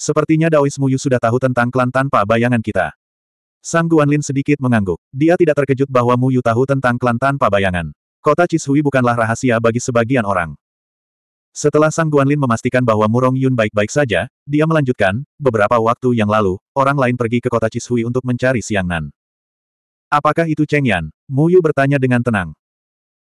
Sepertinya Mu Yu sudah tahu tentang klan tanpa bayangan kita. Sang Guan Lin sedikit mengangguk. Dia tidak terkejut bahwa Mu Yu tahu tentang klan tanpa bayangan. Kota Cishui bukanlah rahasia bagi sebagian orang. Setelah Sang Guan Lin memastikan bahwa Murong Yun baik-baik saja, dia melanjutkan, beberapa waktu yang lalu, orang lain pergi ke kota Cishui untuk mencari Siang Nan. Apakah itu Cheng Yan? Mu Yu bertanya dengan tenang.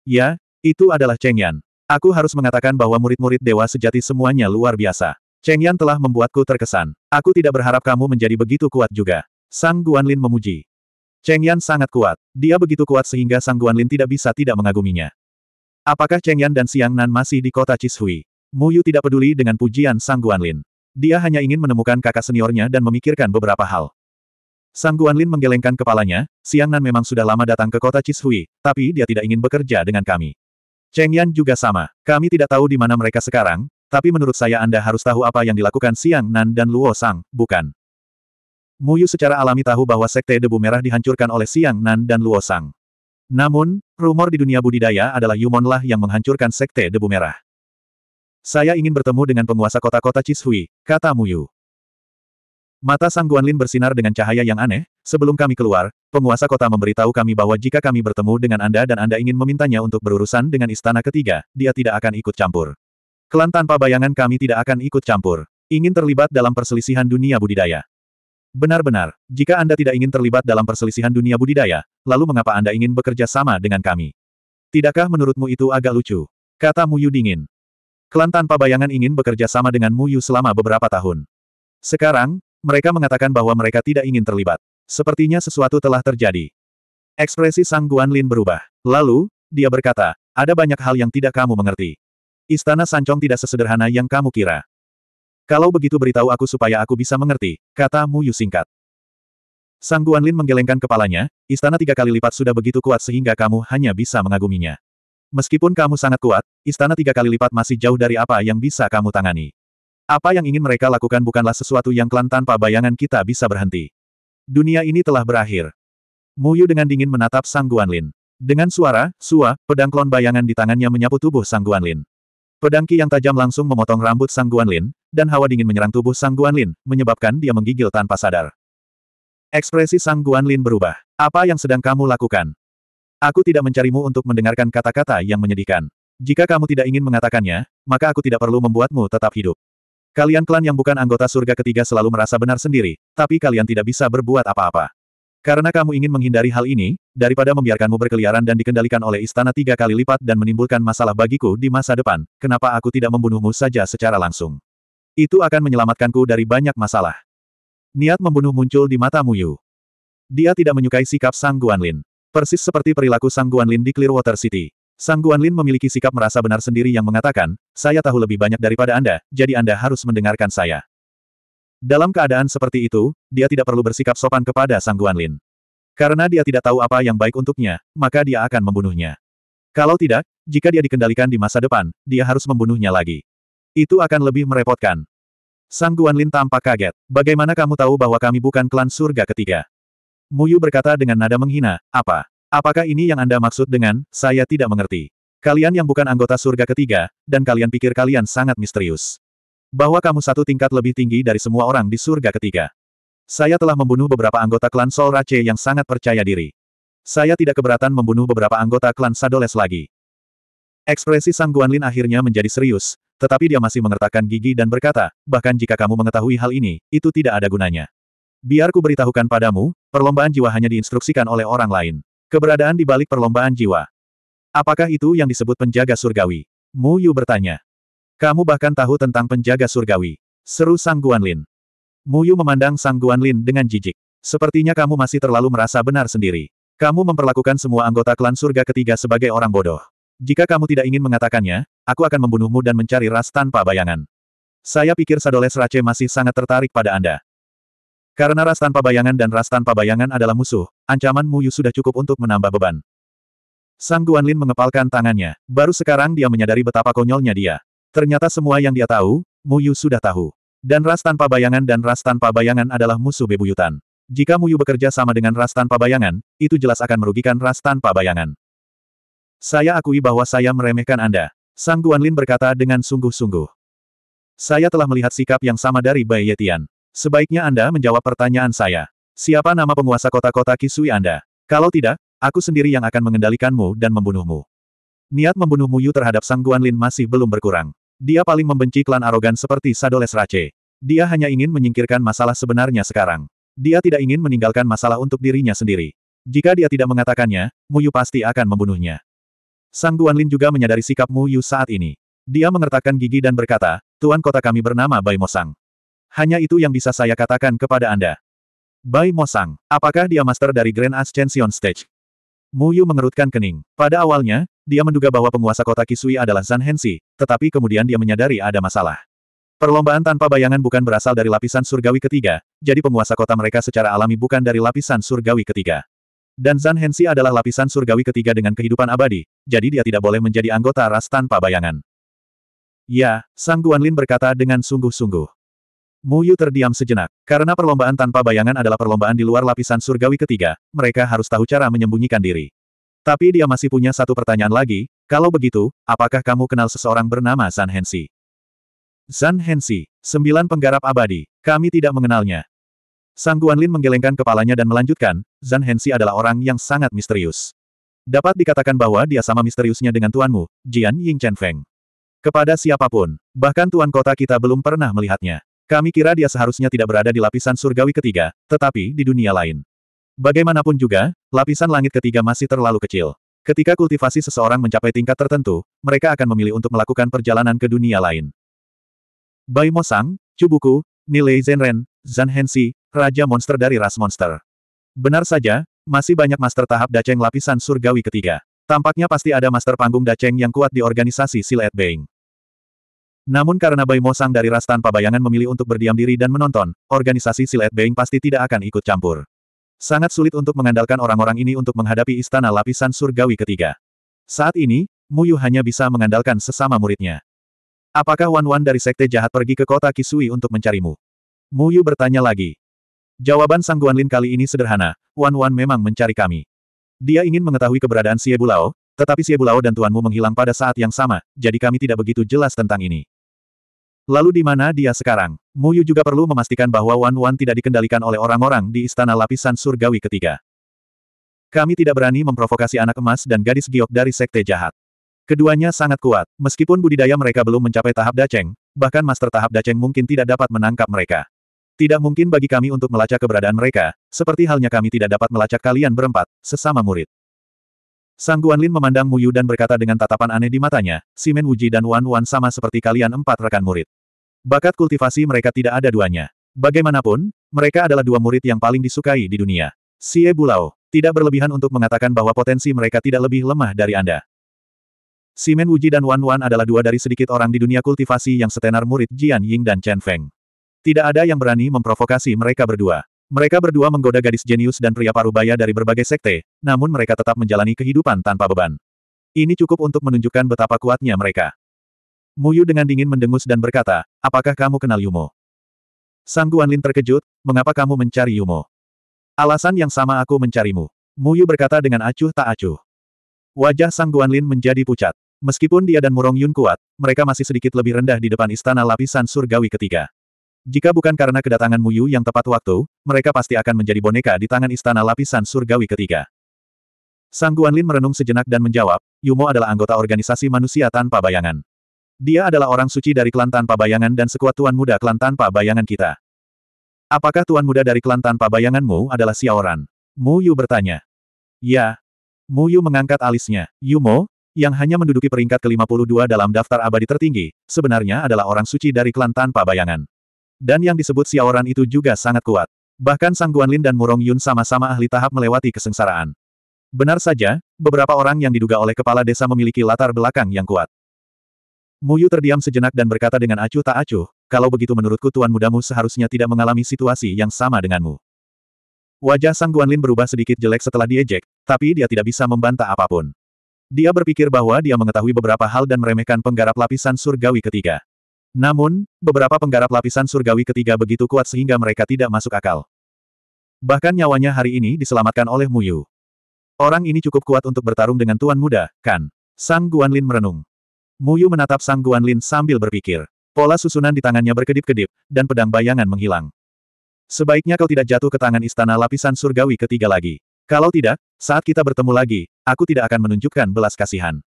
Ya, itu adalah Cheng Yan. Aku harus mengatakan bahwa murid-murid dewa sejati semuanya luar biasa. Cheng Yan telah membuatku terkesan. Aku tidak berharap kamu menjadi begitu kuat juga. Sang Guan Lin memuji. Cheng Yan sangat kuat. Dia begitu kuat sehingga Sang Guan Lin tidak bisa tidak mengaguminya. Apakah Cheng Yan dan Siang Nan masih di kota Chishui? Yu tidak peduli dengan pujian Sang Guan Lin. Dia hanya ingin menemukan kakak seniornya dan memikirkan beberapa hal. Sang Guan Lin menggelengkan kepalanya, Siang Nan memang sudah lama datang ke kota Chishui, tapi dia tidak ingin bekerja dengan kami. Cheng Yan juga sama. Kami tidak tahu di mana mereka sekarang, tapi menurut saya Anda harus tahu apa yang dilakukan Siang Nan dan Luo Sang, bukan? Muyu secara alami tahu bahwa Sekte Debu Merah dihancurkan oleh Siang Nan dan Luo Sang. Namun, rumor di dunia budidaya adalah Yumonlah yang menghancurkan Sekte Debu Merah. Saya ingin bertemu dengan penguasa kota-kota Chishui, kata Muyu. Mata Sang Guanlin bersinar dengan cahaya yang aneh, sebelum kami keluar, penguasa kota memberitahu kami bahwa jika kami bertemu dengan Anda dan Anda ingin memintanya untuk berurusan dengan istana ketiga, dia tidak akan ikut campur. Klan tanpa bayangan kami tidak akan ikut campur. Ingin terlibat dalam perselisihan dunia budidaya. Benar-benar, jika Anda tidak ingin terlibat dalam perselisihan dunia budidaya, lalu mengapa Anda ingin bekerja sama dengan kami? Tidakkah menurutmu itu agak lucu? Kata Muyu dingin. Klan tanpa bayangan ingin bekerja sama dengan Muyu selama beberapa tahun. Sekarang, mereka mengatakan bahwa mereka tidak ingin terlibat. Sepertinya sesuatu telah terjadi. Ekspresi Sang Lin berubah. Lalu, dia berkata, ada banyak hal yang tidak kamu mengerti. Istana Sancong tidak sesederhana yang kamu kira. Kalau begitu beritahu aku supaya aku bisa mengerti, kata Mu Yu singkat. Sang Guan Lin menggelengkan kepalanya, istana tiga kali lipat sudah begitu kuat sehingga kamu hanya bisa mengaguminya. Meskipun kamu sangat kuat, istana tiga kali lipat masih jauh dari apa yang bisa kamu tangani. Apa yang ingin mereka lakukan bukanlah sesuatu yang klan tanpa bayangan kita bisa berhenti. Dunia ini telah berakhir. Mu Yu dengan dingin menatap Sang Guan Lin. Dengan suara, sua, pedang klon bayangan di tangannya menyapu tubuh Sang Guan Lin. Pedangki yang tajam langsung memotong rambut Sang Lin, dan hawa dingin menyerang tubuh Sang Lin, menyebabkan dia menggigil tanpa sadar. Ekspresi Sang Lin berubah. Apa yang sedang kamu lakukan? Aku tidak mencarimu untuk mendengarkan kata-kata yang menyedihkan. Jika kamu tidak ingin mengatakannya, maka aku tidak perlu membuatmu tetap hidup. Kalian klan yang bukan anggota surga ketiga selalu merasa benar sendiri, tapi kalian tidak bisa berbuat apa-apa. Karena kamu ingin menghindari hal ini, daripada membiarkanmu berkeliaran dan dikendalikan oleh istana tiga kali lipat dan menimbulkan masalah bagiku di masa depan, kenapa aku tidak membunuhmu saja secara langsung? Itu akan menyelamatkanku dari banyak masalah. Niat membunuh muncul di mata Muyu. Dia tidak menyukai sikap Sang Lin. Persis seperti perilaku Sang Lin di Clearwater City. Sang Lin memiliki sikap merasa benar sendiri yang mengatakan, saya tahu lebih banyak daripada Anda, jadi Anda harus mendengarkan saya. Dalam keadaan seperti itu, dia tidak perlu bersikap sopan kepada Sang Lin. Karena dia tidak tahu apa yang baik untuknya, maka dia akan membunuhnya. Kalau tidak, jika dia dikendalikan di masa depan, dia harus membunuhnya lagi. Itu akan lebih merepotkan. Sang Lin tampak kaget. Bagaimana kamu tahu bahwa kami bukan klan surga ketiga? Muyu berkata dengan nada menghina, apa? Apakah ini yang Anda maksud dengan, saya tidak mengerti. Kalian yang bukan anggota surga ketiga, dan kalian pikir kalian sangat misterius. Bahwa kamu satu tingkat lebih tinggi dari semua orang di surga ketiga. Saya telah membunuh beberapa anggota klan Sol Rache yang sangat percaya diri. Saya tidak keberatan membunuh beberapa anggota klan Sadoles lagi. Ekspresi Sang Guanlin akhirnya menjadi serius, tetapi dia masih mengertakkan gigi dan berkata, bahkan jika kamu mengetahui hal ini, itu tidak ada gunanya. Biar ku beritahukan padamu, perlombaan jiwa hanya diinstruksikan oleh orang lain. Keberadaan di balik perlombaan jiwa. Apakah itu yang disebut penjaga surgawi? Mu Yu bertanya. Kamu bahkan tahu tentang penjaga surgawi. Seru Sang Guan Guanlin. Yu memandang Sang Guan Lin dengan jijik. Sepertinya kamu masih terlalu merasa benar sendiri. Kamu memperlakukan semua anggota klan surga ketiga sebagai orang bodoh. Jika kamu tidak ingin mengatakannya, aku akan membunuhmu dan mencari ras tanpa bayangan. Saya pikir Sadoles Rache masih sangat tertarik pada Anda. Karena ras tanpa bayangan dan ras tanpa bayangan adalah musuh, ancaman Mu Yu sudah cukup untuk menambah beban. Sang Guan Lin mengepalkan tangannya. Baru sekarang dia menyadari betapa konyolnya dia. Ternyata semua yang dia tahu, Muyu sudah tahu. Dan ras tanpa bayangan dan ras tanpa bayangan adalah musuh bebuyutan. Jika Muyu bekerja sama dengan ras tanpa bayangan, itu jelas akan merugikan ras tanpa bayangan. Saya akui bahwa saya meremehkan Anda. Sang Lin berkata dengan sungguh-sungguh. Saya telah melihat sikap yang sama dari Bai Yetian. Sebaiknya Anda menjawab pertanyaan saya. Siapa nama penguasa kota-kota Kisui Anda? Kalau tidak, aku sendiri yang akan mengendalikanmu dan membunuhmu. Niat membunuh Muyu terhadap Sang Lin masih belum berkurang. Dia paling membenci klan arogan seperti Sadoles Race. Dia hanya ingin menyingkirkan masalah sebenarnya sekarang. Dia tidak ingin meninggalkan masalah untuk dirinya sendiri. Jika dia tidak mengatakannya, Muyu pasti akan membunuhnya. Sang Lin juga menyadari sikap Muyu saat ini. Dia mengertakkan gigi dan berkata, Tuan kota kami bernama Bai Mosang. Hanya itu yang bisa saya katakan kepada Anda. Bai Mosang, apakah dia master dari Grand Ascension Stage? Muyu mengerutkan kening. Pada awalnya, dia menduga bahwa penguasa kota Kisui adalah Zan Hensi, tetapi kemudian dia menyadari ada masalah. Perlombaan tanpa bayangan bukan berasal dari lapisan surgawi ketiga, jadi penguasa kota mereka secara alami bukan dari lapisan surgawi ketiga. Dan Zan Hensi adalah lapisan surgawi ketiga dengan kehidupan abadi, jadi dia tidak boleh menjadi anggota ras tanpa bayangan. Ya, Sang Lin berkata dengan sungguh-sungguh. Mu Yu terdiam sejenak. Karena perlombaan tanpa bayangan adalah perlombaan di luar lapisan surgawi ketiga, mereka harus tahu cara menyembunyikan diri. Tapi dia masih punya satu pertanyaan lagi, kalau begitu, apakah kamu kenal seseorang bernama San Hensi? San Hensi, sembilan penggarap abadi, kami tidak mengenalnya. Sang Lin menggelengkan kepalanya dan melanjutkan, Zan Hensi adalah orang yang sangat misterius. Dapat dikatakan bahwa dia sama misteriusnya dengan tuanmu, Jian Ying Chen Feng. Kepada siapapun, bahkan tuan kota kita belum pernah melihatnya. Kami kira dia seharusnya tidak berada di lapisan surgawi ketiga, tetapi di dunia lain. Bagaimanapun juga, lapisan langit ketiga masih terlalu kecil. Ketika kultivasi seseorang mencapai tingkat tertentu, mereka akan memilih untuk melakukan perjalanan ke dunia lain. Bai Mosang, Cubuku, Nilai Zenren, Zan Hensi, Raja Monster dari ras monster. Benar saja, masih banyak master tahap Daceng lapisan surgawi ketiga. Tampaknya pasti ada master panggung Daceng yang kuat di organisasi Silet Being. Namun karena Bai Mosang dari ras tanpa bayangan memilih untuk berdiam diri dan menonton, organisasi Silet Being pasti tidak akan ikut campur. Sangat sulit untuk mengandalkan orang-orang ini untuk menghadapi istana lapisan surgawi ketiga. Saat ini, Muyu hanya bisa mengandalkan sesama muridnya. Apakah Wan-Wan dari sekte jahat pergi ke kota Kisui untuk mencarimu? Muyu bertanya lagi. Jawaban Sang Guanlin kali ini sederhana, Wan-Wan memang mencari kami. Dia ingin mengetahui keberadaan Siebulao, tetapi Siebulao dan tuanmu menghilang pada saat yang sama, jadi kami tidak begitu jelas tentang ini. Lalu di mana dia sekarang? Mu Yu juga perlu memastikan bahwa Wan Wan tidak dikendalikan oleh orang-orang di istana lapisan surgawi ketiga. Kami tidak berani memprovokasi anak emas dan gadis giok dari sekte jahat. Keduanya sangat kuat, meskipun budidaya mereka belum mencapai tahap daceng, bahkan master tahap daceng mungkin tidak dapat menangkap mereka. Tidak mungkin bagi kami untuk melacak keberadaan mereka, seperti halnya kami tidak dapat melacak kalian berempat, sesama murid. Sang Lin memandang Mu Yu dan berkata dengan tatapan aneh di matanya, Simen Wuji dan Wan Wan sama seperti kalian empat rekan murid. Bakat kultivasi mereka tidak ada duanya. Bagaimanapun, mereka adalah dua murid yang paling disukai di dunia. Xie Bulao, tidak berlebihan untuk mengatakan bahwa potensi mereka tidak lebih lemah dari Anda. Simen Wuji dan Wan Wan adalah dua dari sedikit orang di dunia kultivasi yang setenar murid Jian Ying dan Chen Feng. Tidak ada yang berani memprovokasi mereka berdua. Mereka berdua menggoda gadis jenius dan pria parubaya dari berbagai sekte, namun mereka tetap menjalani kehidupan tanpa beban. Ini cukup untuk menunjukkan betapa kuatnya mereka. Muyu dengan dingin mendengus dan berkata, apakah kamu kenal Yumo? Sang Lin terkejut, mengapa kamu mencari Yumo? Alasan yang sama aku mencarimu. Muyu berkata dengan acuh tak acuh. Wajah Sang Lin menjadi pucat. Meskipun dia dan Murong Yun kuat, mereka masih sedikit lebih rendah di depan istana lapisan surgawi ketiga. Jika bukan karena kedatangan Muyu yang tepat waktu, mereka pasti akan menjadi boneka di tangan istana lapisan surgawi ketiga. Sang Lin merenung sejenak dan menjawab, Yumo adalah anggota organisasi manusia tanpa bayangan. Dia adalah orang suci dari klan tanpa bayangan dan sekuat tuan muda klan tanpa bayangan kita. Apakah tuan muda dari klan tanpa bayanganmu adalah Xiaoran? Mu Yu bertanya. Ya. Mu Yu mengangkat alisnya. Yumo, yang hanya menduduki peringkat ke-52 dalam daftar abadi tertinggi, sebenarnya adalah orang suci dari klan tanpa bayangan. Dan yang disebut Xiaoran itu juga sangat kuat. Bahkan Sang Lin dan Murong Yun sama-sama ahli tahap melewati kesengsaraan. Benar saja, beberapa orang yang diduga oleh kepala desa memiliki latar belakang yang kuat. Muyu terdiam sejenak dan berkata dengan acuh tak acuh, kalau begitu menurutku tuan mudamu seharusnya tidak mengalami situasi yang sama denganmu. Wajah Sang Guanlin berubah sedikit jelek setelah diejek, tapi dia tidak bisa membantah apapun. Dia berpikir bahwa dia mengetahui beberapa hal dan meremehkan penggarap lapisan surgawi ketiga. Namun, beberapa penggarap lapisan surgawi ketiga begitu kuat sehingga mereka tidak masuk akal. Bahkan nyawanya hari ini diselamatkan oleh Muyu. Orang ini cukup kuat untuk bertarung dengan tuan muda, kan? Sang Guanlin merenung. Muyu menatap Sang Guanlin sambil berpikir. Pola susunan di tangannya berkedip-kedip, dan pedang bayangan menghilang. Sebaiknya kau tidak jatuh ke tangan istana lapisan surgawi ketiga lagi. Kalau tidak, saat kita bertemu lagi, aku tidak akan menunjukkan belas kasihan.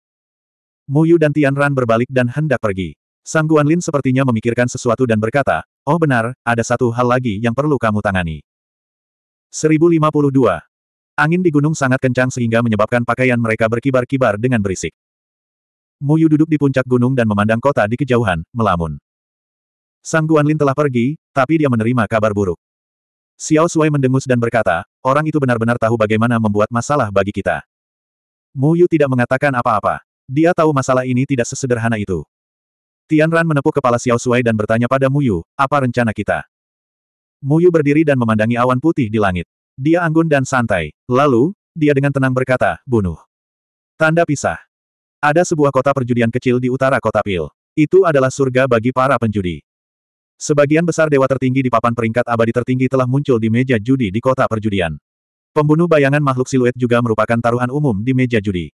Muyu dan Tian Ran berbalik dan hendak pergi. Sang Guanlin sepertinya memikirkan sesuatu dan berkata, Oh benar, ada satu hal lagi yang perlu kamu tangani. 1052. Angin di gunung sangat kencang sehingga menyebabkan pakaian mereka berkibar-kibar dengan berisik. Muyu duduk di puncak gunung dan memandang kota di kejauhan, melamun. Sang Lin telah pergi, tapi dia menerima kabar buruk. Xiao Sui mendengus dan berkata, orang itu benar-benar tahu bagaimana membuat masalah bagi kita. Muyu tidak mengatakan apa-apa. Dia tahu masalah ini tidak sesederhana itu. Tian Ran menepuk kepala Xiao Sui dan bertanya pada Muyu, apa rencana kita? Muyu berdiri dan memandangi awan putih di langit. Dia anggun dan santai. Lalu, dia dengan tenang berkata, bunuh. Tanda pisah. Ada sebuah kota perjudian kecil di utara kota Pil. Itu adalah surga bagi para penjudi. Sebagian besar dewa tertinggi di papan peringkat abadi tertinggi telah muncul di meja judi di kota perjudian. Pembunuh bayangan makhluk siluet juga merupakan taruhan umum di meja judi.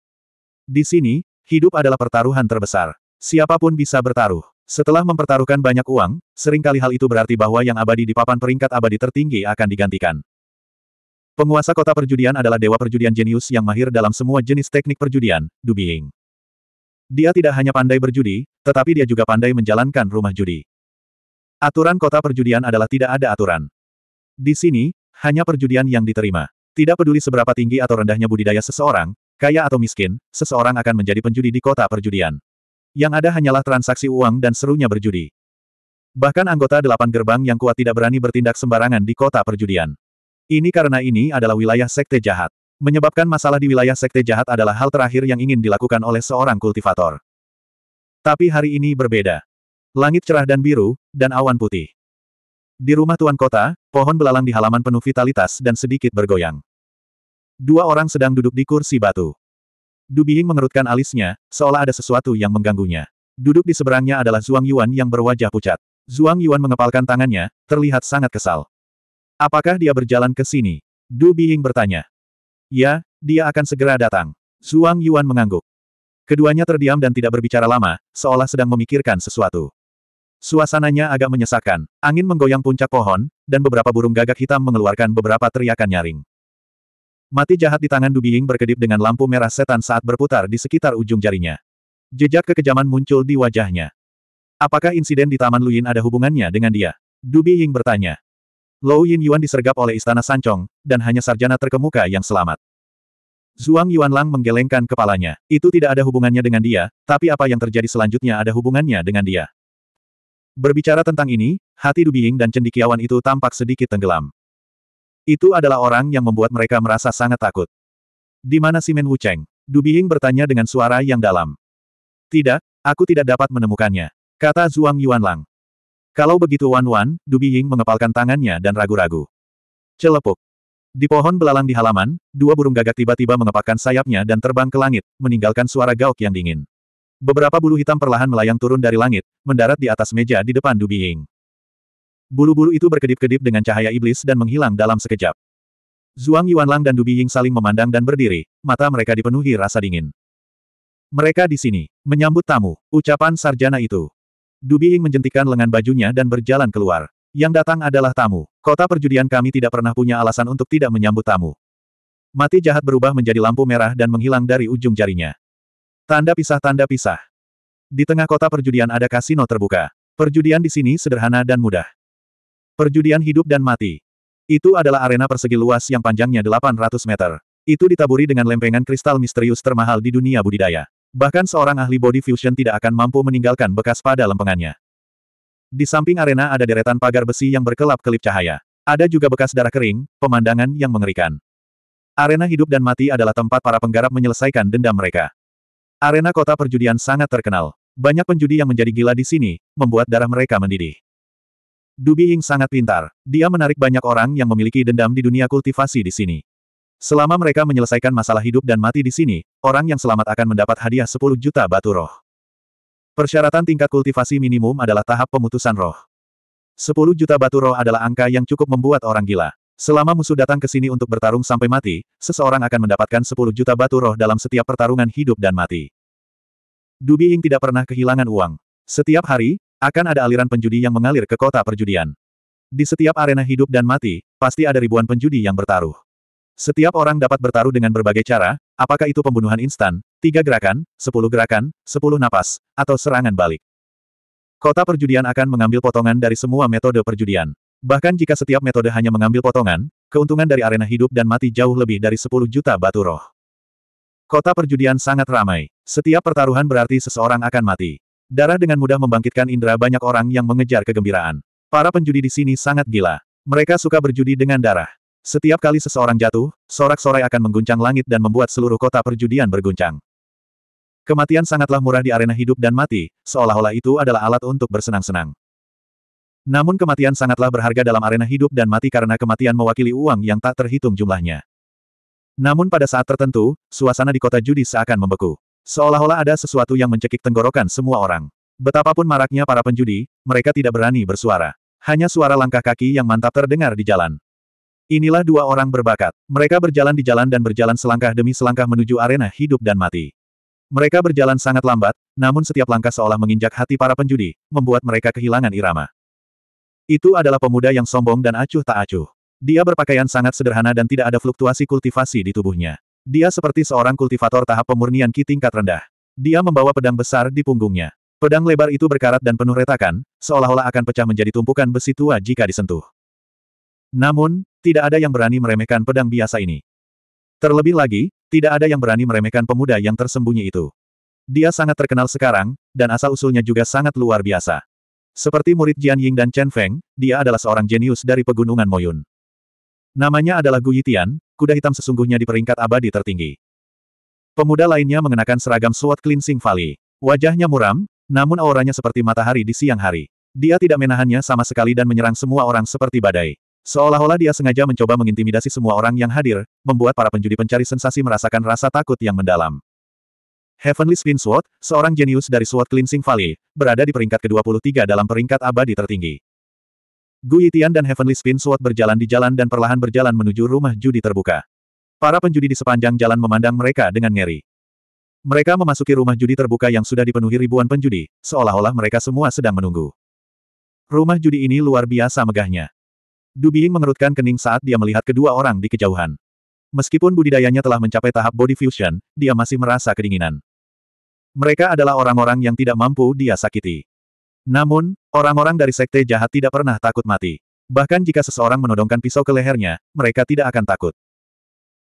Di sini, hidup adalah pertaruhan terbesar. Siapapun bisa bertaruh. Setelah mempertaruhkan banyak uang, seringkali hal itu berarti bahwa yang abadi di papan peringkat abadi tertinggi akan digantikan. Penguasa kota perjudian adalah dewa perjudian jenius yang mahir dalam semua jenis teknik perjudian, dubbing. Dia tidak hanya pandai berjudi, tetapi dia juga pandai menjalankan rumah judi. Aturan kota perjudian adalah tidak ada aturan. Di sini, hanya perjudian yang diterima. Tidak peduli seberapa tinggi atau rendahnya budidaya seseorang, kaya atau miskin, seseorang akan menjadi penjudi di kota perjudian. Yang ada hanyalah transaksi uang dan serunya berjudi. Bahkan anggota delapan gerbang yang kuat tidak berani bertindak sembarangan di kota perjudian. Ini karena ini adalah wilayah sekte jahat. Menyebabkan masalah di wilayah sekte jahat adalah hal terakhir yang ingin dilakukan oleh seorang kultivator. Tapi hari ini berbeda. Langit cerah dan biru, dan awan putih. Di rumah tuan kota, pohon belalang di halaman penuh vitalitas dan sedikit bergoyang. Dua orang sedang duduk di kursi batu. Dubiing mengerutkan alisnya, seolah ada sesuatu yang mengganggunya. Duduk di seberangnya adalah Zhuang Yuan yang berwajah pucat. Zhuang Yuan mengepalkan tangannya, terlihat sangat kesal. Apakah dia berjalan ke sini? Du bertanya. Ya, dia akan segera datang. Zhuang Yuan mengangguk. Keduanya terdiam dan tidak berbicara lama, seolah sedang memikirkan sesuatu. Suasananya agak menyesakkan, angin menggoyang puncak pohon, dan beberapa burung gagak hitam mengeluarkan beberapa teriakan nyaring. Mati jahat di tangan Dubiying berkedip dengan lampu merah setan saat berputar di sekitar ujung jarinya. Jejak kekejaman muncul di wajahnya. Apakah insiden di Taman Luyin ada hubungannya dengan dia? Dubiying bertanya. Lou Yin Yuan disergap oleh istana Sancong, dan hanya sarjana terkemuka yang selamat. Zhuang Yuan Lang menggelengkan kepalanya. Itu tidak ada hubungannya dengan dia, tapi apa yang terjadi selanjutnya ada hubungannya dengan dia. Berbicara tentang ini, hati Dubiying dan cendikiawan itu tampak sedikit tenggelam. Itu adalah orang yang membuat mereka merasa sangat takut. Di mana Simen Wucheng? Dubiying bertanya dengan suara yang dalam. Tidak, aku tidak dapat menemukannya, kata Zhuang Yuan Lang. Kalau begitu Wan Wan, Dubi Ying mengepalkan tangannya dan ragu-ragu. Celepuk. Di pohon belalang di halaman, dua burung gagak tiba-tiba mengepakkan sayapnya dan terbang ke langit, meninggalkan suara gaok yang dingin. Beberapa bulu hitam perlahan melayang turun dari langit, mendarat di atas meja di depan Dubi Ying. Bulu-bulu itu berkedip-kedip dengan cahaya iblis dan menghilang dalam sekejap. Zhuang Yuanlang dan Dubi Ying saling memandang dan berdiri, mata mereka dipenuhi rasa dingin. Mereka di sini, menyambut tamu, ucapan sarjana itu. Dubiing menjentikan lengan bajunya dan berjalan keluar. Yang datang adalah tamu. Kota perjudian kami tidak pernah punya alasan untuk tidak menyambut tamu. Mati jahat berubah menjadi lampu merah dan menghilang dari ujung jarinya. Tanda pisah-tanda pisah. Di tengah kota perjudian ada kasino terbuka. Perjudian di sini sederhana dan mudah. Perjudian hidup dan mati. Itu adalah arena persegi luas yang panjangnya 800 meter. Itu ditaburi dengan lempengan kristal misterius termahal di dunia budidaya. Bahkan seorang ahli body fusion tidak akan mampu meninggalkan bekas pada lempengannya. Di samping arena ada deretan pagar besi yang berkelap-kelip cahaya. Ada juga bekas darah kering, pemandangan yang mengerikan. Arena hidup dan mati adalah tempat para penggarap menyelesaikan dendam mereka. Arena kota perjudian sangat terkenal. Banyak penjudi yang menjadi gila di sini, membuat darah mereka mendidih. Dubi Ying sangat pintar. Dia menarik banyak orang yang memiliki dendam di dunia kultivasi di sini. Selama mereka menyelesaikan masalah hidup dan mati di sini, orang yang selamat akan mendapat hadiah 10 juta batu roh. Persyaratan tingkat kultivasi minimum adalah tahap pemutusan roh. 10 juta batu roh adalah angka yang cukup membuat orang gila. Selama musuh datang ke sini untuk bertarung sampai mati, seseorang akan mendapatkan 10 juta batu roh dalam setiap pertarungan hidup dan mati. Dubi Ying tidak pernah kehilangan uang. Setiap hari, akan ada aliran penjudi yang mengalir ke kota perjudian. Di setiap arena hidup dan mati, pasti ada ribuan penjudi yang bertaruh. Setiap orang dapat bertaruh dengan berbagai cara, apakah itu pembunuhan instan, tiga gerakan, sepuluh gerakan, sepuluh napas, atau serangan balik. Kota perjudian akan mengambil potongan dari semua metode perjudian. Bahkan jika setiap metode hanya mengambil potongan, keuntungan dari arena hidup dan mati jauh lebih dari 10 juta batu roh. Kota perjudian sangat ramai. Setiap pertaruhan berarti seseorang akan mati. Darah dengan mudah membangkitkan indera banyak orang yang mengejar kegembiraan. Para penjudi di sini sangat gila. Mereka suka berjudi dengan darah. Setiap kali seseorang jatuh, sorak-sorai akan mengguncang langit dan membuat seluruh kota perjudian berguncang. Kematian sangatlah murah di arena hidup dan mati, seolah-olah itu adalah alat untuk bersenang-senang. Namun kematian sangatlah berharga dalam arena hidup dan mati karena kematian mewakili uang yang tak terhitung jumlahnya. Namun pada saat tertentu, suasana di kota judi seakan membeku. Seolah-olah ada sesuatu yang mencekik tenggorokan semua orang. Betapapun maraknya para penjudi, mereka tidak berani bersuara. Hanya suara langkah kaki yang mantap terdengar di jalan. Inilah dua orang berbakat. Mereka berjalan di jalan dan berjalan selangkah demi selangkah menuju arena hidup dan mati. Mereka berjalan sangat lambat, namun setiap langkah seolah menginjak hati para penjudi, membuat mereka kehilangan irama. Itu adalah pemuda yang sombong dan acuh tak acuh. Dia berpakaian sangat sederhana dan tidak ada fluktuasi kultivasi di tubuhnya. Dia seperti seorang kultivator tahap pemurnian Ki tingkat rendah. Dia membawa pedang besar di punggungnya. Pedang lebar itu berkarat dan penuh retakan, seolah-olah akan pecah menjadi tumpukan besi tua jika disentuh. Namun, tidak ada yang berani meremehkan pedang biasa ini. Terlebih lagi, tidak ada yang berani meremehkan pemuda yang tersembunyi itu. Dia sangat terkenal sekarang, dan asal-usulnya juga sangat luar biasa. Seperti murid Jian Ying dan Chen Feng, dia adalah seorang jenius dari pegunungan Moyun. Namanya adalah Gu Yitian, kuda hitam sesungguhnya di peringkat abadi tertinggi. Pemuda lainnya mengenakan seragam SWOT Cleansing Valley. Wajahnya muram, namun auranya seperti matahari di siang hari. Dia tidak menahannya sama sekali dan menyerang semua orang seperti badai. Seolah-olah dia sengaja mencoba mengintimidasi semua orang yang hadir, membuat para penjudi pencari sensasi merasakan rasa takut yang mendalam. Heavenly Spin Sword, seorang jenius dari Sword Cleansing Valley, berada di peringkat ke-23 dalam peringkat abadi tertinggi. Gu Yitian dan Heavenly Spin Sword berjalan di jalan dan perlahan berjalan menuju rumah judi terbuka. Para penjudi di sepanjang jalan memandang mereka dengan ngeri. Mereka memasuki rumah judi terbuka yang sudah dipenuhi ribuan penjudi, seolah-olah mereka semua sedang menunggu. Rumah judi ini luar biasa megahnya. Dubiying mengerutkan kening saat dia melihat kedua orang di kejauhan. Meskipun budidayanya telah mencapai tahap body fusion, dia masih merasa kedinginan. Mereka adalah orang-orang yang tidak mampu dia sakiti. Namun, orang-orang dari sekte jahat tidak pernah takut mati. Bahkan jika seseorang menodongkan pisau ke lehernya, mereka tidak akan takut.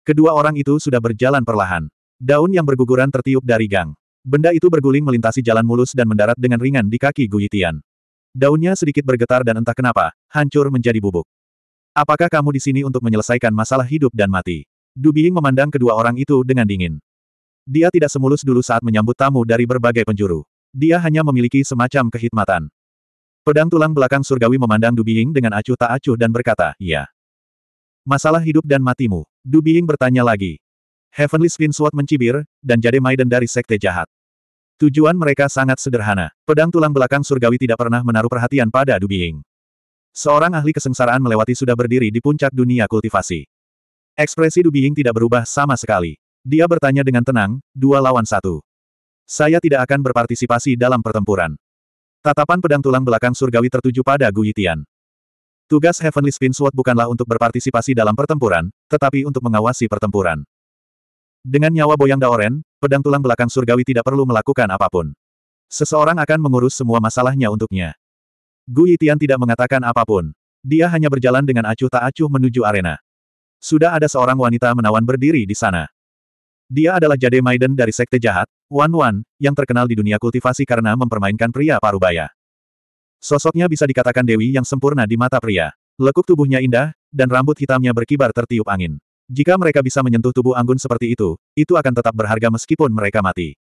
Kedua orang itu sudah berjalan perlahan. Daun yang berguguran tertiup dari gang. Benda itu berguling melintasi jalan mulus dan mendarat dengan ringan di kaki Guitian. Daunnya sedikit bergetar dan entah kenapa, hancur menjadi bubuk. Apakah kamu di sini untuk menyelesaikan masalah hidup dan mati? Dubiing memandang kedua orang itu dengan dingin. Dia tidak semulus dulu saat menyambut tamu dari berbagai penjuru. Dia hanya memiliki semacam kehitmatan. Pedang tulang belakang surgawi memandang Dubiing dengan acuh tak acuh dan berkata, Iya. Masalah hidup dan matimu. Dubiing bertanya lagi. Heavenly Spin Sword mencibir, dan jadi Maiden dari Sekte Jahat. Tujuan mereka sangat sederhana. Pedang tulang belakang surgawi tidak pernah menaruh perhatian pada Dubiing. Seorang ahli kesengsaraan melewati sudah berdiri di puncak dunia kultivasi. Ekspresi Dubiing tidak berubah sama sekali. Dia bertanya dengan tenang, dua lawan satu. Saya tidak akan berpartisipasi dalam pertempuran. Tatapan pedang tulang belakang surgawi tertuju pada Gu Yitian. Tugas Heavenly Spin Sword bukanlah untuk berpartisipasi dalam pertempuran, tetapi untuk mengawasi pertempuran. Dengan nyawa Boyang Daoren, pedang tulang belakang surgawi tidak perlu melakukan apapun. Seseorang akan mengurus semua masalahnya untuknya. Gu Yitian tidak mengatakan apapun. Dia hanya berjalan dengan acuh tak acuh menuju arena. Sudah ada seorang wanita menawan berdiri di sana. Dia adalah Jade Maiden dari Sekte Jahat, Wan Wan, yang terkenal di dunia kultivasi karena mempermainkan pria parubaya. Sosoknya bisa dikatakan Dewi yang sempurna di mata pria. Lekuk tubuhnya indah, dan rambut hitamnya berkibar tertiup angin. Jika mereka bisa menyentuh tubuh Anggun seperti itu, itu akan tetap berharga meskipun mereka mati.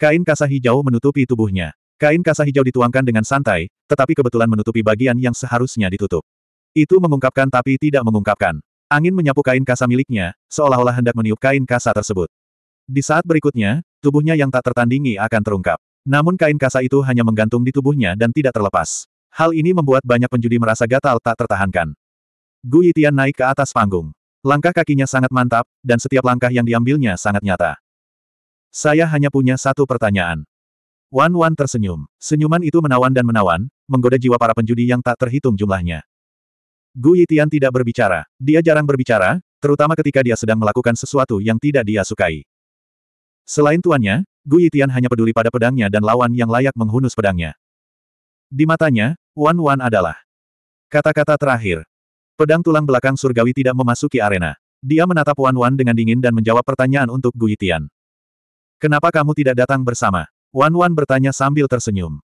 Kain kasa hijau menutupi tubuhnya. Kain kasa hijau dituangkan dengan santai, tetapi kebetulan menutupi bagian yang seharusnya ditutup. Itu mengungkapkan tapi tidak mengungkapkan. Angin menyapu kain kasa miliknya, seolah-olah hendak meniup kain kasa tersebut. Di saat berikutnya, tubuhnya yang tak tertandingi akan terungkap. Namun kain kasa itu hanya menggantung di tubuhnya dan tidak terlepas. Hal ini membuat banyak penjudi merasa gatal tak tertahankan. Gu Yitian naik ke atas panggung. Langkah kakinya sangat mantap, dan setiap langkah yang diambilnya sangat nyata. Saya hanya punya satu pertanyaan. Wan Wan tersenyum. Senyuman itu menawan dan menawan, menggoda jiwa para penjudi yang tak terhitung jumlahnya. Gu Yitian tidak berbicara. Dia jarang berbicara, terutama ketika dia sedang melakukan sesuatu yang tidak dia sukai. Selain tuannya, Gu Yitian hanya peduli pada pedangnya dan lawan yang layak menghunus pedangnya. Di matanya, Wan Wan adalah kata-kata terakhir. Pedang tulang belakang surgawi tidak memasuki arena. Dia menatap Wan Wan dengan dingin dan menjawab pertanyaan untuk Gui Tian. Kenapa kamu tidak datang bersama? Wan Wan bertanya sambil tersenyum.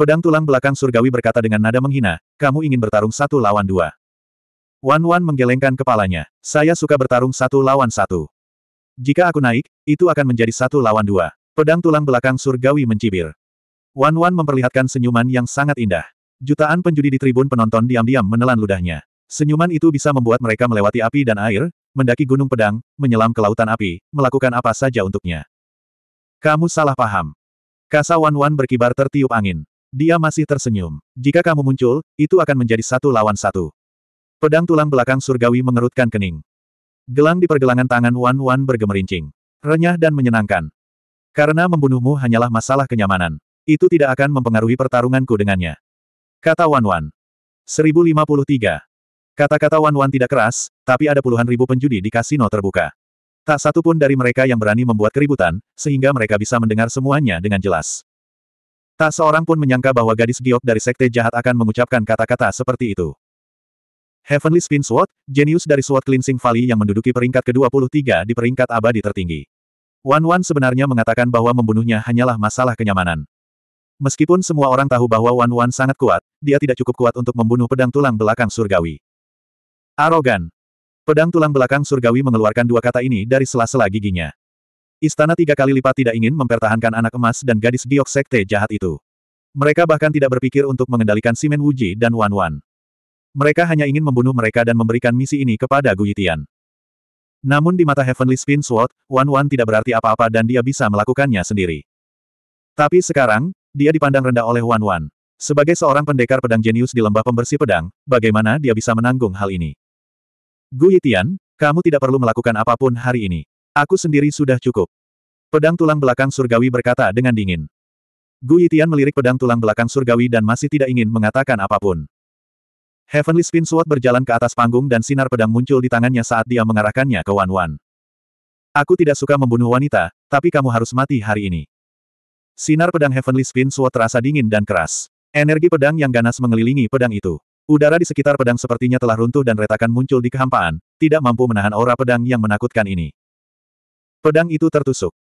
Pedang tulang belakang surgawi berkata dengan nada menghina, kamu ingin bertarung satu lawan dua. Wan Wan menggelengkan kepalanya, saya suka bertarung satu lawan satu. Jika aku naik, itu akan menjadi satu lawan dua. Pedang tulang belakang surgawi mencibir. Wan Wan memperlihatkan senyuman yang sangat indah. Jutaan penjudi di tribun penonton diam-diam menelan ludahnya. Senyuman itu bisa membuat mereka melewati api dan air, mendaki gunung pedang, menyelam ke lautan api, melakukan apa saja untuknya. Kamu salah paham. Kasa Wan Wan berkibar tertiup angin. Dia masih tersenyum. Jika kamu muncul, itu akan menjadi satu lawan satu. Pedang tulang belakang surgawi mengerutkan kening. Gelang di pergelangan tangan Wan Wan bergemerincing. Renyah dan menyenangkan. Karena membunuhmu hanyalah masalah kenyamanan. Itu tidak akan mempengaruhi pertarunganku dengannya. Kata Wan Wan. 1053. Kata-kata Wan Wan tidak keras, tapi ada puluhan ribu penjudi di kasino terbuka. Tak satu pun dari mereka yang berani membuat keributan, sehingga mereka bisa mendengar semuanya dengan jelas. Tak seorang pun menyangka bahwa gadis giok dari sekte jahat akan mengucapkan kata-kata seperti itu. Heavenly Spin Sword, jenius dari Sword Cleansing Valley yang menduduki peringkat ke-23 di peringkat abadi tertinggi. Wan Wan sebenarnya mengatakan bahwa membunuhnya hanyalah masalah kenyamanan. Meskipun semua orang tahu bahwa Wan Wan sangat kuat, dia tidak cukup kuat untuk membunuh pedang tulang belakang surgawi. Arogan. Pedang tulang belakang surgawi mengeluarkan dua kata ini dari sela-sela giginya. Istana tiga kali lipat tidak ingin mempertahankan anak emas dan gadis giok sekte jahat itu. Mereka bahkan tidak berpikir untuk mengendalikan Simen Wuji dan Wan Wan. Mereka hanya ingin membunuh mereka dan memberikan misi ini kepada Yitian. Namun di mata Heavenly Spin Sword, Wan Wan tidak berarti apa-apa dan dia bisa melakukannya sendiri. Tapi sekarang, dia dipandang rendah oleh Wan Wan. Sebagai seorang pendekar pedang jenius di lembah pembersih pedang, bagaimana dia bisa menanggung hal ini? Gu Yitian, kamu tidak perlu melakukan apapun hari ini. Aku sendiri sudah cukup. Pedang tulang belakang surgawi berkata dengan dingin. Gu Yitian melirik pedang tulang belakang surgawi dan masih tidak ingin mengatakan apapun. Heavenly Spin Sword berjalan ke atas panggung dan sinar pedang muncul di tangannya saat dia mengarahkannya ke Wan Wan. Aku tidak suka membunuh wanita, tapi kamu harus mati hari ini. Sinar pedang Heavenly Spin Sword terasa dingin dan keras. Energi pedang yang ganas mengelilingi pedang itu. Udara di sekitar pedang sepertinya telah runtuh dan retakan muncul di kehampaan, tidak mampu menahan aura pedang yang menakutkan ini. Pedang itu tertusuk.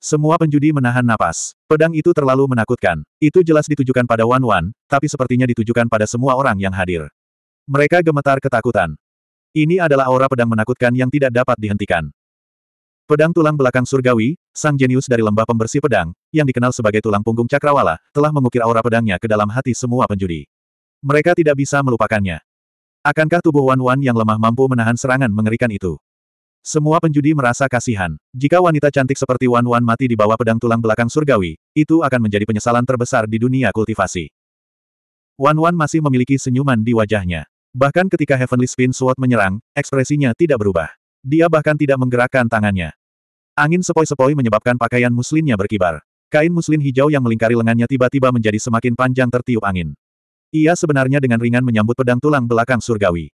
Semua penjudi menahan napas. Pedang itu terlalu menakutkan. Itu jelas ditujukan pada Wan Wan, tapi sepertinya ditujukan pada semua orang yang hadir. Mereka gemetar ketakutan. Ini adalah aura pedang menakutkan yang tidak dapat dihentikan. Pedang tulang belakang surgawi, sang jenius dari lembah pembersih pedang, yang dikenal sebagai tulang punggung cakrawala, telah mengukir aura pedangnya ke dalam hati semua penjudi. Mereka tidak bisa melupakannya. Akankah tubuh Wan Wan yang lemah mampu menahan serangan mengerikan itu? Semua penjudi merasa kasihan. Jika wanita cantik seperti Wan Wan mati di bawah pedang tulang belakang surgawi, itu akan menjadi penyesalan terbesar di dunia kultivasi. Wan Wan masih memiliki senyuman di wajahnya. Bahkan ketika Heavenly Spin Sword menyerang, ekspresinya tidak berubah. Dia bahkan tidak menggerakkan tangannya. Angin sepoi-sepoi menyebabkan pakaian muslinnya berkibar. Kain muslin hijau yang melingkari lengannya tiba-tiba menjadi semakin panjang tertiup angin. Ia sebenarnya dengan ringan menyambut pedang tulang belakang surgawi.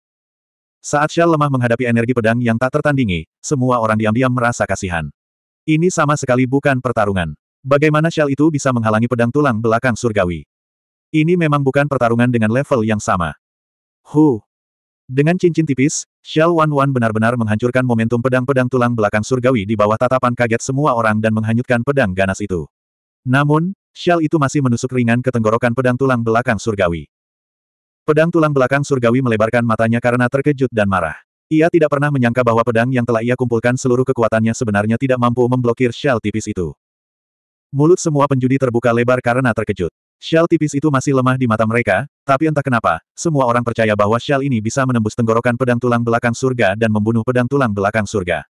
Saat Shell lemah menghadapi energi pedang yang tak tertandingi, semua orang diam-diam merasa kasihan. Ini sama sekali bukan pertarungan. Bagaimana Shell itu bisa menghalangi pedang tulang belakang surgawi? Ini memang bukan pertarungan dengan level yang sama. Hu, Dengan cincin tipis, Shell Wan Wan benar-benar menghancurkan momentum pedang-pedang tulang belakang surgawi di bawah tatapan kaget semua orang dan menghanyutkan pedang ganas itu. Namun, Shell itu masih menusuk ringan ke tenggorokan pedang tulang belakang surgawi. Pedang tulang belakang surgawi melebarkan matanya karena terkejut dan marah. Ia tidak pernah menyangka bahwa pedang yang telah ia kumpulkan seluruh kekuatannya sebenarnya tidak mampu memblokir shell tipis itu. Mulut semua penjudi terbuka lebar karena terkejut. Shell tipis itu masih lemah di mata mereka, tapi entah kenapa, semua orang percaya bahwa shell ini bisa menembus tenggorokan pedang tulang belakang surga dan membunuh pedang tulang belakang surga.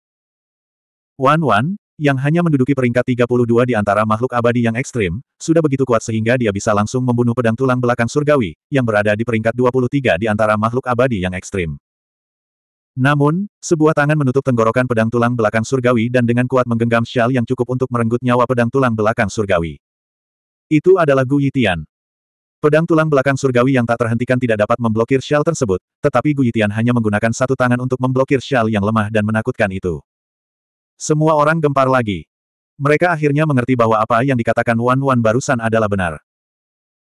Wan Wan, yang hanya menduduki peringkat 32 di antara makhluk abadi yang ekstrim, sudah begitu kuat sehingga dia bisa langsung membunuh pedang tulang belakang surgawi, yang berada di peringkat 23 di antara makhluk abadi yang ekstrim. Namun, sebuah tangan menutup tenggorokan pedang tulang belakang surgawi dan dengan kuat menggenggam shal yang cukup untuk merenggut nyawa pedang tulang belakang surgawi. Itu adalah Gu Yitian. Pedang tulang belakang surgawi yang tak terhentikan tidak dapat memblokir shal tersebut, tetapi Gu Yitian hanya menggunakan satu tangan untuk memblokir shal yang lemah dan menakutkan itu. Semua orang gempar lagi. Mereka akhirnya mengerti bahwa apa yang dikatakan Wan Wan barusan adalah benar.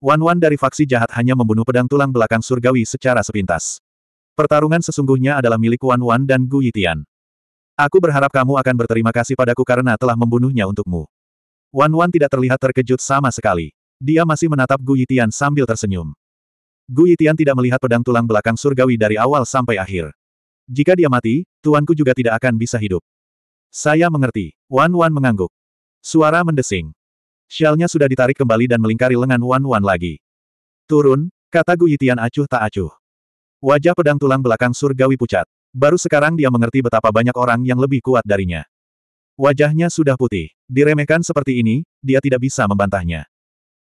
Wan Wan dari faksi jahat hanya membunuh pedang tulang belakang surgawi secara sepintas. Pertarungan sesungguhnya adalah milik Wan Wan dan Gu Yitian. Aku berharap kamu akan berterima kasih padaku karena telah membunuhnya untukmu. Wan Wan tidak terlihat terkejut sama sekali. Dia masih menatap Gu Yitian sambil tersenyum. Gu Yitian tidak melihat pedang tulang belakang surgawi dari awal sampai akhir. Jika dia mati, tuanku juga tidak akan bisa hidup. Saya mengerti. Wan Wan mengangguk. Suara mendesing. Shalnya sudah ditarik kembali dan melingkari lengan Wan Wan lagi. Turun, kata Gu Yitian acuh tak acuh. Wajah pedang tulang belakang surgawi pucat. Baru sekarang dia mengerti betapa banyak orang yang lebih kuat darinya. Wajahnya sudah putih. Diremehkan seperti ini, dia tidak bisa membantahnya.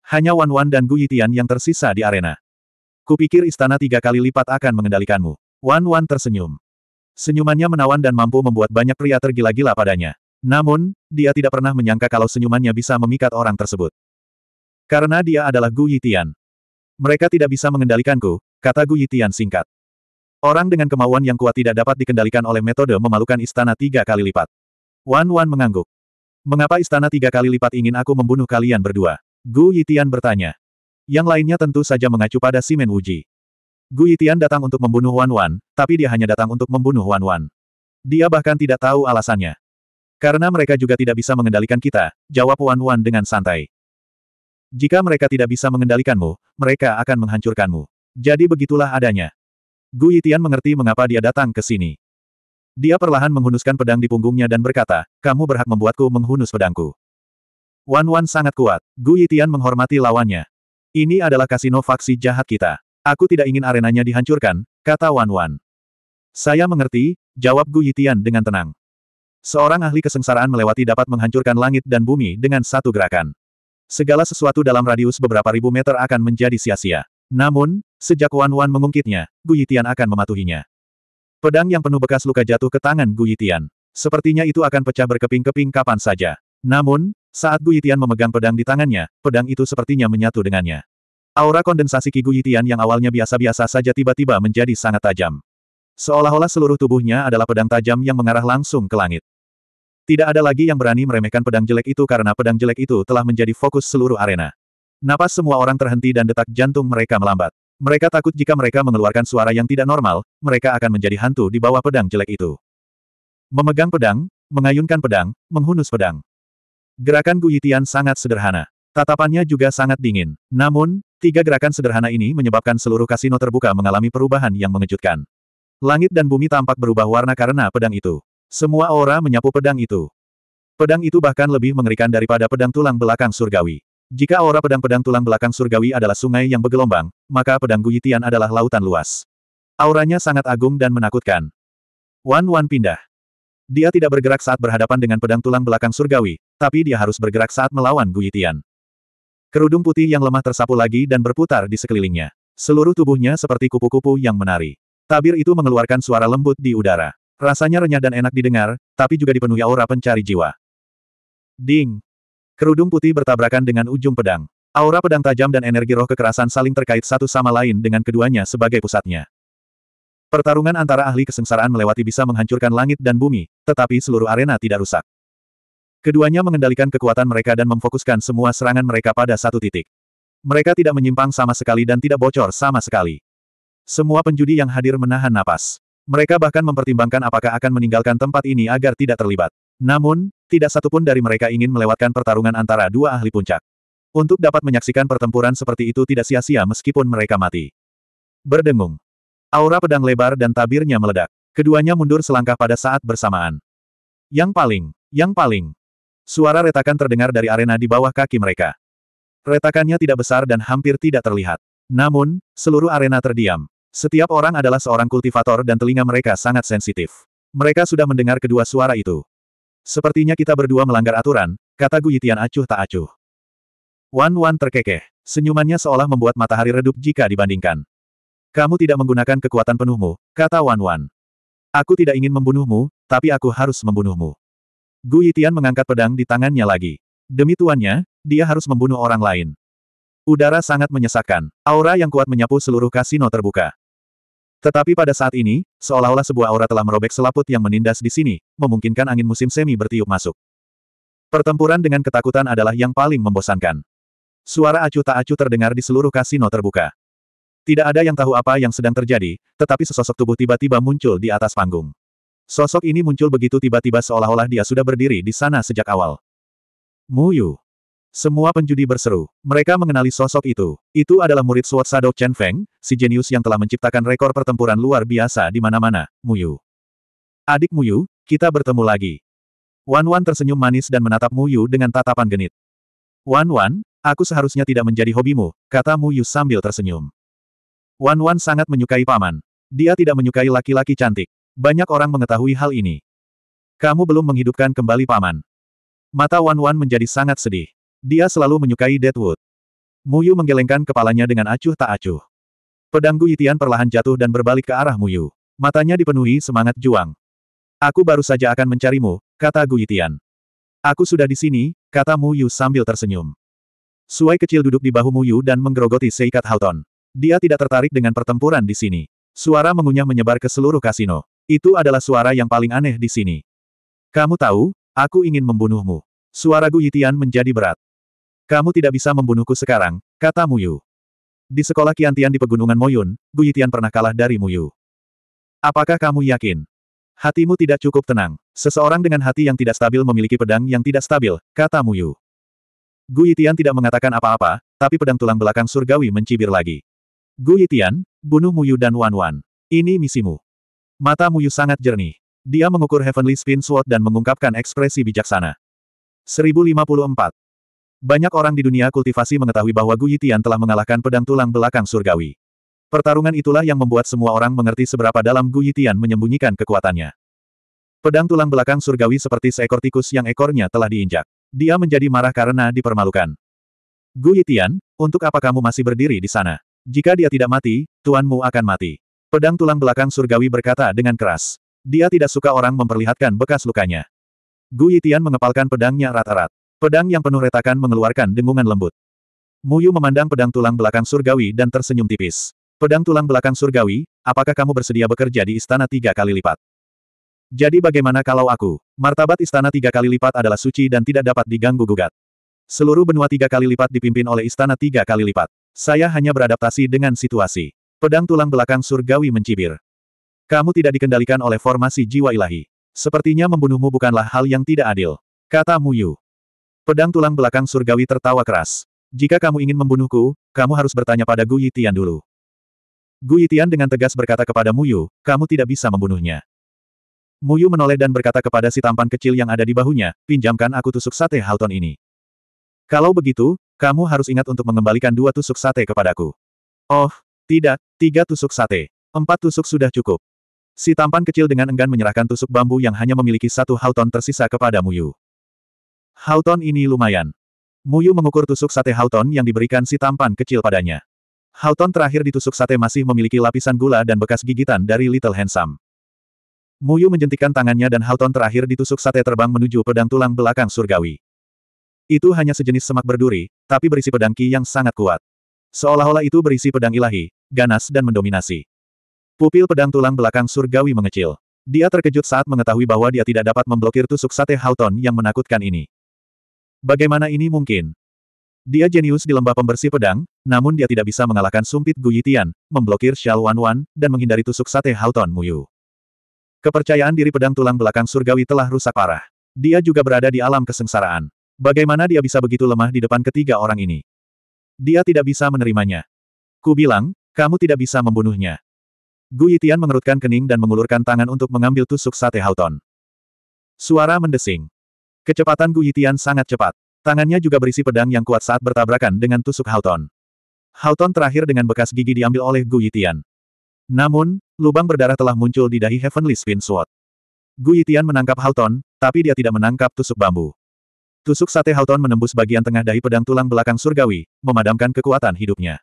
Hanya Wan Wan dan Gu Yitian yang tersisa di arena. Kupikir istana tiga kali lipat akan mengendalikanmu. Wan Wan tersenyum. Senyumannya menawan dan mampu membuat banyak pria tergila-gila padanya. Namun, dia tidak pernah menyangka kalau senyumannya bisa memikat orang tersebut. Karena dia adalah Gu Yitian. Mereka tidak bisa mengendalikanku, kata Gu Yitian singkat. Orang dengan kemauan yang kuat tidak dapat dikendalikan oleh metode memalukan istana tiga kali lipat. Wan Wan mengangguk. Mengapa istana tiga kali lipat ingin aku membunuh kalian berdua? Gu Yitian bertanya. Yang lainnya tentu saja mengacu pada Simen Wuji. Gu Yitian datang untuk membunuh Wan Wan, tapi dia hanya datang untuk membunuh Wan Wan. Dia bahkan tidak tahu alasannya. Karena mereka juga tidak bisa mengendalikan kita, jawab Wan Wan dengan santai. Jika mereka tidak bisa mengendalikanmu, mereka akan menghancurkanmu. Jadi begitulah adanya. Gu Yitian mengerti mengapa dia datang ke sini. Dia perlahan menghunuskan pedang di punggungnya dan berkata, kamu berhak membuatku menghunus pedangku. Wan Wan sangat kuat. Gu Yitian menghormati lawannya. Ini adalah kasino faksi jahat kita. Aku tidak ingin arenanya dihancurkan, kata Wan Wan. Saya mengerti, jawab Gu Yitian dengan tenang. Seorang ahli kesengsaraan melewati dapat menghancurkan langit dan bumi dengan satu gerakan. Segala sesuatu dalam radius beberapa ribu meter akan menjadi sia-sia. Namun, sejak Wan Wan mengungkitnya, Gu Yitian akan mematuhinya. Pedang yang penuh bekas luka jatuh ke tangan Gu Yitian. Sepertinya itu akan pecah berkeping-keping kapan saja. Namun, saat Gu Yitian memegang pedang di tangannya, pedang itu sepertinya menyatu dengannya. Aura kondensasi Kigu Yitian yang awalnya biasa-biasa saja tiba-tiba menjadi sangat tajam. Seolah-olah seluruh tubuhnya adalah pedang tajam yang mengarah langsung ke langit. Tidak ada lagi yang berani meremehkan pedang jelek itu karena pedang jelek itu telah menjadi fokus seluruh arena. Napas semua orang terhenti dan detak jantung mereka melambat. Mereka takut jika mereka mengeluarkan suara yang tidak normal, mereka akan menjadi hantu di bawah pedang jelek itu. Memegang pedang, mengayunkan pedang, menghunus pedang. Gerakan Gu Yitian sangat sederhana. Tatapannya juga sangat dingin. Namun, tiga gerakan sederhana ini menyebabkan seluruh kasino terbuka mengalami perubahan yang mengejutkan. Langit dan bumi tampak berubah warna karena pedang itu. Semua aura menyapu pedang itu. Pedang itu bahkan lebih mengerikan daripada pedang tulang belakang surgawi. Jika aura pedang-pedang tulang belakang surgawi adalah sungai yang bergelombang, maka pedang Guyitian adalah lautan luas. Auranya sangat agung dan menakutkan. Wan Wan pindah. Dia tidak bergerak saat berhadapan dengan pedang tulang belakang surgawi, tapi dia harus bergerak saat melawan Guyitian. Kerudung putih yang lemah tersapu lagi dan berputar di sekelilingnya. Seluruh tubuhnya seperti kupu-kupu yang menari. Tabir itu mengeluarkan suara lembut di udara. Rasanya renyah dan enak didengar, tapi juga dipenuhi aura pencari jiwa. Ding! Kerudung putih bertabrakan dengan ujung pedang. Aura pedang tajam dan energi roh kekerasan saling terkait satu sama lain dengan keduanya sebagai pusatnya. Pertarungan antara ahli kesengsaraan melewati bisa menghancurkan langit dan bumi, tetapi seluruh arena tidak rusak. Keduanya mengendalikan kekuatan mereka dan memfokuskan semua serangan mereka pada satu titik. Mereka tidak menyimpang sama sekali dan tidak bocor sama sekali. Semua penjudi yang hadir menahan napas. Mereka bahkan mempertimbangkan apakah akan meninggalkan tempat ini agar tidak terlibat. Namun, tidak satupun dari mereka ingin melewatkan pertarungan antara dua ahli puncak. Untuk dapat menyaksikan pertempuran seperti itu tidak sia-sia meskipun mereka mati. Berdengung. Aura pedang lebar dan tabirnya meledak. Keduanya mundur selangkah pada saat bersamaan. Yang paling, yang paling, Suara retakan terdengar dari arena di bawah kaki mereka. Retakannya tidak besar dan hampir tidak terlihat. Namun, seluruh arena terdiam. Setiap orang adalah seorang kultivator dan telinga mereka sangat sensitif. Mereka sudah mendengar kedua suara itu. Sepertinya kita berdua melanggar aturan, kata Gu Yitian acuh tak acuh. Wan Wan terkekeh. Senyumannya seolah membuat matahari redup jika dibandingkan. Kamu tidak menggunakan kekuatan penuhmu, kata Wan Wan. Aku tidak ingin membunuhmu, tapi aku harus membunuhmu. Gu Yitian mengangkat pedang di tangannya lagi. Demi tuannya, dia harus membunuh orang lain. Udara sangat menyesakkan. Aura yang kuat menyapu seluruh kasino terbuka. Tetapi pada saat ini, seolah-olah sebuah aura telah merobek selaput yang menindas di sini, memungkinkan angin musim semi bertiup masuk. Pertempuran dengan ketakutan adalah yang paling membosankan. Suara acuh tak acuh terdengar di seluruh kasino terbuka. Tidak ada yang tahu apa yang sedang terjadi, tetapi sesosok tubuh tiba-tiba muncul di atas panggung. Sosok ini muncul begitu tiba-tiba seolah-olah dia sudah berdiri di sana sejak awal. Muyu. Semua penjudi berseru. Mereka mengenali sosok itu. Itu adalah murid Sword Shadow Chen Feng, si jenius yang telah menciptakan rekor pertempuran luar biasa di mana-mana, Muyu. Adik Muyu, kita bertemu lagi. Wan Wan tersenyum manis dan menatap Muyu dengan tatapan genit. Wan Wan, aku seharusnya tidak menjadi hobimu, kata Muyu sambil tersenyum. Wan Wan sangat menyukai paman. Dia tidak menyukai laki-laki cantik. Banyak orang mengetahui hal ini. Kamu belum menghidupkan kembali paman. Mata Wan Wan menjadi sangat sedih. Dia selalu menyukai Deadwood. Muyu menggelengkan kepalanya dengan acuh tak acuh. Pedang Guitian perlahan jatuh dan berbalik ke arah Muyu. Matanya dipenuhi semangat juang. Aku baru saja akan mencarimu, kata Guitian. Aku sudah di sini, kata Muyu sambil tersenyum. Suai kecil duduk di bahu Muyu dan menggerogoti seikat Halton. Dia tidak tertarik dengan pertempuran di sini. Suara mengunyah menyebar ke seluruh kasino. Itu adalah suara yang paling aneh di sini. Kamu tahu, aku ingin membunuhmu. Suara Gu Yitian menjadi berat. Kamu tidak bisa membunuhku sekarang, kata Mu Yu. Di sekolah Kiantian di Pegunungan Moyun, Gu Yitian pernah kalah dari Mu Yu. Apakah kamu yakin? Hatimu tidak cukup tenang. Seseorang dengan hati yang tidak stabil memiliki pedang yang tidak stabil, kata Muyu. Gu Yitian tidak mengatakan apa-apa, tapi pedang tulang belakang surgawi mencibir lagi. Gu Yitian, bunuh Muyu dan Wan Wan. Ini misimu. Mata Muyu sangat jernih. Dia mengukur Heavenly Spin Sword dan mengungkapkan ekspresi bijaksana. 1054. Banyak orang di dunia kultivasi mengetahui bahwa Gu Yitian telah mengalahkan pedang tulang belakang surgawi. Pertarungan itulah yang membuat semua orang mengerti seberapa dalam Gu Yitian menyembunyikan kekuatannya. Pedang tulang belakang surgawi seperti seekor tikus yang ekornya telah diinjak. Dia menjadi marah karena dipermalukan. Gu Yitian, untuk apa kamu masih berdiri di sana? Jika dia tidak mati, tuanmu akan mati. Pedang tulang belakang surgawi berkata dengan keras. Dia tidak suka orang memperlihatkan bekas lukanya. Gu Yitian mengepalkan pedangnya rata rata Pedang yang penuh retakan mengeluarkan dengungan lembut. Muyu memandang pedang tulang belakang surgawi dan tersenyum tipis. Pedang tulang belakang surgawi, apakah kamu bersedia bekerja di istana tiga kali lipat? Jadi bagaimana kalau aku? Martabat istana tiga kali lipat adalah suci dan tidak dapat diganggu-gugat. Seluruh benua tiga kali lipat dipimpin oleh istana tiga kali lipat. Saya hanya beradaptasi dengan situasi. Pedang tulang belakang surgawi mencibir. Kamu tidak dikendalikan oleh formasi jiwa ilahi. Sepertinya membunuhmu bukanlah hal yang tidak adil. Kata Muyu. Pedang tulang belakang surgawi tertawa keras. Jika kamu ingin membunuhku, kamu harus bertanya pada Gu Yitian dulu. Gu Yitian dengan tegas berkata kepada Muyu, kamu tidak bisa membunuhnya. Muyu menoleh dan berkata kepada si tampan kecil yang ada di bahunya, pinjamkan aku tusuk sate Halton ini. Kalau begitu, kamu harus ingat untuk mengembalikan dua tusuk sate kepadaku. Oh, tidak, tiga tusuk sate. Empat tusuk sudah cukup. Si tampan kecil dengan enggan menyerahkan tusuk bambu yang hanya memiliki satu hauton tersisa kepada Muyu. Hauton ini lumayan. Muyu mengukur tusuk sate hauton yang diberikan si tampan kecil padanya. Hauton terakhir di tusuk sate masih memiliki lapisan gula dan bekas gigitan dari Little Handsome. Muyu menjentikan tangannya dan Hauton terakhir di tusuk sate terbang menuju pedang tulang belakang surgawi. Itu hanya sejenis semak berduri, tapi berisi pedang ki yang sangat kuat. Seolah-olah itu berisi pedang ilahi, ganas dan mendominasi. Pupil pedang tulang belakang surgawi mengecil. Dia terkejut saat mengetahui bahwa dia tidak dapat memblokir tusuk sate Houghton yang menakutkan ini. Bagaimana ini mungkin? Dia jenius di lembah pembersih pedang, namun dia tidak bisa mengalahkan sumpit Guyitian, memblokir Shao Wan Wan, dan menghindari tusuk sate Houghton Muyu. Kepercayaan diri pedang tulang belakang surgawi telah rusak parah. Dia juga berada di alam kesengsaraan. Bagaimana dia bisa begitu lemah di depan ketiga orang ini? Dia tidak bisa menerimanya. Ku bilang, kamu tidak bisa membunuhnya. Gu Yitian mengerutkan kening dan mengulurkan tangan untuk mengambil tusuk sate Houghton. Suara mendesing. Kecepatan Gu Yitian sangat cepat. Tangannya juga berisi pedang yang kuat saat bertabrakan dengan tusuk Houghton. Houghton terakhir dengan bekas gigi diambil oleh Gu Yitian. Namun, lubang berdarah telah muncul di dahi Heavenly Spin Sword. Gu Yitian menangkap Houghton, tapi dia tidak menangkap tusuk bambu. Tusuk sate Houghton menembus bagian tengah dahi pedang tulang belakang surgawi, memadamkan kekuatan hidupnya.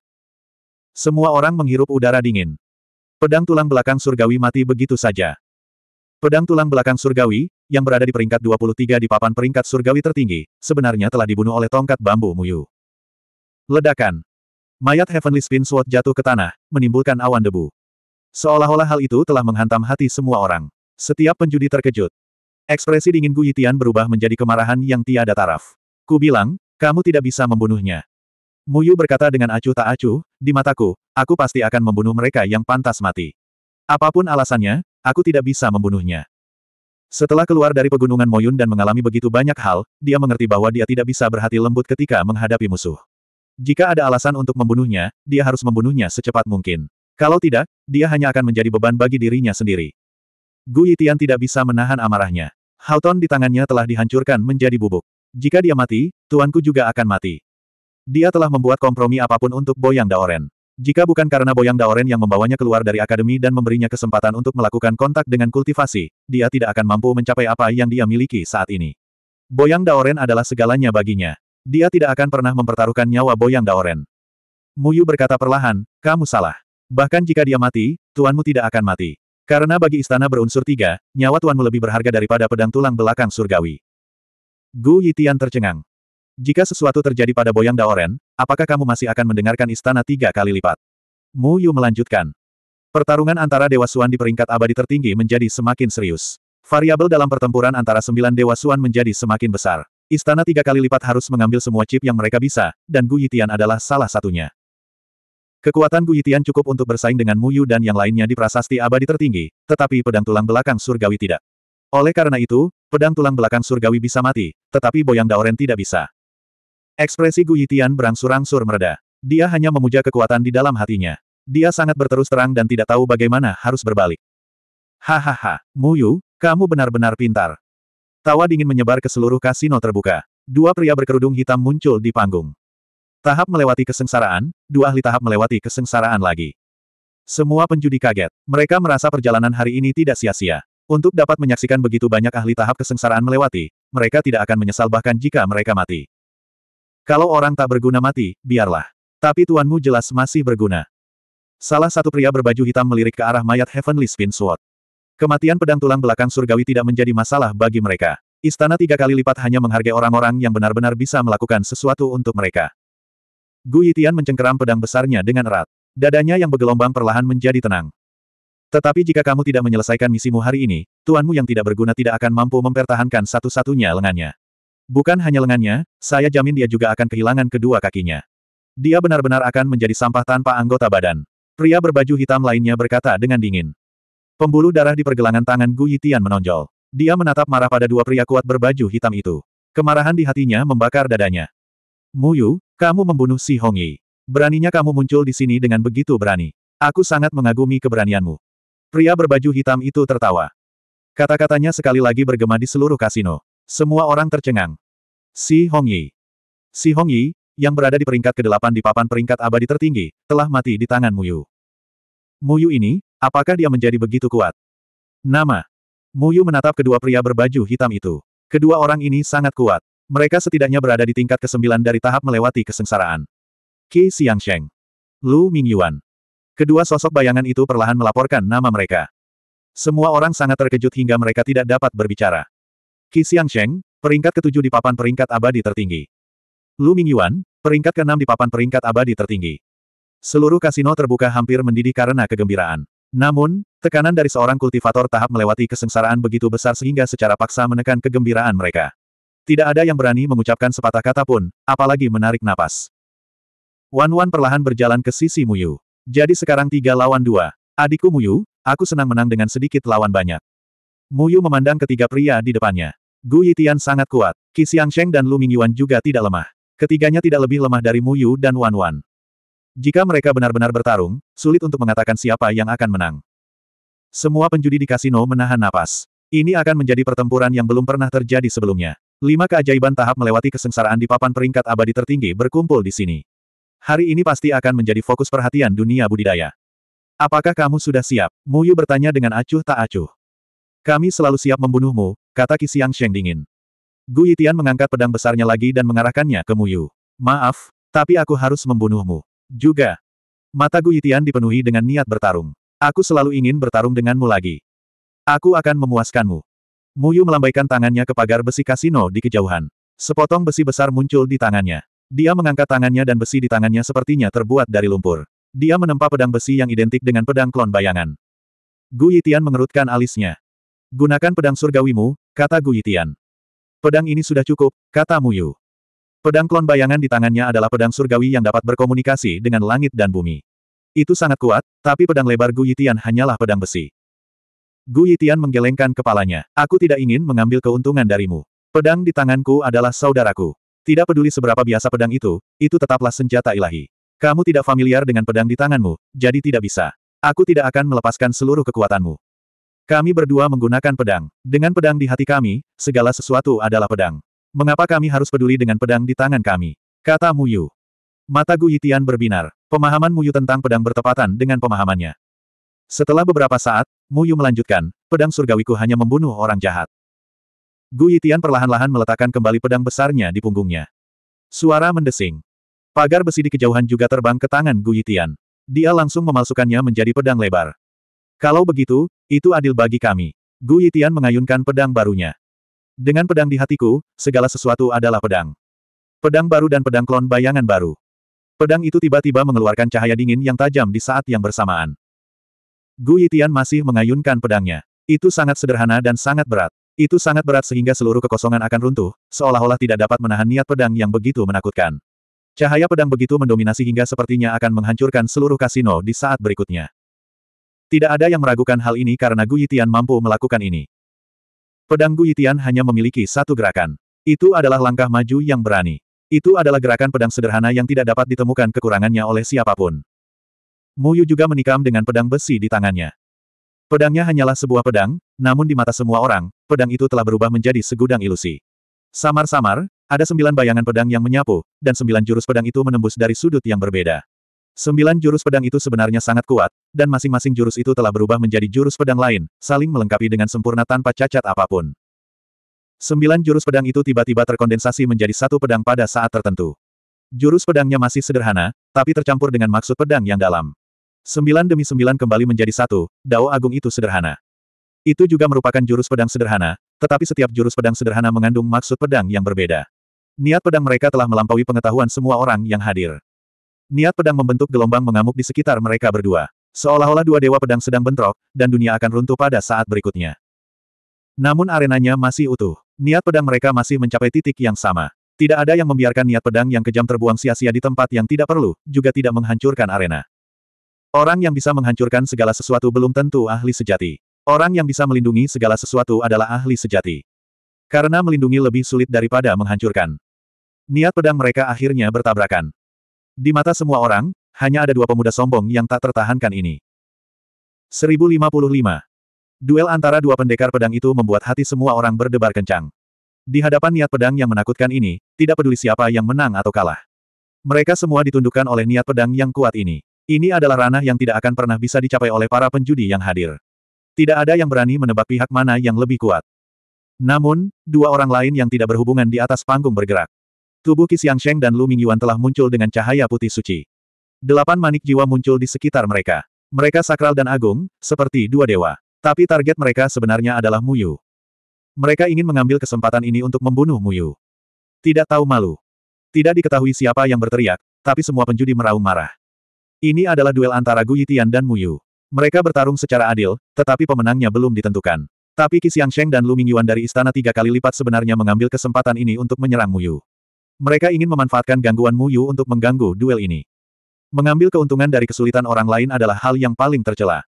Semua orang menghirup udara dingin. Pedang tulang belakang surgawi mati begitu saja. Pedang tulang belakang surgawi, yang berada di peringkat 23 di papan peringkat surgawi tertinggi, sebenarnya telah dibunuh oleh tongkat bambu Muyu. Ledakan. Mayat Heavenly Spin Sword jatuh ke tanah, menimbulkan awan debu. Seolah-olah hal itu telah menghantam hati semua orang. Setiap penjudi terkejut. Ekspresi dingin Gu Yitian berubah menjadi kemarahan yang tiada taraf. Ku bilang, kamu tidak bisa membunuhnya. Muyu berkata dengan acuh tak acuh, di mataku, aku pasti akan membunuh mereka yang pantas mati. Apapun alasannya, aku tidak bisa membunuhnya. Setelah keluar dari pegunungan Moyun dan mengalami begitu banyak hal, dia mengerti bahwa dia tidak bisa berhati lembut ketika menghadapi musuh. Jika ada alasan untuk membunuhnya, dia harus membunuhnya secepat mungkin. Kalau tidak, dia hanya akan menjadi beban bagi dirinya sendiri. Gu Yitian tidak bisa menahan amarahnya. Houghton di tangannya telah dihancurkan menjadi bubuk. Jika dia mati, tuanku juga akan mati. Dia telah membuat kompromi apapun untuk Boyang Daoren. Jika bukan karena Boyang Daoren yang membawanya keluar dari akademi dan memberinya kesempatan untuk melakukan kontak dengan kultivasi, dia tidak akan mampu mencapai apa yang dia miliki saat ini. Boyang Daoren adalah segalanya baginya. Dia tidak akan pernah mempertaruhkan nyawa Boyang Daoren. Muyu berkata perlahan, kamu salah. Bahkan jika dia mati, tuanmu tidak akan mati. Karena bagi istana berunsur tiga, nyawa tuanmu lebih berharga daripada pedang tulang belakang surgawi. Gu Yitian tercengang. Jika sesuatu terjadi pada Boyang Daoren, apakah kamu masih akan mendengarkan istana tiga kali lipat? Mu Yu melanjutkan. Pertarungan antara Dewa Suan di peringkat abadi tertinggi menjadi semakin serius. Variabel dalam pertempuran antara sembilan Dewa Suan menjadi semakin besar. Istana tiga kali lipat harus mengambil semua chip yang mereka bisa, dan Gu Yitian adalah salah satunya. Kekuatan Gu Yitian cukup untuk bersaing dengan Mu Yu dan yang lainnya di prasasti abadi tertinggi, tetapi pedang tulang belakang surgawi tidak. Oleh karena itu, pedang tulang belakang surgawi bisa mati, tetapi Boyang Daoren tidak bisa. Ekspresi Gu Yitian berangsur-angsur mereda. Dia hanya memuja kekuatan di dalam hatinya. Dia sangat berterus terang dan tidak tahu bagaimana harus berbalik. Hahaha, Muyu, kamu benar-benar pintar. Tawa dingin menyebar ke seluruh kasino terbuka. Dua pria berkerudung hitam muncul di panggung. Tahap melewati kesengsaraan, dua ahli tahap melewati kesengsaraan lagi. Semua penjudi kaget. Mereka merasa perjalanan hari ini tidak sia-sia. Untuk dapat menyaksikan begitu banyak ahli tahap kesengsaraan melewati, mereka tidak akan menyesal bahkan jika mereka mati. Kalau orang tak berguna mati, biarlah. Tapi tuanmu jelas masih berguna. Salah satu pria berbaju hitam melirik ke arah mayat Heavenly Spin Sword. Kematian pedang tulang belakang surgawi tidak menjadi masalah bagi mereka. Istana tiga kali lipat hanya menghargai orang-orang yang benar-benar bisa melakukan sesuatu untuk mereka. Gu Yitian mencengkeram pedang besarnya dengan erat. Dadanya yang bergelombang perlahan menjadi tenang. Tetapi jika kamu tidak menyelesaikan misimu hari ini, tuanmu yang tidak berguna tidak akan mampu mempertahankan satu-satunya lengannya. Bukan hanya lengannya, saya jamin dia juga akan kehilangan kedua kakinya. Dia benar-benar akan menjadi sampah tanpa anggota badan. Pria berbaju hitam lainnya berkata dengan dingin. Pembuluh darah di pergelangan tangan Gu Yitian menonjol. Dia menatap marah pada dua pria kuat berbaju hitam itu. Kemarahan di hatinya membakar dadanya. Muyu, kamu membunuh si Hong Yi. Beraninya kamu muncul di sini dengan begitu berani. Aku sangat mengagumi keberanianmu. Pria berbaju hitam itu tertawa. Kata-katanya sekali lagi bergema di seluruh kasino. Semua orang tercengang. Si Hongyi. Si Hongyi, yang berada di peringkat ke-8 di papan peringkat abadi tertinggi, telah mati di tangan Muyu. Muyu ini, apakah dia menjadi begitu kuat? Nama. Muyu menatap kedua pria berbaju hitam itu. Kedua orang ini sangat kuat. Mereka setidaknya berada di tingkat ke-9 dari tahap melewati kesengsaraan. Qi Xiangsheng. Lu Mingyuan. Kedua sosok bayangan itu perlahan melaporkan nama mereka. Semua orang sangat terkejut hingga mereka tidak dapat berbicara. Qi Xiangsheng, peringkat ketujuh di papan peringkat abadi tertinggi. Lu Mingyuan, peringkat keenam di papan peringkat abadi tertinggi. Seluruh kasino terbuka hampir mendidih karena kegembiraan. Namun, tekanan dari seorang kultivator tahap melewati kesengsaraan begitu besar sehingga secara paksa menekan kegembiraan mereka. Tidak ada yang berani mengucapkan sepatah kata pun, apalagi menarik napas. Wan Wan perlahan berjalan ke sisi Muyu. Jadi sekarang tiga lawan dua. Adikku Muyu, aku senang menang dengan sedikit lawan banyak. Muyu memandang ketiga pria di depannya. Gu Yitian sangat kuat. Qi Xiangsheng dan Lu Mingyuan juga tidak lemah. Ketiganya tidak lebih lemah dari Mu Yu dan Wan Wan. Jika mereka benar-benar bertarung, sulit untuk mengatakan siapa yang akan menang. Semua penjudi di kasino menahan napas. Ini akan menjadi pertempuran yang belum pernah terjadi sebelumnya. Lima keajaiban tahap melewati kesengsaraan di papan peringkat abadi tertinggi berkumpul di sini. Hari ini pasti akan menjadi fokus perhatian dunia budidaya. Apakah kamu sudah siap? Mu Yu bertanya dengan acuh tak acuh. Kami selalu siap membunuhmu, Kata Qi Xiang Sheng dingin. Gu Yitian mengangkat pedang besarnya lagi dan mengarahkannya ke mu yu Maaf, tapi aku harus membunuhmu. Juga. Mata Gu Yitian dipenuhi dengan niat bertarung. Aku selalu ingin bertarung denganmu lagi. Aku akan memuaskanmu. mu yu melambaikan tangannya ke pagar besi kasino di kejauhan. Sepotong besi besar muncul di tangannya. Dia mengangkat tangannya dan besi di tangannya sepertinya terbuat dari lumpur. Dia menempa pedang besi yang identik dengan pedang klon bayangan. Gu Yitian mengerutkan alisnya. Gunakan pedang surgawimu, kata Guitian. Pedang ini sudah cukup, kata Mu Yu. Pedang klon bayangan di tangannya adalah pedang surgawi yang dapat berkomunikasi dengan langit dan bumi. Itu sangat kuat, tapi pedang lebar Guitian hanyalah pedang besi. Guitian menggelengkan kepalanya. Aku tidak ingin mengambil keuntungan darimu. Pedang di tanganku adalah saudaraku. Tidak peduli seberapa biasa pedang itu, itu tetaplah senjata ilahi. Kamu tidak familiar dengan pedang di tanganmu, jadi tidak bisa. Aku tidak akan melepaskan seluruh kekuatanmu. Kami berdua menggunakan pedang. Dengan pedang di hati kami, segala sesuatu adalah pedang. Mengapa kami harus peduli dengan pedang di tangan kami? Kata Muyu. Mata Gu Yitian berbinar. Pemahaman Muyu tentang pedang bertepatan dengan pemahamannya. Setelah beberapa saat, Muyu melanjutkan, pedang surgawiku hanya membunuh orang jahat. Gu Yitian perlahan-lahan meletakkan kembali pedang besarnya di punggungnya. Suara mendesing. Pagar besi di kejauhan juga terbang ke tangan Gu Yitian. Dia langsung memalsukannya menjadi pedang lebar. Kalau begitu, itu adil bagi kami. Gu Yitian mengayunkan pedang barunya. Dengan pedang di hatiku, segala sesuatu adalah pedang. Pedang baru dan pedang klon bayangan baru. Pedang itu tiba-tiba mengeluarkan cahaya dingin yang tajam di saat yang bersamaan. Gu Yitian masih mengayunkan pedangnya. Itu sangat sederhana dan sangat berat. Itu sangat berat sehingga seluruh kekosongan akan runtuh, seolah-olah tidak dapat menahan niat pedang yang begitu menakutkan. Cahaya pedang begitu mendominasi hingga sepertinya akan menghancurkan seluruh kasino di saat berikutnya. Tidak ada yang meragukan hal ini karena Guyitian mampu melakukan ini. Pedang Guyitian hanya memiliki satu gerakan. Itu adalah langkah maju yang berani. Itu adalah gerakan pedang sederhana yang tidak dapat ditemukan kekurangannya oleh siapapun. Muyu juga menikam dengan pedang besi di tangannya. Pedangnya hanyalah sebuah pedang, namun di mata semua orang, pedang itu telah berubah menjadi segudang ilusi. Samar-samar, ada sembilan bayangan pedang yang menyapu, dan sembilan jurus pedang itu menembus dari sudut yang berbeda. Sembilan jurus pedang itu sebenarnya sangat kuat, dan masing-masing jurus itu telah berubah menjadi jurus pedang lain, saling melengkapi dengan sempurna tanpa cacat apapun. Sembilan jurus pedang itu tiba-tiba terkondensasi menjadi satu pedang pada saat tertentu. Jurus pedangnya masih sederhana, tapi tercampur dengan maksud pedang yang dalam. Sembilan demi sembilan kembali menjadi satu, Dao Agung itu sederhana. Itu juga merupakan jurus pedang sederhana, tetapi setiap jurus pedang sederhana mengandung maksud pedang yang berbeda. Niat pedang mereka telah melampaui pengetahuan semua orang yang hadir. Niat pedang membentuk gelombang mengamuk di sekitar mereka berdua. Seolah-olah dua dewa pedang sedang bentrok, dan dunia akan runtuh pada saat berikutnya. Namun arenanya masih utuh. Niat pedang mereka masih mencapai titik yang sama. Tidak ada yang membiarkan niat pedang yang kejam terbuang sia-sia di tempat yang tidak perlu, juga tidak menghancurkan arena. Orang yang bisa menghancurkan segala sesuatu belum tentu ahli sejati. Orang yang bisa melindungi segala sesuatu adalah ahli sejati. Karena melindungi lebih sulit daripada menghancurkan. Niat pedang mereka akhirnya bertabrakan. Di mata semua orang, hanya ada dua pemuda sombong yang tak tertahankan ini. 1055. Duel antara dua pendekar pedang itu membuat hati semua orang berdebar kencang. Di hadapan niat pedang yang menakutkan ini, tidak peduli siapa yang menang atau kalah. Mereka semua ditundukkan oleh niat pedang yang kuat ini. Ini adalah ranah yang tidak akan pernah bisa dicapai oleh para penjudi yang hadir. Tidak ada yang berani menebak pihak mana yang lebih kuat. Namun, dua orang lain yang tidak berhubungan di atas panggung bergerak. Tubuh Qixiang Sheng dan Lu Mingyuan telah muncul dengan cahaya putih suci. Delapan manik jiwa muncul di sekitar mereka. Mereka sakral dan agung, seperti dua dewa. Tapi target mereka sebenarnya adalah Muyu. Mereka ingin mengambil kesempatan ini untuk membunuh Muyu. Tidak tahu malu. Tidak diketahui siapa yang berteriak, tapi semua penjudi meraung marah. Ini adalah duel antara Gu Yitian dan Muyu. Mereka bertarung secara adil, tetapi pemenangnya belum ditentukan. Tapi Qi Xiangsheng dan Lu Mingyuan dari Istana Tiga Kali Lipat sebenarnya mengambil kesempatan ini untuk menyerang Muyu. Mereka ingin memanfaatkan gangguan Mu Yu untuk mengganggu duel ini. Mengambil keuntungan dari kesulitan orang lain adalah hal yang paling tercela.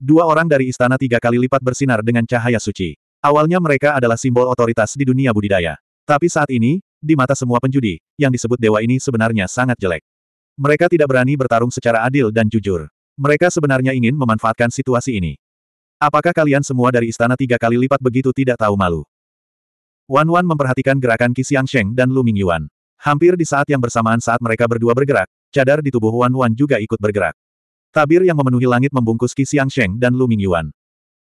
Dua orang dari istana tiga kali lipat bersinar dengan cahaya suci. Awalnya mereka adalah simbol otoritas di dunia budidaya. Tapi saat ini, di mata semua penjudi, yang disebut dewa ini sebenarnya sangat jelek. Mereka tidak berani bertarung secara adil dan jujur. Mereka sebenarnya ingin memanfaatkan situasi ini. Apakah kalian semua dari istana tiga kali lipat begitu tidak tahu malu? Wan Wan memperhatikan gerakan Qi Sheng dan Lu Mingyuan. Hampir di saat yang bersamaan saat mereka berdua bergerak, cadar di tubuh Wan Wan juga ikut bergerak. Tabir yang memenuhi langit membungkus Qi Sheng dan Lu Mingyuan.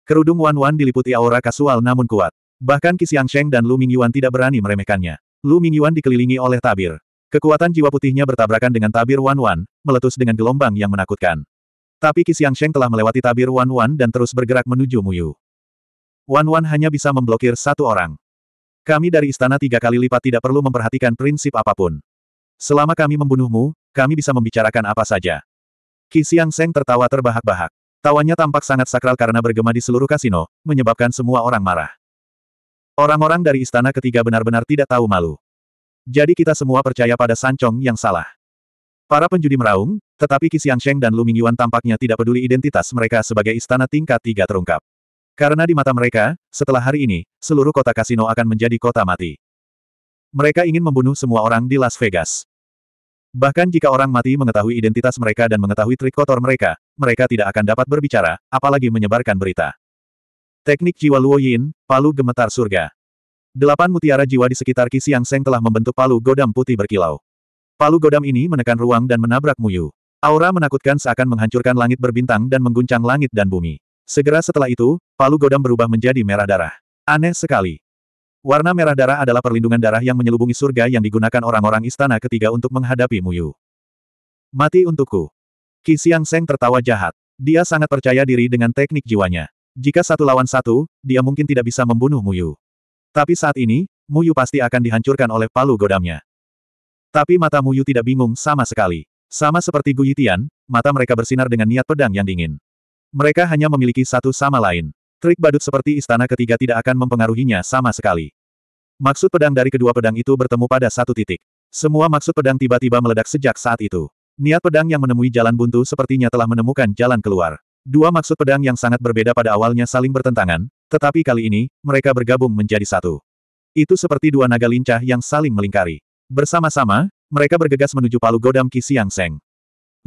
Kerudung Wan Wan diliputi aura kasual namun kuat. Bahkan Qi Sheng dan Lu Mingyuan tidak berani meremehkannya. Lu Mingyuan dikelilingi oleh tabir. Kekuatan jiwa putihnya bertabrakan dengan tabir Wan Wan, meletus dengan gelombang yang menakutkan. Tapi Qi Sheng telah melewati tabir Wan Wan dan terus bergerak menuju Muyu. Wan Wan hanya bisa memblokir satu orang. Kami dari istana tiga kali lipat tidak perlu memperhatikan prinsip apapun. Selama kami membunuhmu, kami bisa membicarakan apa saja. Qi Xiang Seng tertawa terbahak-bahak. Tawanya tampak sangat sakral karena bergema di seluruh kasino, menyebabkan semua orang marah. Orang-orang dari istana ketiga benar-benar tidak tahu malu. Jadi kita semua percaya pada Sancong yang salah. Para penjudi meraung, tetapi Qi Xiang Sheng dan Lu Mingyuan tampaknya tidak peduli identitas mereka sebagai istana tingkat tiga terungkap. Karena di mata mereka, setelah hari ini, seluruh kota kasino akan menjadi kota mati. Mereka ingin membunuh semua orang di Las Vegas. Bahkan jika orang mati mengetahui identitas mereka dan mengetahui trik kotor mereka, mereka tidak akan dapat berbicara, apalagi menyebarkan berita. Teknik jiwa Luo Yin, palu gemetar surga. Delapan mutiara jiwa di sekitar Qi Siang Seng telah membentuk palu godam putih berkilau. Palu godam ini menekan ruang dan menabrak Muyu. Aura menakutkan seakan menghancurkan langit berbintang dan mengguncang langit dan bumi. Segera setelah itu, palu godam berubah menjadi merah darah. Aneh sekali. Warna merah darah adalah perlindungan darah yang menyelubungi surga yang digunakan orang-orang istana ketiga untuk menghadapi Muyu. Mati untukku. Qi Xiang Seng tertawa jahat. Dia sangat percaya diri dengan teknik jiwanya. Jika satu lawan satu, dia mungkin tidak bisa membunuh Muyu. Tapi saat ini, Muyu pasti akan dihancurkan oleh palu godamnya. Tapi mata Muyu tidak bingung sama sekali. Sama seperti Gu Yitian, mata mereka bersinar dengan niat pedang yang dingin. Mereka hanya memiliki satu sama lain. Trik badut seperti istana ketiga tidak akan mempengaruhinya sama sekali. Maksud pedang dari kedua pedang itu bertemu pada satu titik. Semua maksud pedang tiba-tiba meledak sejak saat itu. Niat pedang yang menemui jalan buntu sepertinya telah menemukan jalan keluar. Dua maksud pedang yang sangat berbeda pada awalnya saling bertentangan, tetapi kali ini, mereka bergabung menjadi satu. Itu seperti dua naga lincah yang saling melingkari. Bersama-sama, mereka bergegas menuju palu godam Qi Siang Seng.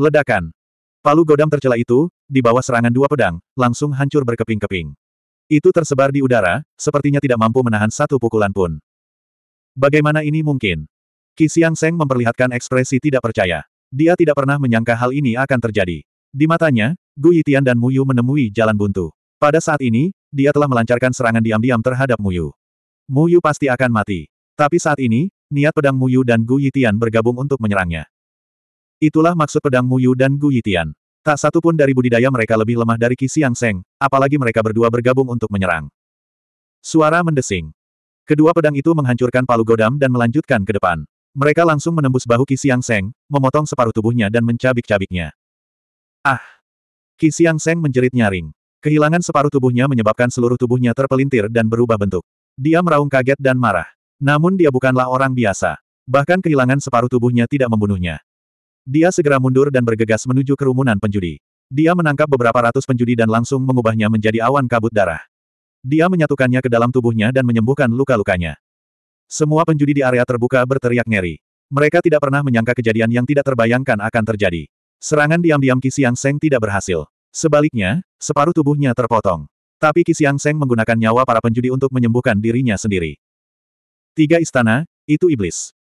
Ledakan. Palu godam tercela itu, di bawah serangan dua pedang, langsung hancur berkeping-keping. Itu tersebar di udara, sepertinya tidak mampu menahan satu pukulan pun. Bagaimana ini mungkin? Qi Xiang Seng memperlihatkan ekspresi tidak percaya. Dia tidak pernah menyangka hal ini akan terjadi. Di matanya, Gu Yitian dan Yu menemui jalan buntu. Pada saat ini, dia telah melancarkan serangan diam-diam terhadap Mu Yu. Mu Yu pasti akan mati. Tapi saat ini, niat pedang Mu Yu dan Gu Yitian bergabung untuk menyerangnya. Itulah maksud pedang Mu Yu dan Gu Yitian. Tak satu pun dari budidaya mereka lebih lemah dari Qi Seng, apalagi mereka berdua bergabung untuk menyerang. Suara mendesing. Kedua pedang itu menghancurkan palu godam dan melanjutkan ke depan. Mereka langsung menembus bahu Qi Seng, memotong separuh tubuhnya dan mencabik-cabiknya. Ah! Qi Seng menjerit nyaring. Kehilangan separuh tubuhnya menyebabkan seluruh tubuhnya terpelintir dan berubah bentuk. Dia meraung kaget dan marah. Namun dia bukanlah orang biasa. Bahkan kehilangan separuh tubuhnya tidak membunuhnya. Dia segera mundur dan bergegas menuju kerumunan penjudi. Dia menangkap beberapa ratus penjudi dan langsung mengubahnya menjadi awan kabut darah. Dia menyatukannya ke dalam tubuhnya dan menyembuhkan luka-lukanya. Semua penjudi di area terbuka berteriak ngeri. Mereka tidak pernah menyangka kejadian yang tidak terbayangkan akan terjadi. Serangan diam-diam Qi Xiang Seng tidak berhasil. Sebaliknya, separuh tubuhnya terpotong. Tapi Qi Xiang Seng menggunakan nyawa para penjudi untuk menyembuhkan dirinya sendiri. Tiga istana, itu iblis.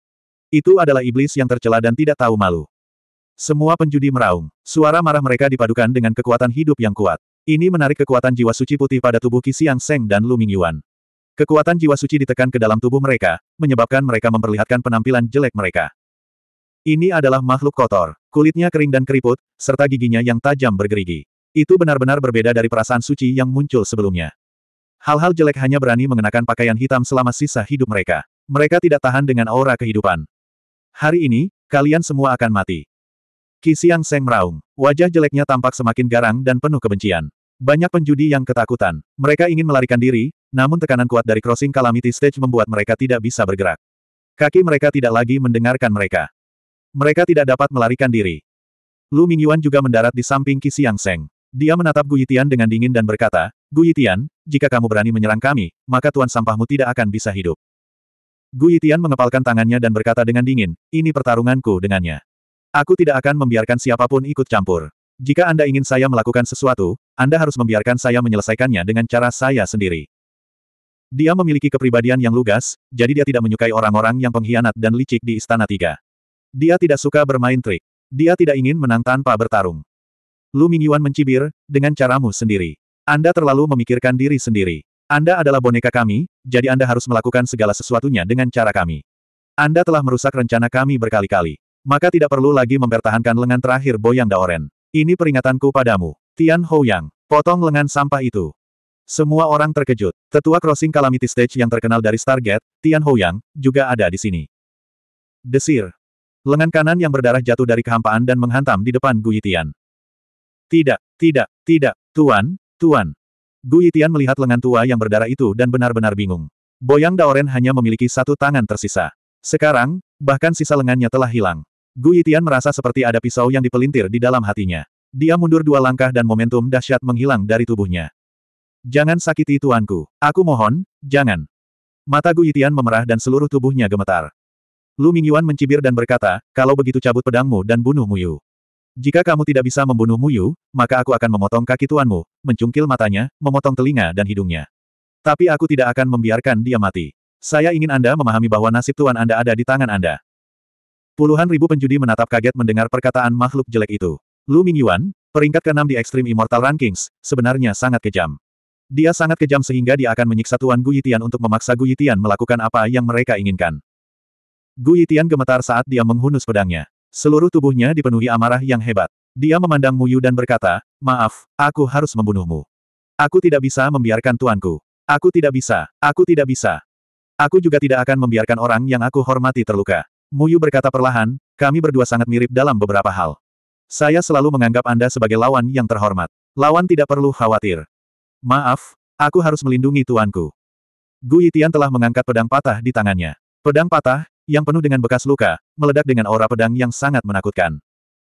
Itu adalah iblis yang tercela dan tidak tahu malu. Semua penjudi meraung. Suara marah mereka dipadukan dengan kekuatan hidup yang kuat. Ini menarik kekuatan jiwa suci putih pada tubuh Qi Xiang Seng dan Lu Mingyuan. Kekuatan jiwa suci ditekan ke dalam tubuh mereka, menyebabkan mereka memperlihatkan penampilan jelek mereka. Ini adalah makhluk kotor, kulitnya kering dan keriput, serta giginya yang tajam bergerigi. Itu benar-benar berbeda dari perasaan suci yang muncul sebelumnya. Hal-hal jelek hanya berani mengenakan pakaian hitam selama sisa hidup mereka. Mereka tidak tahan dengan aura kehidupan. Hari ini, kalian semua akan mati. Kisiang Seng meraung. Wajah jeleknya tampak semakin garang dan penuh kebencian. Banyak penjudi yang ketakutan. Mereka ingin melarikan diri, namun tekanan kuat dari crossing calamity stage membuat mereka tidak bisa bergerak. Kaki mereka tidak lagi mendengarkan mereka. Mereka tidak dapat melarikan diri. Lu Mingyuan juga mendarat di samping Kisiang Seng. Dia menatap Guyitian dengan dingin dan berkata, Guyitian, jika kamu berani menyerang kami, maka tuan sampahmu tidak akan bisa hidup. Guyitian mengepalkan tangannya dan berkata dengan dingin, ini pertarunganku dengannya. Aku tidak akan membiarkan siapapun ikut campur. Jika Anda ingin saya melakukan sesuatu, Anda harus membiarkan saya menyelesaikannya dengan cara saya sendiri. Dia memiliki kepribadian yang lugas, jadi dia tidak menyukai orang-orang yang pengkhianat dan licik di Istana Tiga. Dia tidak suka bermain trik. Dia tidak ingin menang tanpa bertarung. Lu Mingyuan mencibir, dengan caramu sendiri. Anda terlalu memikirkan diri sendiri. Anda adalah boneka kami, jadi Anda harus melakukan segala sesuatunya dengan cara kami. Anda telah merusak rencana kami berkali-kali. Maka tidak perlu lagi mempertahankan lengan terakhir Boyang Daoren. Ini peringatanku padamu. Tian Houyang, potong lengan sampah itu. Semua orang terkejut. Tetua Crossing Calamity Stage yang terkenal dari Stargate, Tian Houyang, juga ada di sini. Desir. Lengan kanan yang berdarah jatuh dari kehampaan dan menghantam di depan Gu Yitian. Tidak, tidak, tidak, Tuan, Tuan. Gu Yitian melihat lengan tua yang berdarah itu dan benar-benar bingung. Boyang Daoren hanya memiliki satu tangan tersisa. Sekarang, bahkan sisa lengannya telah hilang. Gu Yitian merasa seperti ada pisau yang dipelintir di dalam hatinya. Dia mundur dua langkah dan momentum dahsyat menghilang dari tubuhnya. Jangan sakiti tuanku. Aku mohon, jangan. Mata Gu Yitian memerah dan seluruh tubuhnya gemetar. Lu Mingyuan mencibir dan berkata, kalau begitu cabut pedangmu dan bunuh Muyu. Jika kamu tidak bisa membunuh Muyu, maka aku akan memotong kaki tuanmu, mencungkil matanya, memotong telinga dan hidungnya. Tapi aku tidak akan membiarkan dia mati. Saya ingin Anda memahami bahwa nasib tuan Anda ada di tangan Anda. Puluhan ribu penjudi menatap kaget mendengar perkataan makhluk jelek itu. Lu Mingyuan, peringkat ke-6 di Extreme Immortal Rankings, sebenarnya sangat kejam. Dia sangat kejam sehingga dia akan menyiksa Tuan Gu Yitian untuk memaksa Gu Yitian melakukan apa yang mereka inginkan. Gu Yitian gemetar saat dia menghunus pedangnya. Seluruh tubuhnya dipenuhi amarah yang hebat. Dia memandang Muyu dan berkata, Maaf, aku harus membunuhmu. Aku tidak bisa membiarkan tuanku. Aku tidak bisa, aku tidak bisa. Aku juga tidak akan membiarkan orang yang aku hormati terluka. Muyu berkata perlahan, kami berdua sangat mirip dalam beberapa hal. Saya selalu menganggap Anda sebagai lawan yang terhormat. Lawan tidak perlu khawatir. Maaf, aku harus melindungi tuanku. Gu Yitian telah mengangkat pedang patah di tangannya. Pedang patah, yang penuh dengan bekas luka, meledak dengan aura pedang yang sangat menakutkan.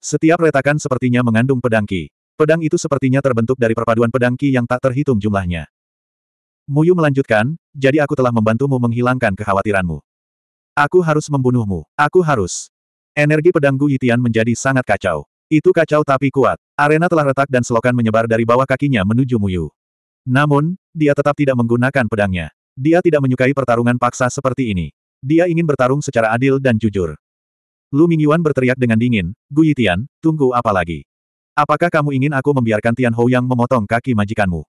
Setiap retakan sepertinya mengandung pedang ki. Pedang itu sepertinya terbentuk dari perpaduan pedang ki yang tak terhitung jumlahnya. Muyu melanjutkan, jadi aku telah membantumu menghilangkan kekhawatiranmu. Aku harus membunuhmu. Aku harus. Energi pedang Gu Yitian menjadi sangat kacau. Itu kacau tapi kuat. Arena telah retak dan selokan menyebar dari bawah kakinya menuju Muyu. Namun, dia tetap tidak menggunakan pedangnya. Dia tidak menyukai pertarungan paksa seperti ini. Dia ingin bertarung secara adil dan jujur. Lu Mingyuan berteriak dengan dingin, Gu Yitian, tunggu apa lagi? Apakah kamu ingin aku membiarkan Tian Hou yang memotong kaki majikanmu?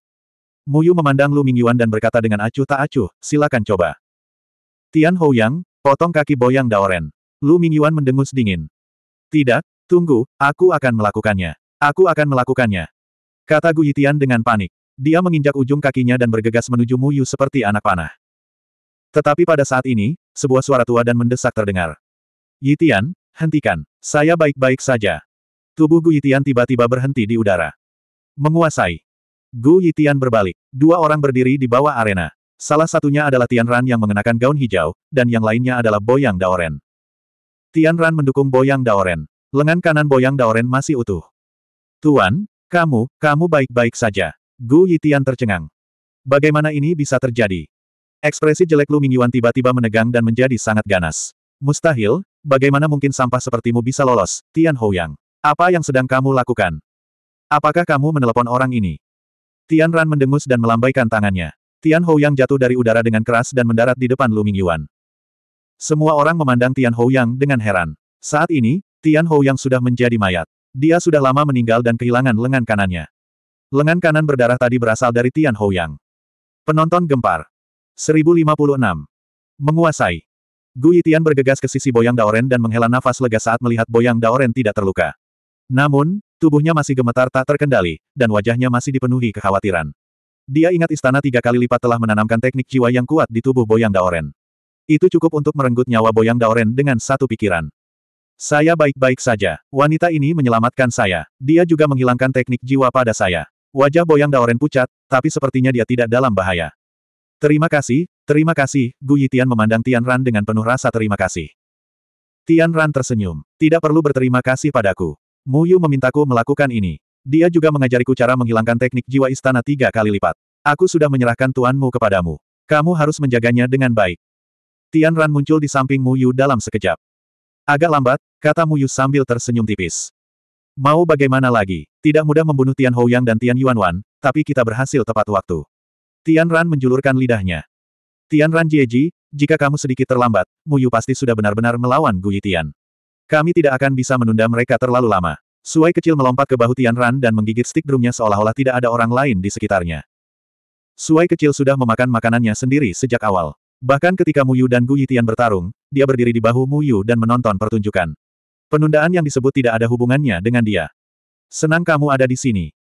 Muyu memandang Lu Mingyuan dan berkata dengan acuh tak acuh, silakan coba. Tian Hou Yang, Potong kaki Boyang Daoren. Lu Mingyuan mendengus dingin. Tidak, tunggu, aku akan melakukannya. Aku akan melakukannya. Kata Gu Yitian dengan panik. Dia menginjak ujung kakinya dan bergegas menuju Mu Yu seperti anak panah. Tetapi pada saat ini, sebuah suara tua dan mendesak terdengar. Yitian, hentikan. Saya baik-baik saja. Tubuh Gu Yitian tiba-tiba berhenti di udara. Menguasai. Gu Yitian berbalik. Dua orang berdiri di bawah arena. Salah satunya adalah Tian Ran yang mengenakan gaun hijau, dan yang lainnya adalah Boyang Daoren. Tian Ran mendukung Boyang Daoren. Lengan kanan Boyang Daoren masih utuh. Tuan, kamu, kamu baik-baik saja. Gu Yitian tercengang. Bagaimana ini bisa terjadi? Ekspresi jelek Lu Mingyuan tiba-tiba menegang dan menjadi sangat ganas. Mustahil, bagaimana mungkin sampah sepertimu bisa lolos, Tian Houyang? Apa yang sedang kamu lakukan? Apakah kamu menelepon orang ini? Tian Ran mendengus dan melambaikan tangannya. Tian Hou jatuh dari udara dengan keras dan mendarat di depan Luming Yuan. Semua orang memandang Tian Hou dengan heran. Saat ini, Tian Hou sudah menjadi mayat. Dia sudah lama meninggal dan kehilangan lengan kanannya. Lengan kanan berdarah tadi berasal dari Tian Hou Penonton gempar. 1056. Menguasai. Gui Tian bergegas ke sisi Boyang Daoren dan menghela nafas lega saat melihat Boyang Daoren tidak terluka. Namun, tubuhnya masih gemetar tak terkendali, dan wajahnya masih dipenuhi kekhawatiran. Dia ingat istana tiga kali lipat telah menanamkan teknik jiwa yang kuat di tubuh Boyang Daoren. Itu cukup untuk merenggut nyawa Boyang Daoren dengan satu pikiran. Saya baik-baik saja. Wanita ini menyelamatkan saya. Dia juga menghilangkan teknik jiwa pada saya. Wajah Boyang Daoren pucat, tapi sepertinya dia tidak dalam bahaya. Terima kasih, terima kasih, Gu Yitian memandang Tian Ran dengan penuh rasa terima kasih. Tian Ran tersenyum. Tidak perlu berterima kasih padaku. Mu Yu memintaku melakukan ini. Dia juga mengajariku cara menghilangkan teknik jiwa istana tiga kali lipat. Aku sudah menyerahkan tuanmu kepadamu. Kamu harus menjaganya dengan baik. Tian Ran muncul di samping Mu Yu dalam sekejap. Agak lambat, kata Mu Yu sambil tersenyum tipis. Mau bagaimana lagi? Tidak mudah membunuh Tian Houyang dan Tian Yuan Yuanwan, tapi kita berhasil tepat waktu. Tian Ran menjulurkan lidahnya. Tian Ran Jieji, jika kamu sedikit terlambat, Mu Yu pasti sudah benar-benar melawan Gui Tian. Kami tidak akan bisa menunda mereka terlalu lama. Suai kecil melompat ke bahu Tian Ran dan menggigit stick drumnya seolah-olah tidak ada orang lain di sekitarnya. Suai kecil sudah memakan makanannya sendiri sejak awal. Bahkan ketika Mu Yu dan Gu Yitian bertarung, dia berdiri di bahu Mu Yu dan menonton pertunjukan. Penundaan yang disebut tidak ada hubungannya dengan dia. Senang kamu ada di sini.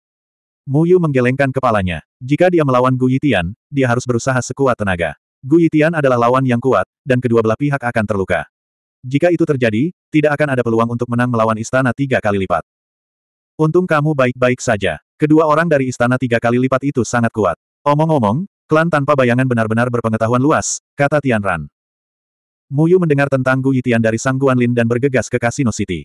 Mu Yu menggelengkan kepalanya. Jika dia melawan Gu Yitian, dia harus berusaha sekuat tenaga. Gu Yitian adalah lawan yang kuat, dan kedua belah pihak akan terluka. Jika itu terjadi, tidak akan ada peluang untuk menang melawan istana tiga kali lipat. Untung kamu baik-baik saja. Kedua orang dari istana tiga kali lipat itu sangat kuat. Omong-omong, klan tanpa bayangan benar-benar berpengetahuan luas, kata Tian Ran. Muyu mendengar tentang Gu Yitian dari Sang Lin dan bergegas ke Casino City.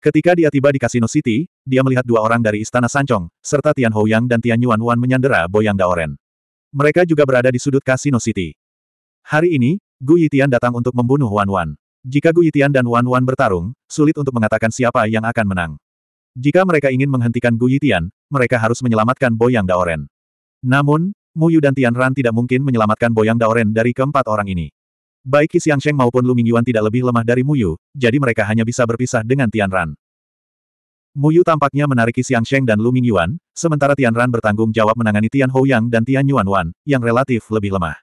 Ketika dia tiba di Casino City, dia melihat dua orang dari Istana Sancong, serta Tian Houyang dan Tian Yuan Wan menyandera Boyang Daoren. Mereka juga berada di sudut Casino City. Hari ini, Gu Yitian datang untuk membunuh Wan Wan. Jika Gu Yitian dan Wan Wan bertarung, sulit untuk mengatakan siapa yang akan menang. Jika mereka ingin menghentikan Gu Yitian, mereka harus menyelamatkan Boyang Daoren. Namun, Muyu dan Tian Ran tidak mungkin menyelamatkan Boyang Daoren dari keempat orang ini. Baik Siang Sheng maupun Lu Mingyuan tidak lebih lemah dari Muyu, jadi mereka hanya bisa berpisah dengan Tian Ran. Muyu tampaknya menarik Siang Sheng dan Lu Mingyuan, sementara Tian Ran bertanggung jawab menangani Tian Houyang dan Tian Yuan Wan, yang relatif lebih lemah.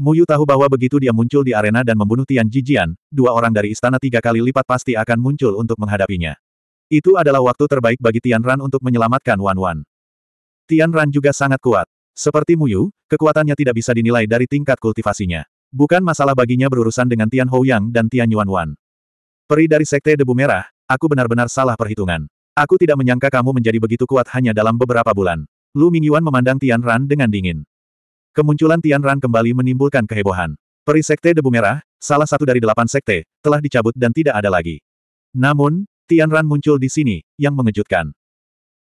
Muyu tahu bahwa begitu dia muncul di arena dan membunuh Tian Jijian, dua orang dari istana tiga kali lipat pasti akan muncul untuk menghadapinya. Itu adalah waktu terbaik bagi Tian Ran untuk menyelamatkan Wan Wan. Tian Ran juga sangat kuat. Seperti Muyu, kekuatannya tidak bisa dinilai dari tingkat kultivasinya. Bukan masalah baginya berurusan dengan Tian Hou dan Tian Yuan Wan. Peri dari Sekte Debu Merah, aku benar-benar salah perhitungan. Aku tidak menyangka kamu menjadi begitu kuat hanya dalam beberapa bulan. Lu Mingyuan memandang Tian Ran dengan dingin. Kemunculan Tian Ran kembali menimbulkan kehebohan. Peri Sekte Debu Merah, salah satu dari delapan sekte, telah dicabut dan tidak ada lagi. Namun, Tian Ran muncul di sini, yang mengejutkan.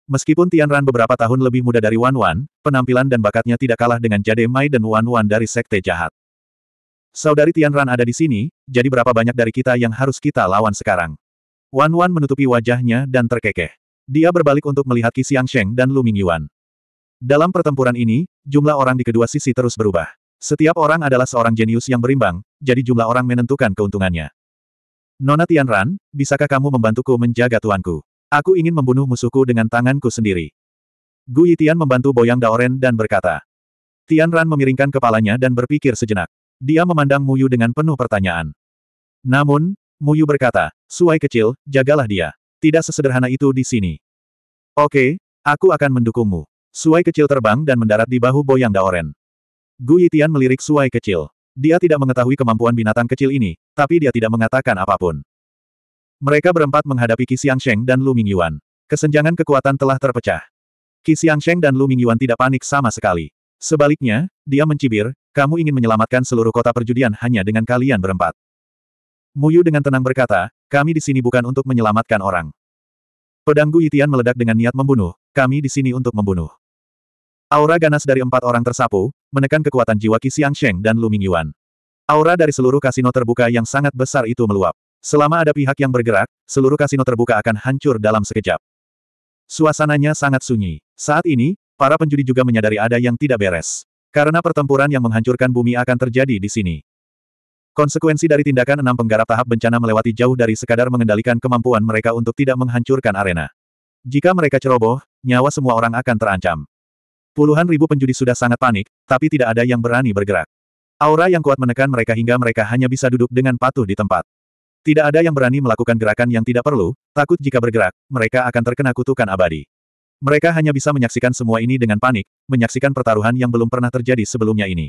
Meskipun Tian Ran beberapa tahun lebih muda dari Wan Wan, penampilan dan bakatnya tidak kalah dengan Jade Mai dan Wan Wan dari Sekte Jahat. Saudari Tian Ran ada di sini, jadi berapa banyak dari kita yang harus kita lawan sekarang? Wan Wan menutupi wajahnya dan terkekeh. Dia berbalik untuk melihat Qi Xiangsheng dan Lu Mingyuan. Dalam pertempuran ini, jumlah orang di kedua sisi terus berubah. Setiap orang adalah seorang jenius yang berimbang, jadi jumlah orang menentukan keuntungannya. Nona Tianran, bisakah kamu membantuku menjaga tuanku? Aku ingin membunuh musuhku dengan tanganku sendiri. Gu Yitian membantu Boyang Daoren dan berkata. Tianran memiringkan kepalanya dan berpikir sejenak. Dia memandang Muyu dengan penuh pertanyaan. Namun, Muyu berkata, Suai kecil, jagalah dia. Tidak sesederhana itu di sini. Oke, aku akan mendukungmu. Suai kecil terbang dan mendarat di bahu Boyang Daoren. Gu Yitian melirik Suai kecil. Dia tidak mengetahui kemampuan binatang kecil ini, tapi dia tidak mengatakan apapun. Mereka berempat menghadapi Qi Sheng dan Lu Mingyuan. Kesenjangan kekuatan telah terpecah. Qi Sheng dan Lu Mingyuan tidak panik sama sekali. Sebaliknya, dia mencibir, kamu ingin menyelamatkan seluruh kota perjudian hanya dengan kalian berempat. Muyu dengan tenang berkata, kami di sini bukan untuk menyelamatkan orang. Pedang Gu Yitian meledak dengan niat membunuh, kami di sini untuk membunuh. Aura ganas dari empat orang tersapu, menekan kekuatan jiwa Qi Xiangsheng dan Lu Mingyuan. Aura dari seluruh kasino terbuka yang sangat besar itu meluap. Selama ada pihak yang bergerak, seluruh kasino terbuka akan hancur dalam sekejap. Suasananya sangat sunyi. Saat ini, para penjudi juga menyadari ada yang tidak beres. Karena pertempuran yang menghancurkan bumi akan terjadi di sini. Konsekuensi dari tindakan enam penggarap tahap bencana melewati jauh dari sekadar mengendalikan kemampuan mereka untuk tidak menghancurkan arena. Jika mereka ceroboh, nyawa semua orang akan terancam. Puluhan ribu penjudi sudah sangat panik, tapi tidak ada yang berani bergerak. Aura yang kuat menekan mereka hingga mereka hanya bisa duduk dengan patuh di tempat. Tidak ada yang berani melakukan gerakan yang tidak perlu, takut jika bergerak, mereka akan terkena kutukan abadi. Mereka hanya bisa menyaksikan semua ini dengan panik, menyaksikan pertaruhan yang belum pernah terjadi sebelumnya ini.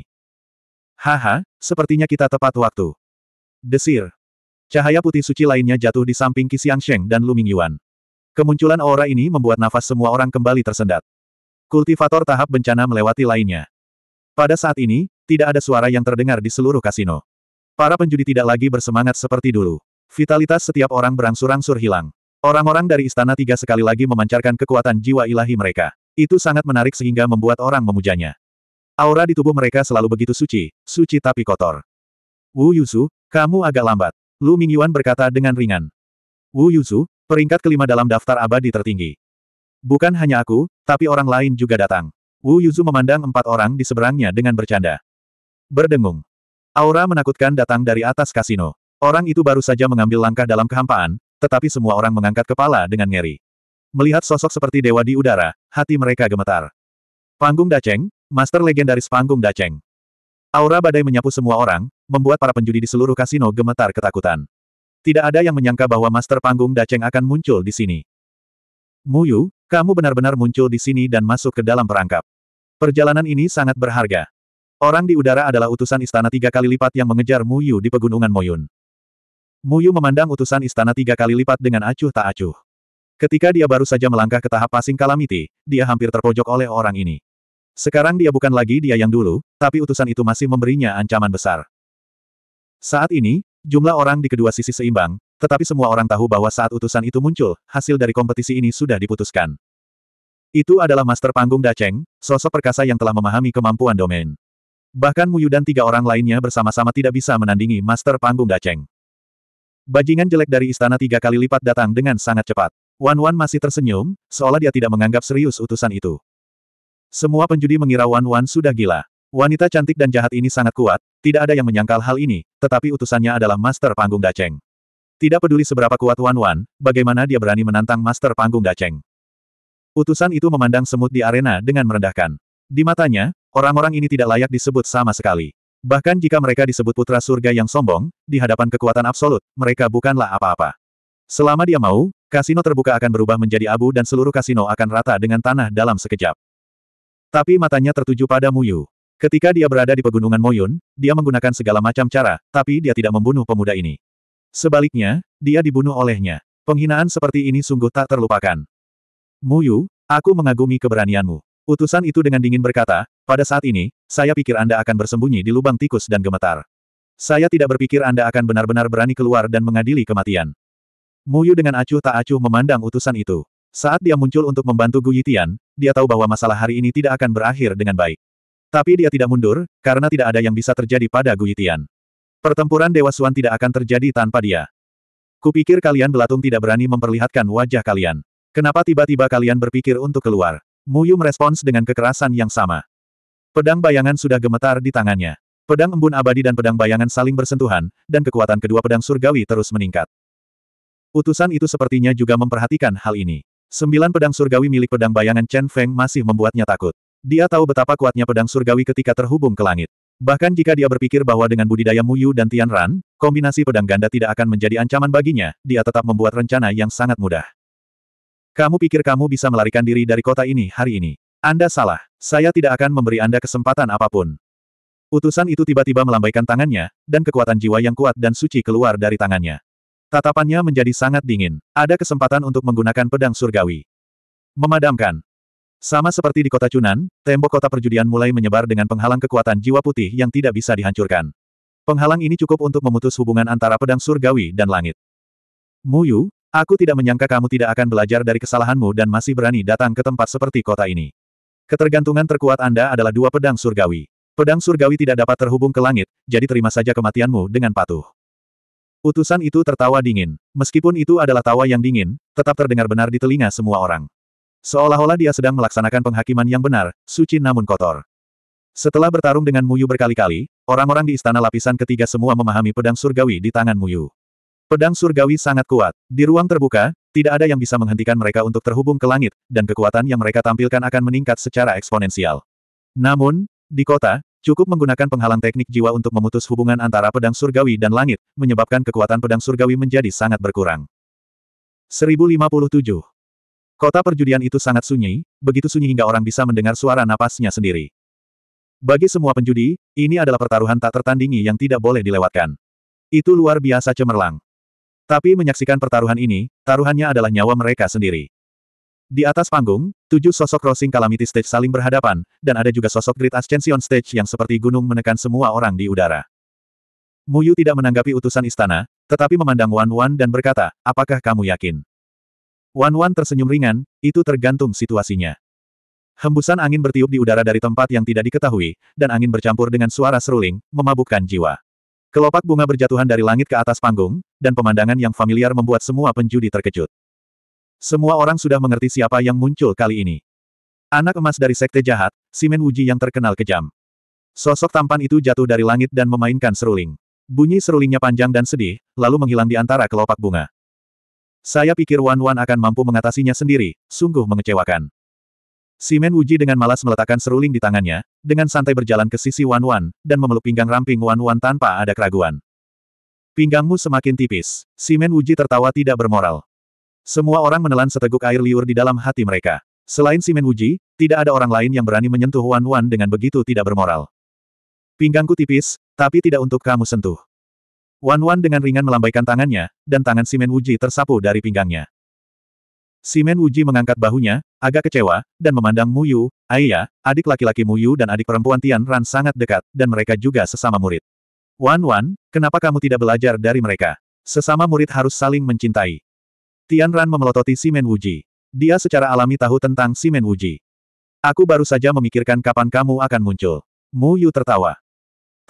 Haha, sepertinya kita tepat waktu. Desir. Cahaya putih suci lainnya jatuh di samping Qi Sheng dan Lu Mingyuan. Kemunculan aura ini membuat nafas semua orang kembali tersendat. Kultivator tahap bencana melewati lainnya. Pada saat ini, tidak ada suara yang terdengar di seluruh kasino. Para penjudi tidak lagi bersemangat seperti dulu. Vitalitas setiap orang berangsur-angsur hilang. Orang-orang dari Istana Tiga sekali lagi memancarkan kekuatan jiwa ilahi mereka. Itu sangat menarik sehingga membuat orang memujanya. Aura di tubuh mereka selalu begitu suci, suci tapi kotor. Wu Yusu, kamu agak lambat. Lu Mingyuan berkata dengan ringan. Wu Yusu, peringkat kelima dalam daftar abadi tertinggi. Bukan hanya aku, tapi orang lain juga datang. Wu Yuzu memandang empat orang di seberangnya dengan bercanda. Berdengung. Aura menakutkan datang dari atas kasino. Orang itu baru saja mengambil langkah dalam kehampaan, tetapi semua orang mengangkat kepala dengan ngeri. Melihat sosok seperti dewa di udara, hati mereka gemetar. Panggung Daceng, master legendaris panggung Daceng. Aura badai menyapu semua orang, membuat para penjudi di seluruh kasino gemetar ketakutan. Tidak ada yang menyangka bahwa master panggung Daceng akan muncul di sini. Muyu, kamu benar-benar muncul di sini dan masuk ke dalam perangkap. Perjalanan ini sangat berharga. Orang di udara adalah utusan istana tiga kali lipat yang mengejar Muyu di pegunungan Moyun. Muyu memandang utusan istana tiga kali lipat dengan acuh tak acuh. Ketika dia baru saja melangkah ke tahap passing kalamiti, dia hampir terpojok oleh orang ini. Sekarang dia bukan lagi dia yang dulu, tapi utusan itu masih memberinya ancaman besar. Saat ini, jumlah orang di kedua sisi seimbang, tetapi semua orang tahu bahwa saat utusan itu muncul, hasil dari kompetisi ini sudah diputuskan. Itu adalah master panggung Daceng, sosok perkasa yang telah memahami kemampuan domain. Bahkan Muyu dan tiga orang lainnya bersama-sama tidak bisa menandingi master panggung Daceng. Bajingan jelek dari istana tiga kali lipat datang dengan sangat cepat. Wan Wan masih tersenyum, seolah dia tidak menganggap serius utusan itu. Semua penjudi mengira Wan Wan sudah gila. Wanita cantik dan jahat ini sangat kuat, tidak ada yang menyangkal hal ini, tetapi utusannya adalah master panggung Daceng. Tidak peduli seberapa kuat Wan Wan, bagaimana dia berani menantang master panggung Daceng. Utusan itu memandang semut di arena dengan merendahkan. Di matanya, orang-orang ini tidak layak disebut sama sekali. Bahkan jika mereka disebut putra surga yang sombong, di hadapan kekuatan absolut, mereka bukanlah apa-apa. Selama dia mau, kasino terbuka akan berubah menjadi abu dan seluruh kasino akan rata dengan tanah dalam sekejap. Tapi matanya tertuju pada Muyu. Ketika dia berada di pegunungan Moyun, dia menggunakan segala macam cara, tapi dia tidak membunuh pemuda ini. Sebaliknya, dia dibunuh olehnya. Penghinaan seperti ini sungguh tak terlupakan. Muyu, aku mengagumi keberanianmu. Utusan itu dengan dingin berkata, pada saat ini, saya pikir Anda akan bersembunyi di lubang tikus dan gemetar. Saya tidak berpikir Anda akan benar-benar berani keluar dan mengadili kematian. Muyu dengan acuh tak acuh memandang utusan itu. Saat dia muncul untuk membantu Gu Yitian, dia tahu bahwa masalah hari ini tidak akan berakhir dengan baik. Tapi dia tidak mundur, karena tidak ada yang bisa terjadi pada Gu Yitian. Pertempuran Dewa Suan tidak akan terjadi tanpa dia. Kupikir kalian belatung tidak berani memperlihatkan wajah kalian. Kenapa tiba-tiba kalian berpikir untuk keluar? Muyu merespons dengan kekerasan yang sama. Pedang bayangan sudah gemetar di tangannya. Pedang embun abadi dan pedang bayangan saling bersentuhan, dan kekuatan kedua pedang surgawi terus meningkat. Utusan itu sepertinya juga memperhatikan hal ini. Sembilan pedang surgawi milik pedang bayangan Chen Feng masih membuatnya takut. Dia tahu betapa kuatnya pedang surgawi ketika terhubung ke langit. Bahkan jika dia berpikir bahwa dengan budidaya Muyu dan Tian Ran, kombinasi pedang ganda tidak akan menjadi ancaman baginya, dia tetap membuat rencana yang sangat mudah. Kamu pikir kamu bisa melarikan diri dari kota ini hari ini? Anda salah. Saya tidak akan memberi Anda kesempatan apapun. Utusan itu tiba-tiba melambaikan tangannya, dan kekuatan jiwa yang kuat dan suci keluar dari tangannya. Tatapannya menjadi sangat dingin. Ada kesempatan untuk menggunakan pedang surgawi. Memadamkan. Sama seperti di kota Cunan, tembok kota perjudian mulai menyebar dengan penghalang kekuatan jiwa putih yang tidak bisa dihancurkan. Penghalang ini cukup untuk memutus hubungan antara pedang surgawi dan langit. Muyu, aku tidak menyangka kamu tidak akan belajar dari kesalahanmu dan masih berani datang ke tempat seperti kota ini. Ketergantungan terkuat Anda adalah dua pedang surgawi. Pedang surgawi tidak dapat terhubung ke langit, jadi terima saja kematianmu dengan patuh. Utusan itu tertawa dingin. Meskipun itu adalah tawa yang dingin, tetap terdengar benar di telinga semua orang. Seolah-olah dia sedang melaksanakan penghakiman yang benar, suci namun kotor. Setelah bertarung dengan Muyu berkali-kali, orang-orang di istana lapisan ketiga semua memahami pedang surgawi di tangan Muyu. Pedang surgawi sangat kuat. Di ruang terbuka, tidak ada yang bisa menghentikan mereka untuk terhubung ke langit, dan kekuatan yang mereka tampilkan akan meningkat secara eksponensial. Namun, di kota, cukup menggunakan penghalang teknik jiwa untuk memutus hubungan antara pedang surgawi dan langit, menyebabkan kekuatan pedang surgawi menjadi sangat berkurang. 1057 Kota perjudian itu sangat sunyi, begitu sunyi hingga orang bisa mendengar suara napasnya sendiri. Bagi semua penjudi, ini adalah pertaruhan tak tertandingi yang tidak boleh dilewatkan. Itu luar biasa cemerlang. Tapi menyaksikan pertaruhan ini, taruhannya adalah nyawa mereka sendiri. Di atas panggung, tujuh sosok crossing calamity stage saling berhadapan, dan ada juga sosok Great Ascension stage yang seperti gunung menekan semua orang di udara. Muyu tidak menanggapi utusan istana, tetapi memandang Wan Wan dan berkata, apakah kamu yakin? Wan Wan tersenyum ringan, itu tergantung situasinya. Hembusan angin bertiup di udara dari tempat yang tidak diketahui, dan angin bercampur dengan suara seruling, memabukkan jiwa. Kelopak bunga berjatuhan dari langit ke atas panggung, dan pemandangan yang familiar membuat semua penjudi terkejut. Semua orang sudah mengerti siapa yang muncul kali ini. Anak emas dari sekte jahat, Simen Wuji yang terkenal kejam. Sosok tampan itu jatuh dari langit dan memainkan seruling. Bunyi serulingnya panjang dan sedih, lalu menghilang di antara kelopak bunga. Saya pikir Wan Wan akan mampu mengatasinya sendiri, sungguh mengecewakan. Simen Wuji dengan malas meletakkan seruling di tangannya, dengan santai berjalan ke sisi Wan Wan, dan memeluk pinggang ramping Wan Wan tanpa ada keraguan. Pinggangmu semakin tipis. Simen Wuji tertawa tidak bermoral. Semua orang menelan seteguk air liur di dalam hati mereka. Selain Simen Wuji, tidak ada orang lain yang berani menyentuh Wan Wan dengan begitu tidak bermoral. Pinggangku tipis, tapi tidak untuk kamu sentuh. Wan Wan dengan ringan melambaikan tangannya, dan tangan Simen Wuji tersapu dari pinggangnya. Simen Wuji mengangkat bahunya, agak kecewa, dan memandang Mu Yu. Ayah, adik laki-laki Mu Yu dan adik perempuan Tian Ran sangat dekat, dan mereka juga sesama murid. Wan Wan, kenapa kamu tidak belajar dari mereka? Sesama murid harus saling mencintai. Tian Ran memelototi Simen Wuji. Dia secara alami tahu tentang Simen Wuji. Aku baru saja memikirkan kapan kamu akan muncul. Mu Yu tertawa.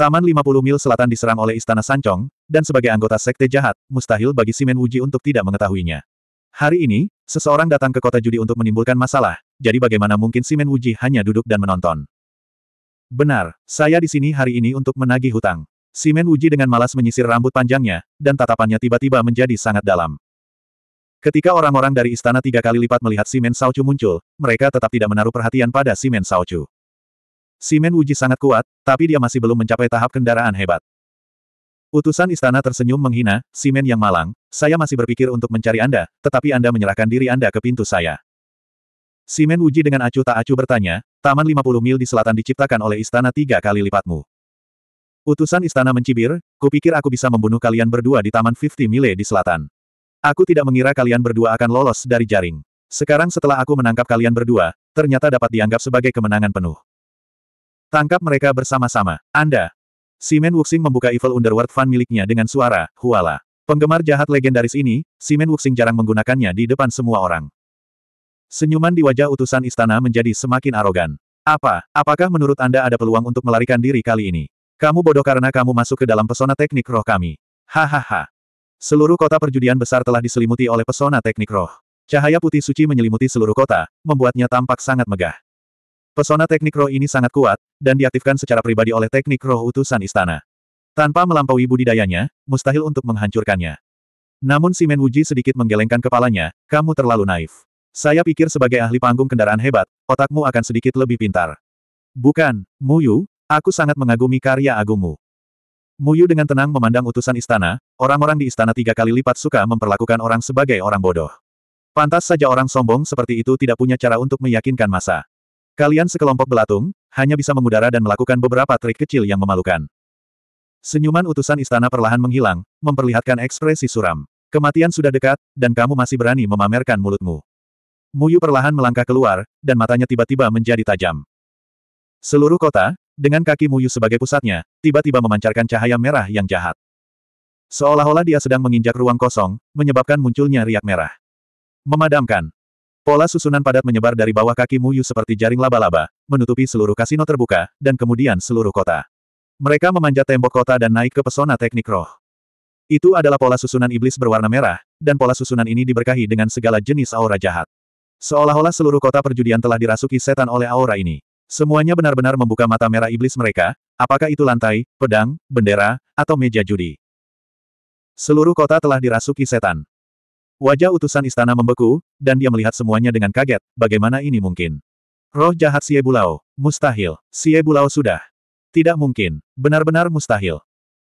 Taman 50 mil selatan diserang oleh Istana Sancong, dan sebagai anggota sekte jahat, mustahil bagi Simen Wuji untuk tidak mengetahuinya. Hari ini, seseorang datang ke kota judi untuk menimbulkan masalah, jadi bagaimana mungkin Simen Wuji hanya duduk dan menonton? Benar, saya di sini hari ini untuk menagih hutang. Simen Wuji dengan malas menyisir rambut panjangnya, dan tatapannya tiba-tiba menjadi sangat dalam. Ketika orang-orang dari istana tiga kali lipat melihat Simen Saochu muncul, mereka tetap tidak menaruh perhatian pada Simen Saochu. Simen Wuji sangat kuat, tapi dia masih belum mencapai tahap kendaraan hebat. Utusan istana tersenyum menghina, Simen yang malang, saya masih berpikir untuk mencari Anda, tetapi Anda menyerahkan diri Anda ke pintu saya. Simen Uji dengan acuh tak acuh bertanya, taman 50 mil di selatan diciptakan oleh istana tiga kali lipatmu. Utusan istana mencibir, kupikir aku bisa membunuh kalian berdua di taman 50 mile di selatan. Aku tidak mengira kalian berdua akan lolos dari jaring. Sekarang setelah aku menangkap kalian berdua, ternyata dapat dianggap sebagai kemenangan penuh. Tangkap mereka bersama-sama. Anda, Simen Wuxing membuka Evil Underworld Fund miliknya dengan suara, Huala. Penggemar jahat legendaris ini, Simen Wuxing jarang menggunakannya di depan semua orang. Senyuman di wajah utusan istana menjadi semakin arogan. Apa, apakah menurut Anda ada peluang untuk melarikan diri kali ini? Kamu bodoh karena kamu masuk ke dalam pesona teknik roh kami. Hahaha. Seluruh kota perjudian besar telah diselimuti oleh pesona teknik roh. Cahaya putih suci menyelimuti seluruh kota, membuatnya tampak sangat megah. Pesona teknik roh ini sangat kuat, dan diaktifkan secara pribadi oleh teknik roh utusan istana. Tanpa melampaui budidayanya, mustahil untuk menghancurkannya. Namun Simen Wuji sedikit menggelengkan kepalanya, kamu terlalu naif. Saya pikir sebagai ahli panggung kendaraan hebat, otakmu akan sedikit lebih pintar. Bukan, Muyu, aku sangat mengagumi karya agungmu. Muyu dengan tenang memandang utusan istana, orang-orang di istana tiga kali lipat suka memperlakukan orang sebagai orang bodoh. Pantas saja orang sombong seperti itu tidak punya cara untuk meyakinkan masa. Kalian sekelompok belatung, hanya bisa mengudara dan melakukan beberapa trik kecil yang memalukan. Senyuman utusan istana perlahan menghilang, memperlihatkan ekspresi suram. Kematian sudah dekat, dan kamu masih berani memamerkan mulutmu. Muyu perlahan melangkah keluar, dan matanya tiba-tiba menjadi tajam. Seluruh kota, dengan kaki Muyu sebagai pusatnya, tiba-tiba memancarkan cahaya merah yang jahat. Seolah-olah dia sedang menginjak ruang kosong, menyebabkan munculnya riak merah. Memadamkan. Pola susunan padat menyebar dari bawah kaki Muyu seperti jaring laba-laba, menutupi seluruh kasino terbuka, dan kemudian seluruh kota. Mereka memanjat tembok kota dan naik ke pesona teknik roh. Itu adalah pola susunan iblis berwarna merah, dan pola susunan ini diberkahi dengan segala jenis aura jahat. Seolah-olah seluruh kota perjudian telah dirasuki setan oleh aura ini. Semuanya benar-benar membuka mata merah iblis mereka, apakah itu lantai, pedang, bendera, atau meja judi. Seluruh kota telah dirasuki setan. Wajah utusan istana membeku, dan dia melihat semuanya dengan kaget, bagaimana ini mungkin? Roh jahat Xie Bulao, mustahil, Xie Bulao sudah. Tidak mungkin, benar-benar mustahil.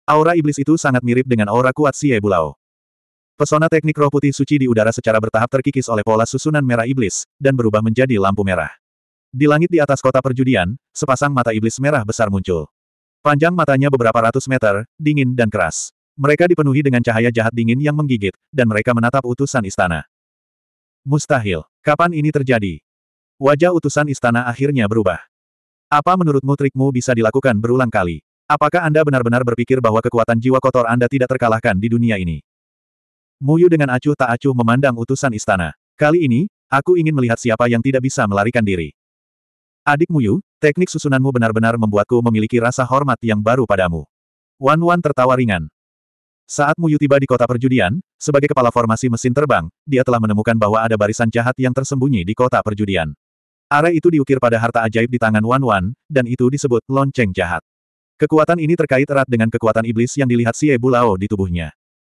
Aura iblis itu sangat mirip dengan aura kuat Xie Bulao. Pesona teknik roh putih suci di udara secara bertahap terkikis oleh pola susunan merah iblis, dan berubah menjadi lampu merah. Di langit di atas kota perjudian, sepasang mata iblis merah besar muncul. Panjang matanya beberapa ratus meter, dingin dan keras. Mereka dipenuhi dengan cahaya jahat dingin yang menggigit, dan mereka menatap utusan istana. Mustahil. Kapan ini terjadi? Wajah utusan istana akhirnya berubah. Apa menurutmu trikmu bisa dilakukan berulang kali? Apakah Anda benar-benar berpikir bahwa kekuatan jiwa kotor Anda tidak terkalahkan di dunia ini? Muyu dengan acuh tak acuh memandang utusan istana. Kali ini, aku ingin melihat siapa yang tidak bisa melarikan diri. Adik Muyu, teknik susunanmu benar-benar membuatku memiliki rasa hormat yang baru padamu. Wan Wan tertawa ringan. Saat Muyu tiba di kota perjudian, sebagai kepala formasi mesin terbang, dia telah menemukan bahwa ada barisan jahat yang tersembunyi di kota perjudian. Arah itu diukir pada harta ajaib di tangan Wan Wan, dan itu disebut lonceng jahat. Kekuatan ini terkait erat dengan kekuatan iblis yang dilihat Xie Bulao di tubuhnya.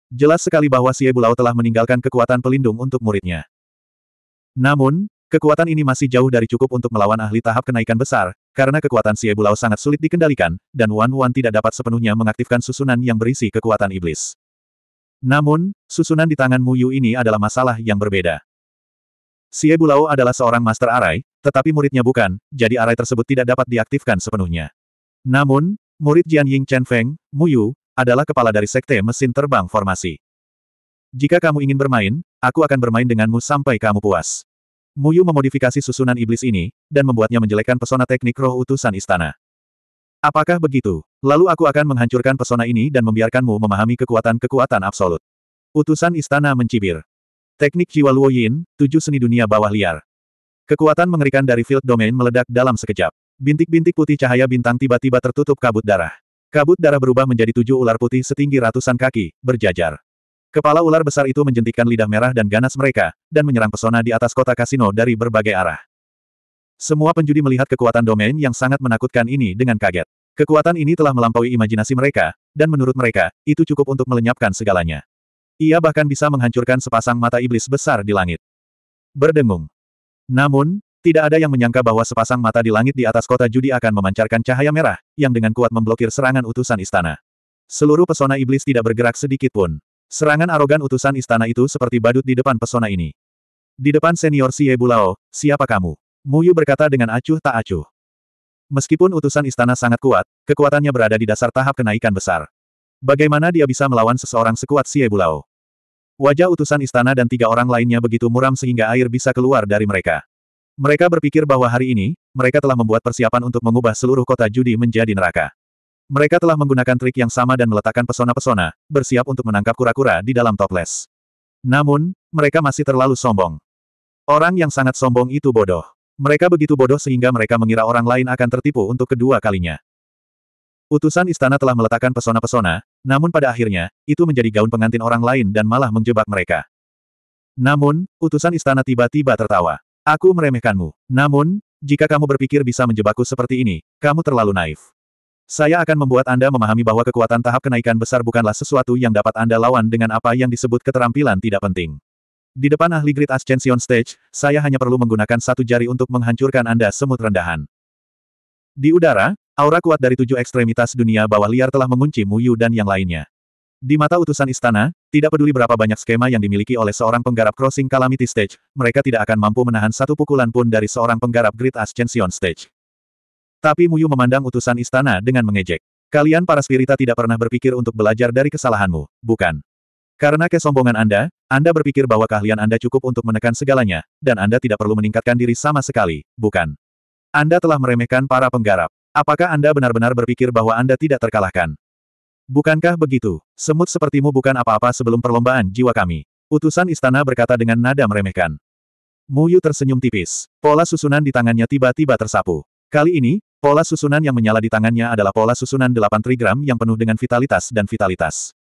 Jelas sekali bahwa Xie Bulao telah meninggalkan kekuatan pelindung untuk muridnya. Namun, Kekuatan ini masih jauh dari cukup untuk melawan ahli tahap kenaikan besar, karena kekuatan Xie Bulao sangat sulit dikendalikan, dan Wan Wan tidak dapat sepenuhnya mengaktifkan susunan yang berisi kekuatan iblis. Namun, susunan di tangan Mu Yu ini adalah masalah yang berbeda. Xie Bulao adalah seorang master arai, tetapi muridnya bukan, jadi arai tersebut tidak dapat diaktifkan sepenuhnya. Namun, murid Jian Ying Chen Feng, Mu Yu, adalah kepala dari sekte mesin terbang formasi. Jika kamu ingin bermain, aku akan bermain denganmu sampai kamu puas. Muyu memodifikasi susunan iblis ini, dan membuatnya menjelekkan pesona teknik roh utusan istana. Apakah begitu? Lalu aku akan menghancurkan pesona ini dan membiarkanmu memahami kekuatan-kekuatan absolut. Utusan istana mencibir. Teknik jiwa Luo Yin, tujuh seni dunia bawah liar. Kekuatan mengerikan dari field domain meledak dalam sekejap. Bintik-bintik putih cahaya bintang tiba-tiba tertutup kabut darah. Kabut darah berubah menjadi tujuh ular putih setinggi ratusan kaki, berjajar. Kepala ular besar itu menjentikan lidah merah dan ganas mereka, dan menyerang pesona di atas kota kasino dari berbagai arah. Semua penjudi melihat kekuatan domain yang sangat menakutkan ini dengan kaget. Kekuatan ini telah melampaui imajinasi mereka, dan menurut mereka, itu cukup untuk melenyapkan segalanya. Ia bahkan bisa menghancurkan sepasang mata iblis besar di langit. Berdengung. Namun, tidak ada yang menyangka bahwa sepasang mata di langit di atas kota judi akan memancarkan cahaya merah, yang dengan kuat memblokir serangan utusan istana. Seluruh pesona iblis tidak bergerak sedikit pun. Serangan arogan utusan istana itu seperti badut di depan pesona ini. Di depan senior Xie Bulao, siapa kamu? Mu Yu berkata dengan acuh tak acuh. Meskipun utusan istana sangat kuat, kekuatannya berada di dasar tahap kenaikan besar. Bagaimana dia bisa melawan seseorang sekuat Xie Bulao? Wajah utusan istana dan tiga orang lainnya begitu muram sehingga air bisa keluar dari mereka. Mereka berpikir bahwa hari ini, mereka telah membuat persiapan untuk mengubah seluruh kota judi menjadi neraka. Mereka telah menggunakan trik yang sama dan meletakkan pesona-pesona, bersiap untuk menangkap kura-kura di dalam toples. Namun, mereka masih terlalu sombong. Orang yang sangat sombong itu bodoh. Mereka begitu bodoh sehingga mereka mengira orang lain akan tertipu untuk kedua kalinya. Utusan istana telah meletakkan pesona-pesona, namun pada akhirnya, itu menjadi gaun pengantin orang lain dan malah menjebak mereka. Namun, utusan istana tiba-tiba tertawa. Aku meremehkanmu. Namun, jika kamu berpikir bisa menjebakku seperti ini, kamu terlalu naif. Saya akan membuat Anda memahami bahwa kekuatan tahap kenaikan besar bukanlah sesuatu yang dapat Anda lawan dengan apa yang disebut keterampilan tidak penting. Di depan ahli Great Ascension Stage, saya hanya perlu menggunakan satu jari untuk menghancurkan Anda semut rendahan. Di udara, aura kuat dari tujuh ekstremitas dunia bawah liar telah mengunci Muyu dan yang lainnya. Di mata utusan istana, tidak peduli berapa banyak skema yang dimiliki oleh seorang penggarap crossing calamity stage, mereka tidak akan mampu menahan satu pukulan pun dari seorang penggarap Great Ascension Stage. Tapi Muyu memandang utusan istana dengan mengejek. Kalian para spirita tidak pernah berpikir untuk belajar dari kesalahanmu, bukan? Karena kesombongan Anda, Anda berpikir bahwa keahlian Anda cukup untuk menekan segalanya, dan Anda tidak perlu meningkatkan diri sama sekali, bukan? Anda telah meremehkan para penggarap. Apakah Anda benar-benar berpikir bahwa Anda tidak terkalahkan? Bukankah begitu? Semut sepertimu bukan apa-apa sebelum perlombaan jiwa kami. Utusan istana berkata dengan nada meremehkan. Muyu tersenyum tipis. Pola susunan di tangannya tiba-tiba tersapu. Kali ini, Pola susunan yang menyala di tangannya adalah pola susunan delapan trigram yang penuh dengan vitalitas dan vitalitas.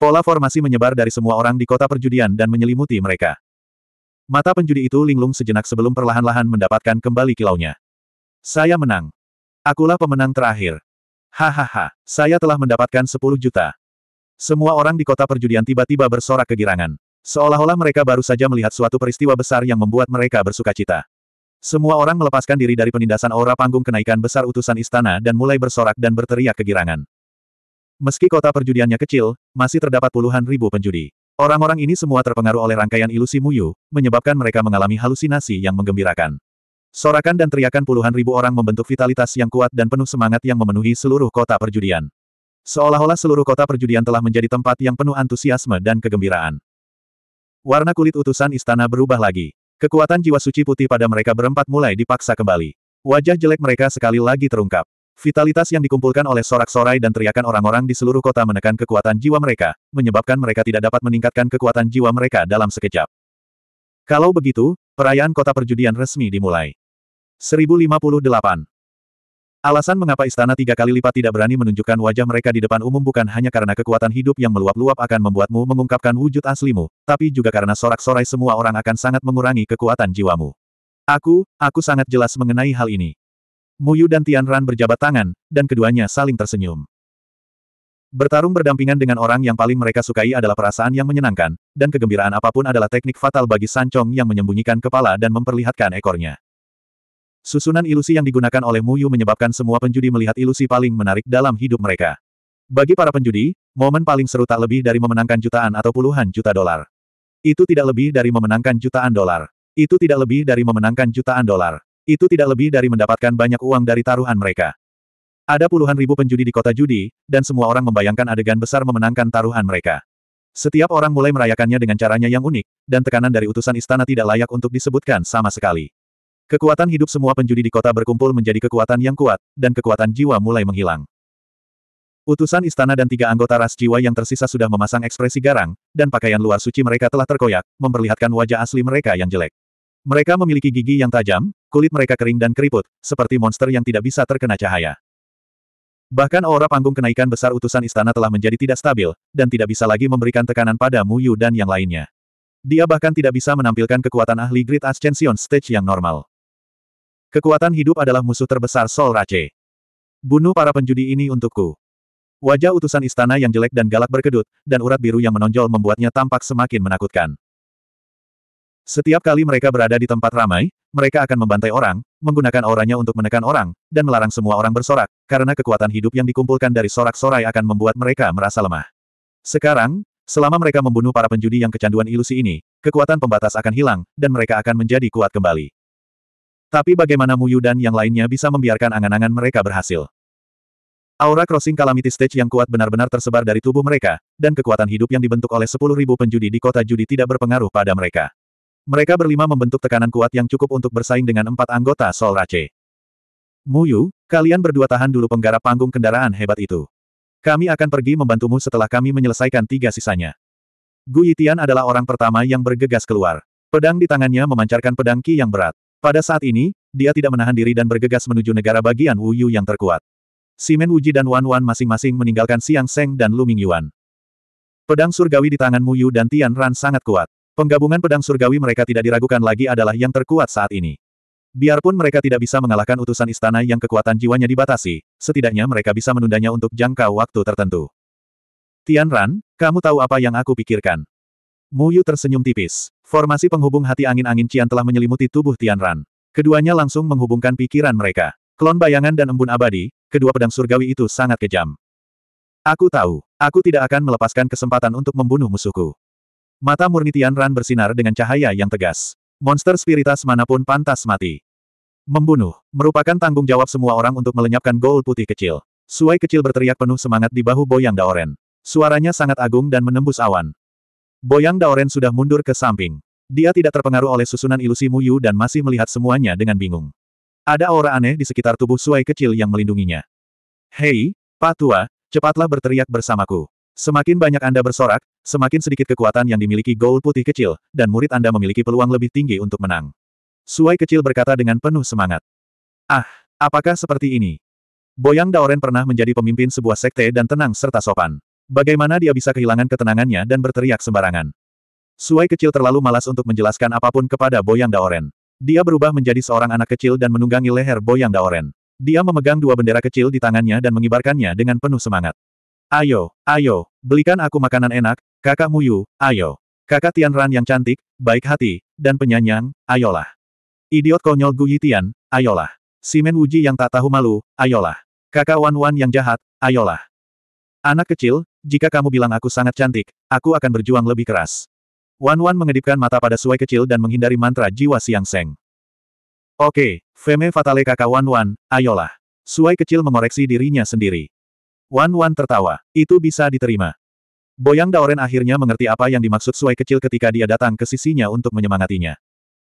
Pola formasi menyebar dari semua orang di kota perjudian dan menyelimuti mereka. Mata penjudi itu linglung sejenak sebelum perlahan-lahan mendapatkan kembali kilaunya. Saya menang. Akulah pemenang terakhir. Hahaha, saya telah mendapatkan 10 juta. Semua orang di kota perjudian tiba-tiba bersorak kegirangan. Seolah-olah mereka baru saja melihat suatu peristiwa besar yang membuat mereka bersuka cita. Semua orang melepaskan diri dari penindasan aura panggung kenaikan besar utusan istana dan mulai bersorak dan berteriak kegirangan. Meski kota perjudiannya kecil, masih terdapat puluhan ribu penjudi. Orang-orang ini semua terpengaruh oleh rangkaian ilusi Muyu, menyebabkan mereka mengalami halusinasi yang menggembirakan. Sorakan dan teriakan puluhan ribu orang membentuk vitalitas yang kuat dan penuh semangat yang memenuhi seluruh kota perjudian. Seolah-olah seluruh kota perjudian telah menjadi tempat yang penuh antusiasme dan kegembiraan. Warna kulit utusan istana berubah lagi. Kekuatan jiwa suci putih pada mereka berempat mulai dipaksa kembali. Wajah jelek mereka sekali lagi terungkap. Vitalitas yang dikumpulkan oleh sorak-sorai dan teriakan orang-orang di seluruh kota menekan kekuatan jiwa mereka, menyebabkan mereka tidak dapat meningkatkan kekuatan jiwa mereka dalam sekejap. Kalau begitu, perayaan kota perjudian resmi dimulai. 1058 Alasan mengapa istana tiga kali lipat tidak berani menunjukkan wajah mereka di depan umum bukan hanya karena kekuatan hidup yang meluap-luap akan membuatmu mengungkapkan wujud aslimu, tapi juga karena sorak-sorai semua orang akan sangat mengurangi kekuatan jiwamu. Aku, aku sangat jelas mengenai hal ini. Muyu dan Tianran berjabat tangan, dan keduanya saling tersenyum. Bertarung berdampingan dengan orang yang paling mereka sukai adalah perasaan yang menyenangkan, dan kegembiraan apapun adalah teknik fatal bagi Sancong yang menyembunyikan kepala dan memperlihatkan ekornya. Susunan ilusi yang digunakan oleh Muyu menyebabkan semua penjudi melihat ilusi paling menarik dalam hidup mereka. Bagi para penjudi, momen paling seru tak lebih dari memenangkan jutaan atau puluhan juta dolar. Itu tidak lebih dari memenangkan jutaan dolar. Itu tidak lebih dari memenangkan jutaan dolar. Itu tidak lebih dari mendapatkan banyak uang dari taruhan mereka. Ada puluhan ribu penjudi di kota judi, dan semua orang membayangkan adegan besar memenangkan taruhan mereka. Setiap orang mulai merayakannya dengan caranya yang unik, dan tekanan dari utusan istana tidak layak untuk disebutkan sama sekali. Kekuatan hidup semua penjudi di kota berkumpul menjadi kekuatan yang kuat, dan kekuatan jiwa mulai menghilang. Utusan istana dan tiga anggota ras jiwa yang tersisa sudah memasang ekspresi garang, dan pakaian luar suci mereka telah terkoyak, memperlihatkan wajah asli mereka yang jelek. Mereka memiliki gigi yang tajam, kulit mereka kering dan keriput, seperti monster yang tidak bisa terkena cahaya. Bahkan aura panggung kenaikan besar utusan istana telah menjadi tidak stabil, dan tidak bisa lagi memberikan tekanan pada Mu Yu dan yang lainnya. Dia bahkan tidak bisa menampilkan kekuatan ahli Great Ascension Stage yang normal. Kekuatan hidup adalah musuh terbesar Sol Rache. Bunuh para penjudi ini untukku. Wajah utusan istana yang jelek dan galak berkedut, dan urat biru yang menonjol membuatnya tampak semakin menakutkan. Setiap kali mereka berada di tempat ramai, mereka akan membantai orang, menggunakan auranya untuk menekan orang, dan melarang semua orang bersorak, karena kekuatan hidup yang dikumpulkan dari sorak-sorai akan membuat mereka merasa lemah. Sekarang, selama mereka membunuh para penjudi yang kecanduan ilusi ini, kekuatan pembatas akan hilang, dan mereka akan menjadi kuat kembali. Tapi bagaimana Muyu dan yang lainnya bisa membiarkan angan-angan mereka berhasil? Aura crossing calamity stage yang kuat benar-benar tersebar dari tubuh mereka, dan kekuatan hidup yang dibentuk oleh 10.000 penjudi di kota judi tidak berpengaruh pada mereka. Mereka berlima membentuk tekanan kuat yang cukup untuk bersaing dengan empat anggota Sol Rache. Muyu, kalian berdua tahan dulu penggarap panggung kendaraan hebat itu. Kami akan pergi membantumu setelah kami menyelesaikan tiga sisanya. Gu Yitian adalah orang pertama yang bergegas keluar. Pedang di tangannya memancarkan pedang Ki yang berat. Pada saat ini, dia tidak menahan diri dan bergegas menuju negara bagian Wu Yu yang terkuat. Simen Wuji dan Wan Wan masing-masing meninggalkan Siang Seng dan Luming Yuan. Pedang surgawi di tangan Mu Yu dan Tian Ran sangat kuat. Penggabungan pedang surgawi mereka tidak diragukan lagi adalah yang terkuat saat ini. Biarpun mereka tidak bisa mengalahkan utusan istana yang kekuatan jiwanya dibatasi, setidaknya mereka bisa menundanya untuk jangka waktu tertentu. Tian Ran, kamu tahu apa yang aku pikirkan. Muyu tersenyum tipis. Formasi penghubung hati angin-angin Cian telah menyelimuti tubuh Tian Ran. Keduanya langsung menghubungkan pikiran mereka. Klon bayangan dan embun abadi, kedua pedang surgawi itu sangat kejam. Aku tahu, aku tidak akan melepaskan kesempatan untuk membunuh musuhku. Mata murni Tian Ran bersinar dengan cahaya yang tegas. Monster spiritas manapun pantas mati. Membunuh, merupakan tanggung jawab semua orang untuk melenyapkan gol putih kecil. Suai kecil berteriak penuh semangat di bahu Boyang Daoren. Suaranya sangat agung dan menembus awan. Boyang Daoren sudah mundur ke samping. Dia tidak terpengaruh oleh susunan ilusi Muyu dan masih melihat semuanya dengan bingung. Ada aura aneh di sekitar tubuh Suai kecil yang melindunginya. Hei, Pak Tua, cepatlah berteriak bersamaku. Semakin banyak Anda bersorak, semakin sedikit kekuatan yang dimiliki Gold Putih kecil, dan murid Anda memiliki peluang lebih tinggi untuk menang. Suai kecil berkata dengan penuh semangat. Ah, apakah seperti ini? Boyang Daoren pernah menjadi pemimpin sebuah sekte dan tenang serta sopan. Bagaimana dia bisa kehilangan ketenangannya dan berteriak sembarangan? Suai kecil terlalu malas untuk menjelaskan apapun kepada Boyang Daoren. Dia berubah menjadi seorang anak kecil dan menunggangi leher Boyang Daoren. Dia memegang dua bendera kecil di tangannya dan mengibarkannya dengan penuh semangat. Ayo, ayo, belikan aku makanan enak, kakak Muyu, ayo. Kakak Tianran yang cantik, baik hati, dan penyanyang, ayolah. Idiot konyol Gu Yitian, ayolah. Simen Wuji yang tak tahu malu, ayolah. Kakak Wan Wan yang jahat, ayolah. Anak kecil, jika kamu bilang aku sangat cantik, aku akan berjuang lebih keras. Wan Wan mengedipkan mata pada suai kecil dan menghindari mantra jiwa siang seng. Oke, Feme Fatale kakak Wan Wan, ayolah. Suai kecil mengoreksi dirinya sendiri. Wan Wan tertawa, itu bisa diterima. Boyang Daoren akhirnya mengerti apa yang dimaksud suai kecil ketika dia datang ke sisinya untuk menyemangatinya.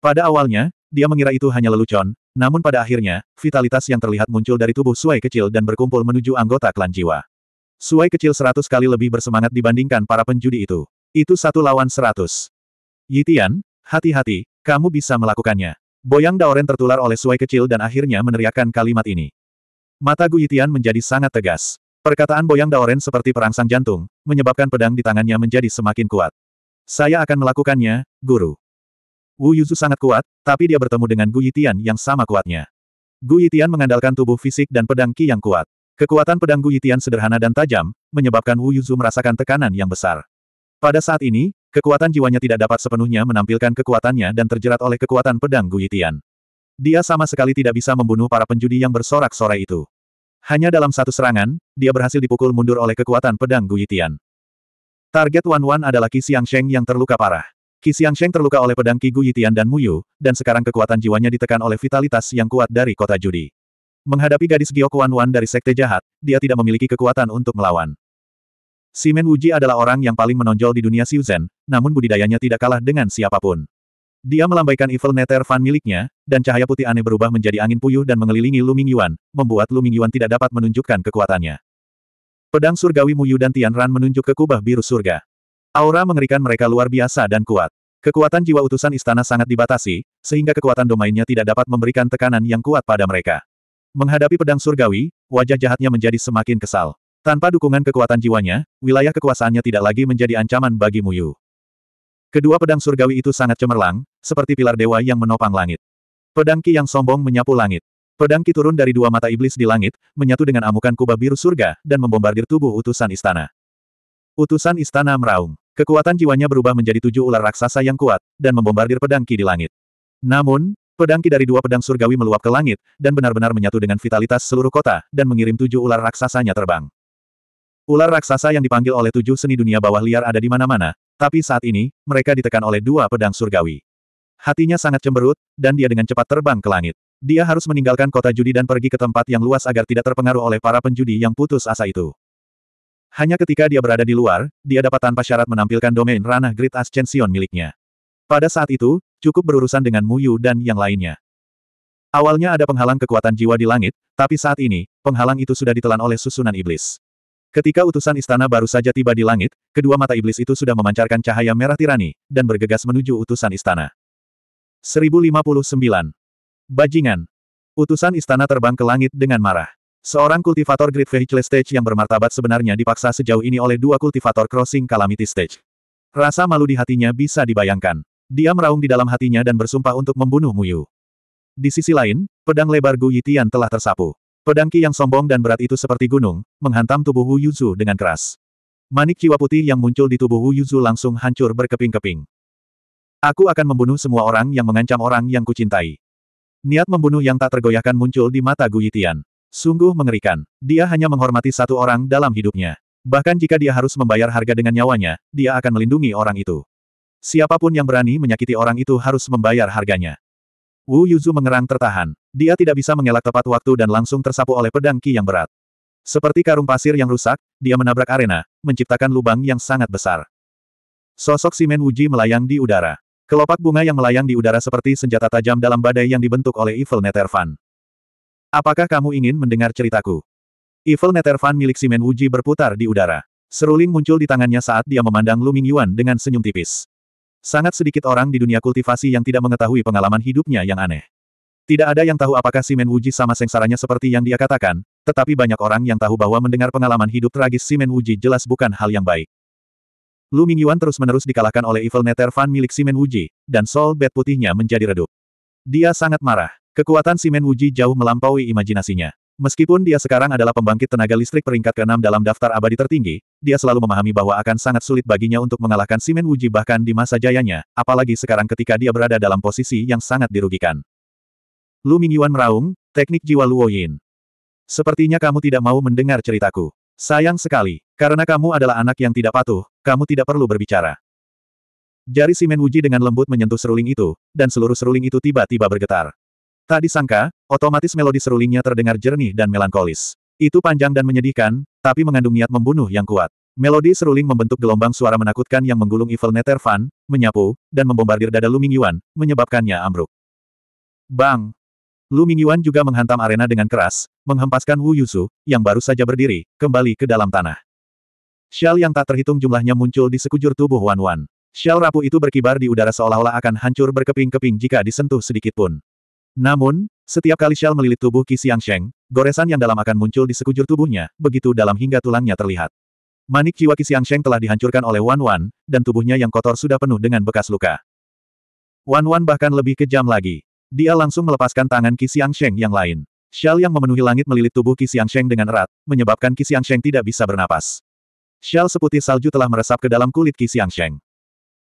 Pada awalnya, dia mengira itu hanya lelucon, namun pada akhirnya, vitalitas yang terlihat muncul dari tubuh suai kecil dan berkumpul menuju anggota klan jiwa. Suai kecil seratus kali lebih bersemangat dibandingkan para penjudi itu. Itu satu lawan seratus. Yitian, hati-hati, kamu bisa melakukannya. Boyang Daoren tertular oleh Suai kecil dan akhirnya meneriakkan kalimat ini. Mata Gu Yitian menjadi sangat tegas. Perkataan Boyang Daoren seperti perangsang jantung, menyebabkan pedang di tangannya menjadi semakin kuat. Saya akan melakukannya, guru. Wu Yuzu sangat kuat, tapi dia bertemu dengan Gu Yitian yang sama kuatnya. Gu Yitian mengandalkan tubuh fisik dan pedang Ki yang kuat. Kekuatan pedang Guitian sederhana dan tajam, menyebabkan Wu Yuzu merasakan tekanan yang besar. Pada saat ini, kekuatan jiwanya tidak dapat sepenuhnya menampilkan kekuatannya dan terjerat oleh kekuatan pedang Guitian. Dia sama sekali tidak bisa membunuh para penjudi yang bersorak-sorai itu. Hanya dalam satu serangan, dia berhasil dipukul mundur oleh kekuatan pedang Guitian. Target Wan Wan adalah Qi Xiangsheng yang terluka parah. Qi Xiangsheng terluka oleh pedang Qi Gu Yitian dan Muyu, dan sekarang kekuatan jiwanya ditekan oleh vitalitas yang kuat dari kota judi. Menghadapi gadis Giokuan Wan dari sekte jahat, dia tidak memiliki kekuatan untuk melawan. Si Men Wuji adalah orang yang paling menonjol di dunia Siuzen, namun budidayanya tidak kalah dengan siapapun. Dia melambaikan Evil Nether Fan miliknya, dan cahaya putih aneh berubah menjadi angin puyuh dan mengelilingi Lu Yuan, membuat Lu Yuan tidak dapat menunjukkan kekuatannya. Pedang surgawi Muyu dan Tian Ran menunjuk ke kubah biru surga. Aura mengerikan mereka luar biasa dan kuat. Kekuatan jiwa utusan istana sangat dibatasi, sehingga kekuatan domainnya tidak dapat memberikan tekanan yang kuat pada mereka. Menghadapi pedang surgawi, wajah jahatnya menjadi semakin kesal. Tanpa dukungan kekuatan jiwanya, wilayah kekuasaannya tidak lagi menjadi ancaman bagi Muyu. Kedua pedang surgawi itu sangat cemerlang, seperti pilar dewa yang menopang langit. Pedang Ki yang sombong menyapu langit. Pedang Ki turun dari dua mata iblis di langit, menyatu dengan amukan kubah biru surga, dan membombardir tubuh utusan istana. Utusan istana meraung. Kekuatan jiwanya berubah menjadi tujuh ular raksasa yang kuat, dan membombardir pedang Ki di langit. Namun, Pedang ki dari dua pedang surgawi meluap ke langit, dan benar-benar menyatu dengan vitalitas seluruh kota, dan mengirim tujuh ular raksasanya terbang. Ular raksasa yang dipanggil oleh tujuh seni dunia bawah liar ada di mana-mana, tapi saat ini, mereka ditekan oleh dua pedang surgawi. Hatinya sangat cemberut, dan dia dengan cepat terbang ke langit. Dia harus meninggalkan kota judi dan pergi ke tempat yang luas agar tidak terpengaruh oleh para penjudi yang putus asa itu. Hanya ketika dia berada di luar, dia dapat tanpa syarat menampilkan domain ranah Great Ascension miliknya. Pada saat itu, cukup berurusan dengan Yu dan yang lainnya. Awalnya ada penghalang kekuatan jiwa di langit, tapi saat ini, penghalang itu sudah ditelan oleh susunan iblis. Ketika utusan istana baru saja tiba di langit, kedua mata iblis itu sudah memancarkan cahaya merah tirani, dan bergegas menuju utusan istana. 1059. Bajingan. Utusan istana terbang ke langit dengan marah. Seorang kultivator Great Vehicle Stage yang bermartabat sebenarnya dipaksa sejauh ini oleh dua kultivator Crossing Calamity Stage. Rasa malu di hatinya bisa dibayangkan. Dia meraung di dalam hatinya dan bersumpah untuk membunuh Muyu. Di sisi lain, pedang lebar Gu Yitian telah tersapu. Pedang Ki yang sombong dan berat itu seperti gunung, menghantam tubuh Wu Yuzu dengan keras. Manik jiwa putih yang muncul di tubuh Wu Yuzu langsung hancur berkeping-keping. Aku akan membunuh semua orang yang mengancam orang yang kucintai. Niat membunuh yang tak tergoyahkan muncul di mata Gu Yitian. Sungguh mengerikan. Dia hanya menghormati satu orang dalam hidupnya. Bahkan jika dia harus membayar harga dengan nyawanya, dia akan melindungi orang itu. Siapapun yang berani menyakiti orang itu harus membayar harganya. Wu Yuzu mengerang tertahan. Dia tidak bisa mengelak tepat waktu dan langsung tersapu oleh pedang Ki yang berat. Seperti karung pasir yang rusak, dia menabrak arena, menciptakan lubang yang sangat besar. Sosok Simen Wuji melayang di udara. Kelopak bunga yang melayang di udara seperti senjata tajam dalam badai yang dibentuk oleh Evil Netervan. Apakah kamu ingin mendengar ceritaku? Evil Netervan milik Simen Wuji berputar di udara. Seruling muncul di tangannya saat dia memandang Luming Yuan dengan senyum tipis. Sangat sedikit orang di dunia kultivasi yang tidak mengetahui pengalaman hidupnya yang aneh. Tidak ada yang tahu apakah Simen Wuji sama sengsaranya seperti yang dia katakan, tetapi banyak orang yang tahu bahwa mendengar pengalaman hidup tragis Simen Wuji jelas bukan hal yang baik. Lu Mingyuan terus-menerus dikalahkan oleh Evil Nether Fan milik Simen Wuji, dan Soul Bed putihnya menjadi redup. Dia sangat marah. Kekuatan Simen Wuji jauh melampaui imajinasinya. Meskipun dia sekarang adalah pembangkit tenaga listrik peringkat ke-6 dalam daftar abadi tertinggi, dia selalu memahami bahwa akan sangat sulit baginya untuk mengalahkan Simen Wuji bahkan di masa jayanya, apalagi sekarang ketika dia berada dalam posisi yang sangat dirugikan. Lu Mingyuan meraung, teknik jiwa Luo Yin. Sepertinya kamu tidak mau mendengar ceritaku. Sayang sekali, karena kamu adalah anak yang tidak patuh, kamu tidak perlu berbicara. Jari Simen Wuji dengan lembut menyentuh seruling itu, dan seluruh seruling itu tiba-tiba bergetar. Tak disangka, otomatis melodi serulingnya terdengar jernih dan melankolis. Itu panjang dan menyedihkan, tapi mengandung niat membunuh yang kuat. Melodi seruling membentuk gelombang suara menakutkan yang menggulung Evil Nether Fan, menyapu, dan membombardir dada Luming Yuan, menyebabkannya ambruk. Bang! Luming Yuan juga menghantam arena dengan keras, menghempaskan Wu Yuzu, yang baru saja berdiri, kembali ke dalam tanah. Shell yang tak terhitung jumlahnya muncul di sekujur tubuh Wan Wan. Shell rapuh itu berkibar di udara seolah-olah akan hancur berkeping-keping jika disentuh sedikitpun. Namun, setiap kali Shell melilit tubuh Qi Sheng, goresan yang dalam akan muncul di sekujur tubuhnya, begitu dalam hingga tulangnya terlihat. Manik jiwa Qi Sheng telah dihancurkan oleh Wan Wan, dan tubuhnya yang kotor sudah penuh dengan bekas luka. Wan Wan bahkan lebih kejam lagi. Dia langsung melepaskan tangan Qi Sheng yang lain. Shell yang memenuhi langit melilit tubuh Qi Sheng dengan erat, menyebabkan Qi Sheng tidak bisa bernapas. Shell seputih salju telah meresap ke dalam kulit Qi Sheng.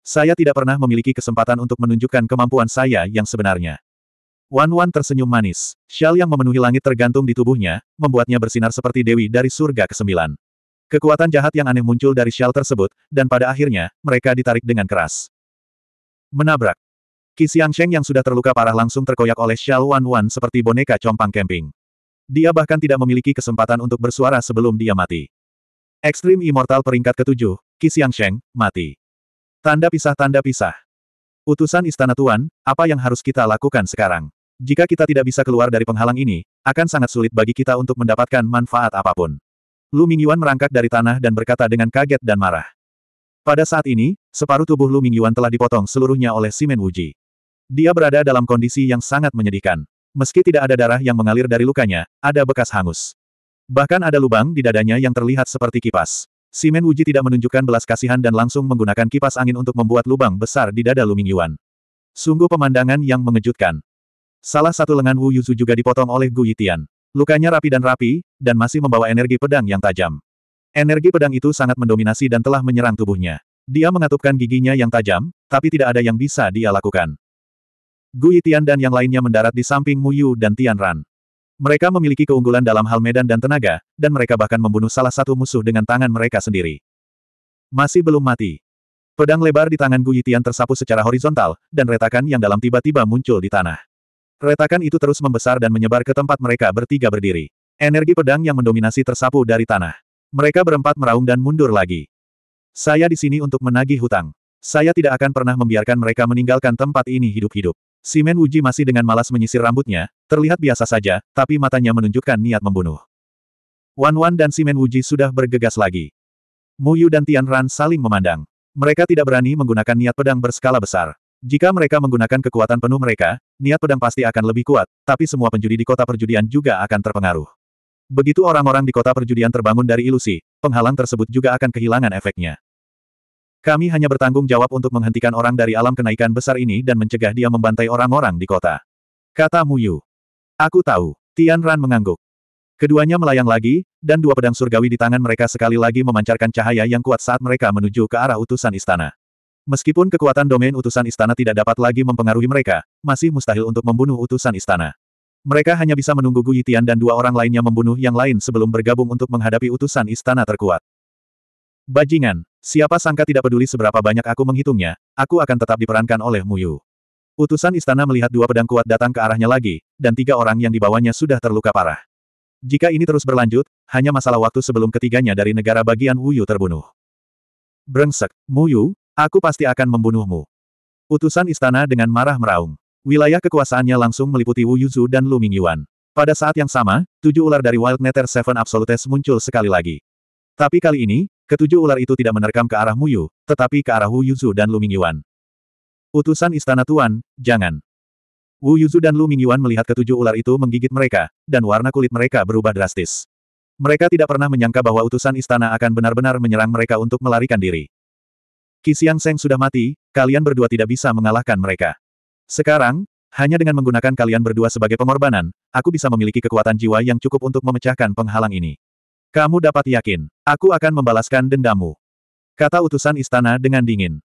Saya tidak pernah memiliki kesempatan untuk menunjukkan kemampuan saya yang sebenarnya. Wan Wan tersenyum manis. Syal yang memenuhi langit tergantung di tubuhnya, membuatnya bersinar seperti dewi dari surga ke-9. Kekuatan jahat yang aneh muncul dari syal tersebut, dan pada akhirnya, mereka ditarik dengan keras. Menabrak. Qi Sheng yang sudah terluka parah langsung terkoyak oleh syal Wan Wan seperti boneka compang camping. Dia bahkan tidak memiliki kesempatan untuk bersuara sebelum dia mati. Ekstrim Immortal peringkat ketujuh, Qi Sheng, mati. Tanda pisah-tanda pisah. Utusan Istana Tuan, apa yang harus kita lakukan sekarang? Jika kita tidak bisa keluar dari penghalang ini, akan sangat sulit bagi kita untuk mendapatkan manfaat apapun. Lu Mingyuan merangkak dari tanah dan berkata dengan kaget dan marah. Pada saat ini, separuh tubuh Lu Mingyuan telah dipotong seluruhnya oleh Simen Wuji. Dia berada dalam kondisi yang sangat menyedihkan. Meski tidak ada darah yang mengalir dari lukanya, ada bekas hangus. Bahkan ada lubang di dadanya yang terlihat seperti kipas. Simen Wuji tidak menunjukkan belas kasihan dan langsung menggunakan kipas angin untuk membuat lubang besar di dada Lu Mingyuan. Sungguh pemandangan yang mengejutkan. Salah satu lengan Wu Yuzu juga dipotong oleh Gu Yitian. Lukanya rapi dan rapi, dan masih membawa energi pedang yang tajam. Energi pedang itu sangat mendominasi dan telah menyerang tubuhnya. Dia mengatupkan giginya yang tajam, tapi tidak ada yang bisa dia lakukan. Gu Yitian dan yang lainnya mendarat di samping Mu Yu dan Tian Ran. Mereka memiliki keunggulan dalam hal medan dan tenaga, dan mereka bahkan membunuh salah satu musuh dengan tangan mereka sendiri. Masih belum mati. Pedang lebar di tangan Gu Yitian tersapu secara horizontal, dan retakan yang dalam tiba-tiba muncul di tanah. Retakan itu terus membesar dan menyebar ke tempat mereka bertiga berdiri. Energi pedang yang mendominasi tersapu dari tanah. Mereka berempat meraung dan mundur lagi. Saya di sini untuk menagih hutang. Saya tidak akan pernah membiarkan mereka meninggalkan tempat ini hidup-hidup. Simen Wuji masih dengan malas menyisir rambutnya, terlihat biasa saja, tapi matanya menunjukkan niat membunuh. Wan Wan dan Simen Wuji sudah bergegas lagi. Mu Yu dan Tian Ran saling memandang. Mereka tidak berani menggunakan niat pedang berskala besar. Jika mereka menggunakan kekuatan penuh mereka, niat pedang pasti akan lebih kuat, tapi semua penjudi di kota perjudian juga akan terpengaruh. Begitu orang-orang di kota perjudian terbangun dari ilusi, penghalang tersebut juga akan kehilangan efeknya. Kami hanya bertanggung jawab untuk menghentikan orang dari alam kenaikan besar ini dan mencegah dia membantai orang-orang di kota. Kata Muyu. Aku tahu. Tian Ran mengangguk. Keduanya melayang lagi, dan dua pedang surgawi di tangan mereka sekali lagi memancarkan cahaya yang kuat saat mereka menuju ke arah utusan istana. Meskipun kekuatan domain utusan istana tidak dapat lagi mempengaruhi mereka, masih mustahil untuk membunuh utusan istana. Mereka hanya bisa menunggu Gu Yitian dan dua orang lainnya membunuh yang lain sebelum bergabung untuk menghadapi utusan istana terkuat. Bajingan, siapa sangka tidak peduli seberapa banyak aku menghitungnya, aku akan tetap diperankan oleh Muyu. Utusan istana melihat dua pedang kuat datang ke arahnya lagi, dan tiga orang yang dibawanya sudah terluka parah. Jika ini terus berlanjut, hanya masalah waktu sebelum ketiganya dari negara bagian Wuyu terbunuh. Brengsek, Muyu, Aku pasti akan membunuhmu. Utusan istana dengan marah meraung. Wilayah kekuasaannya langsung meliputi Wu Yuzu dan Lu Mingyuan. Pada saat yang sama, tujuh ular dari Wild Nether Seven Absolutes muncul sekali lagi. Tapi kali ini, ketujuh ular itu tidak menerkam ke arah Muyu, tetapi ke arah Wu Yuzu dan Lu Mingyuan. Utusan istana Tuan, jangan. Wu Yuzu dan Lu Mingyuan melihat ketujuh ular itu menggigit mereka, dan warna kulit mereka berubah drastis. Mereka tidak pernah menyangka bahwa utusan istana akan benar-benar menyerang mereka untuk melarikan diri. Kisiang Seng sudah mati, kalian berdua tidak bisa mengalahkan mereka. Sekarang, hanya dengan menggunakan kalian berdua sebagai pengorbanan, aku bisa memiliki kekuatan jiwa yang cukup untuk memecahkan penghalang ini. Kamu dapat yakin, aku akan membalaskan dendammu. Kata utusan istana dengan dingin.